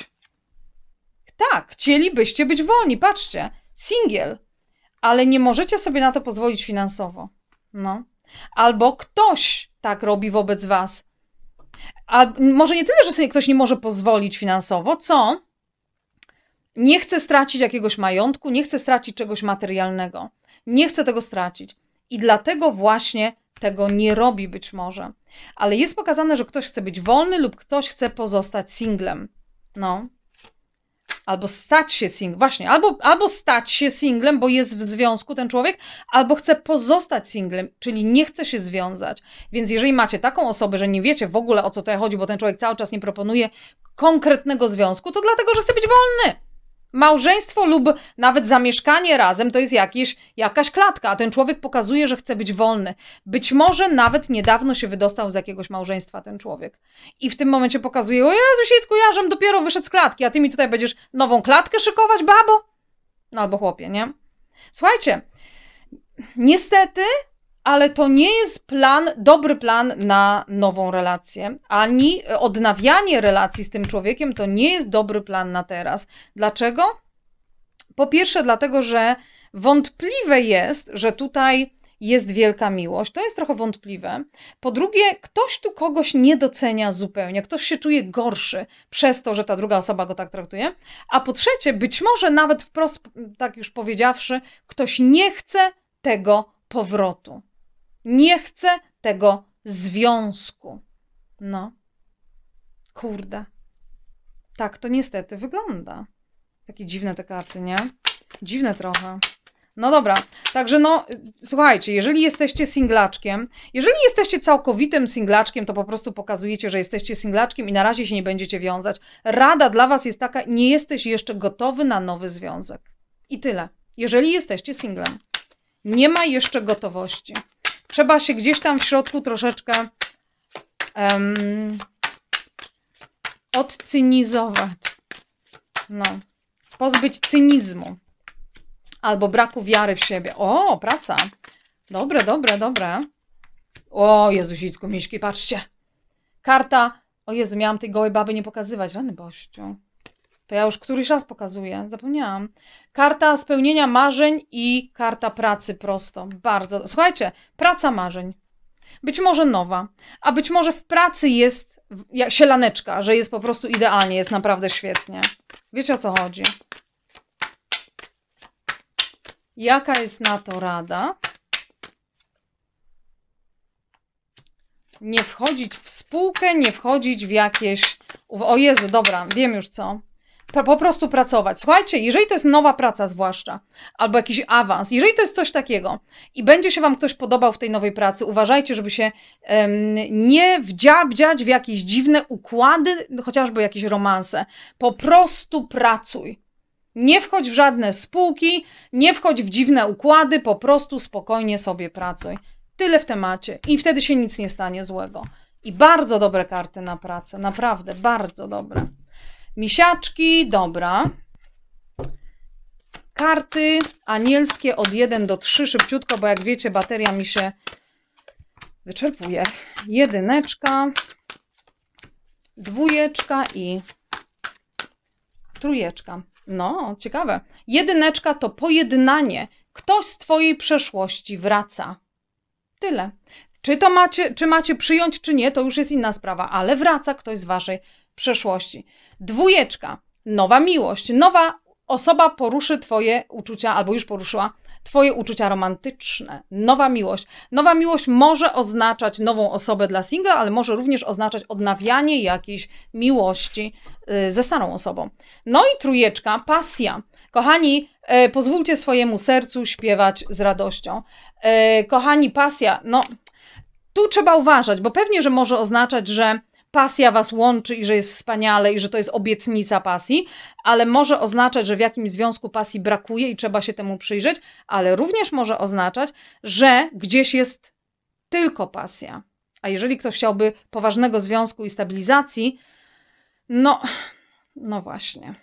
Tak, chcielibyście być wolni, patrzcie, singiel, ale nie możecie sobie na to pozwolić finansowo. No. Albo ktoś tak robi wobec was, a może nie tyle, że sobie ktoś nie może pozwolić finansowo, co nie chce stracić jakiegoś majątku, nie chce stracić czegoś materialnego, nie chce tego stracić. I dlatego właśnie tego nie robi być może. Ale jest pokazane, że ktoś chce być wolny lub ktoś chce pozostać singlem. No albo stać się singlem, właśnie, albo, albo stać się singlem, bo jest w związku ten człowiek, albo chce pozostać singlem, czyli nie chce się związać. Więc jeżeli macie taką osobę, że nie wiecie w ogóle o co tutaj chodzi, bo ten człowiek cały czas nie proponuje konkretnego związku, to dlatego, że chce być wolny. Małżeństwo lub nawet zamieszkanie razem to jest jakiś, jakaś klatka, a ten człowiek pokazuje, że chce być wolny. Być może nawet niedawno się wydostał z jakiegoś małżeństwa ten człowiek. I w tym momencie pokazuje, o Jezu, się skojarzam, dopiero wyszedł z klatki, a ty mi tutaj będziesz nową klatkę szykować, babo? No albo chłopie, nie? Słuchajcie, niestety ale to nie jest plan, dobry plan na nową relację, ani odnawianie relacji z tym człowiekiem to nie jest dobry plan na teraz. Dlaczego? Po pierwsze, dlatego, że wątpliwe jest, że tutaj jest wielka miłość. To jest trochę wątpliwe. Po drugie, ktoś tu kogoś nie docenia zupełnie, ktoś się czuje gorszy przez to, że ta druga osoba go tak traktuje. A po trzecie, być może nawet wprost, tak już powiedziawszy, ktoś nie chce tego powrotu. Nie chcę tego związku. No. Kurde. Tak to niestety wygląda. Takie dziwne te karty, nie? Dziwne trochę. No dobra, także no, słuchajcie, jeżeli jesteście singlaczkiem, jeżeli jesteście całkowitym singlaczkiem, to po prostu pokazujecie, że jesteście singlaczkiem i na razie się nie będziecie wiązać. Rada dla Was jest taka, nie jesteś jeszcze gotowy na nowy związek. I tyle. Jeżeli jesteście singlem, nie ma jeszcze gotowości trzeba się gdzieś tam w środku troszeczkę um, odcynizować. No. Pozbyć cynizmu albo braku wiary w siebie. O, praca. Dobre, dobre, dobre. O, Jezusicku, miśki, patrzcie. Karta. O Jezu, miałam tej gołej baby nie pokazywać. Rany bościu. To ja już któryś raz pokazuję, zapomniałam. Karta spełnienia marzeń i karta pracy prosto. Bardzo. Słuchajcie, praca marzeń. Być może nowa, a być może w pracy jest jak sielaneczka, że jest po prostu idealnie, jest naprawdę świetnie. Wiecie o co chodzi? Jaka jest na to rada? Nie wchodzić w spółkę, nie wchodzić w jakieś. O Jezu, dobra, wiem już co po prostu pracować. Słuchajcie, jeżeli to jest nowa praca zwłaszcza, albo jakiś awans, jeżeli to jest coś takiego i będzie się Wam ktoś podobał w tej nowej pracy, uważajcie, żeby się um, nie wdziabdziać w jakieś dziwne układy, chociażby jakieś romanse. Po prostu pracuj. Nie wchodź w żadne spółki, nie wchodź w dziwne układy, po prostu spokojnie sobie pracuj. Tyle w temacie i wtedy się nic nie stanie złego. I bardzo dobre karty na pracę, naprawdę bardzo dobre. Misiaczki, dobra. Karty anielskie od 1 do 3, szybciutko, bo jak wiecie, bateria mi się wyczerpuje. Jedyneczka, dwójeczka i trójeczka. No, ciekawe. Jedyneczka to pojednanie. Ktoś z Twojej przeszłości wraca. Tyle. Czy to macie, czy macie przyjąć, czy nie, to już jest inna sprawa, ale wraca ktoś z Waszej przeszłości. Dwójeczka, nowa miłość, nowa osoba poruszy Twoje uczucia, albo już poruszyła Twoje uczucia romantyczne, nowa miłość. Nowa miłość może oznaczać nową osobę dla singla, ale może również oznaczać odnawianie jakiejś miłości y, ze starą osobą. No i trójeczka, pasja. Kochani, y, pozwólcie swojemu sercu śpiewać z radością. Y, kochani, pasja, no tu trzeba uważać, bo pewnie, że może oznaczać, że pasja was łączy i że jest wspaniale i że to jest obietnica pasji, ale może oznaczać, że w jakimś związku pasji brakuje i trzeba się temu przyjrzeć, ale również może oznaczać, że gdzieś jest tylko pasja. A jeżeli ktoś chciałby poważnego związku i stabilizacji, no, no właśnie.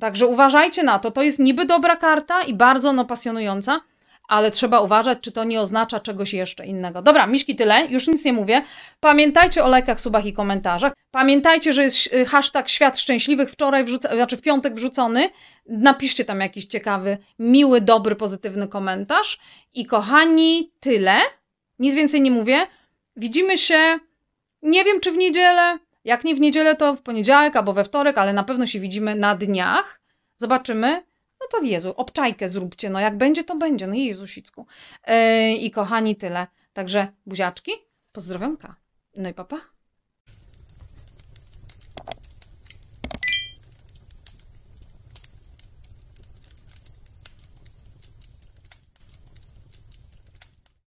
Także uważajcie na to. To jest niby dobra karta i bardzo no, pasjonująca, ale trzeba uważać, czy to nie oznacza czegoś jeszcze innego. Dobra, miszki tyle, już nic nie mówię. Pamiętajcie o lajkach, subach i komentarzach. Pamiętajcie, że jest y, hashtag Świat Szczęśliwych wczoraj, wrzuca, znaczy w piątek wrzucony. Napiszcie tam jakiś ciekawy, miły, dobry, pozytywny komentarz. I kochani, tyle. Nic więcej nie mówię. Widzimy się, nie wiem czy w niedzielę, jak nie w niedzielę, to w poniedziałek albo we wtorek, ale na pewno się widzimy na dniach. Zobaczymy no to Jezu, obczajkę zróbcie, no jak będzie, to będzie, no Jezusicku. Yy, I kochani, tyle. Także buziaczki, pozdrowionka, no i papa. Pa.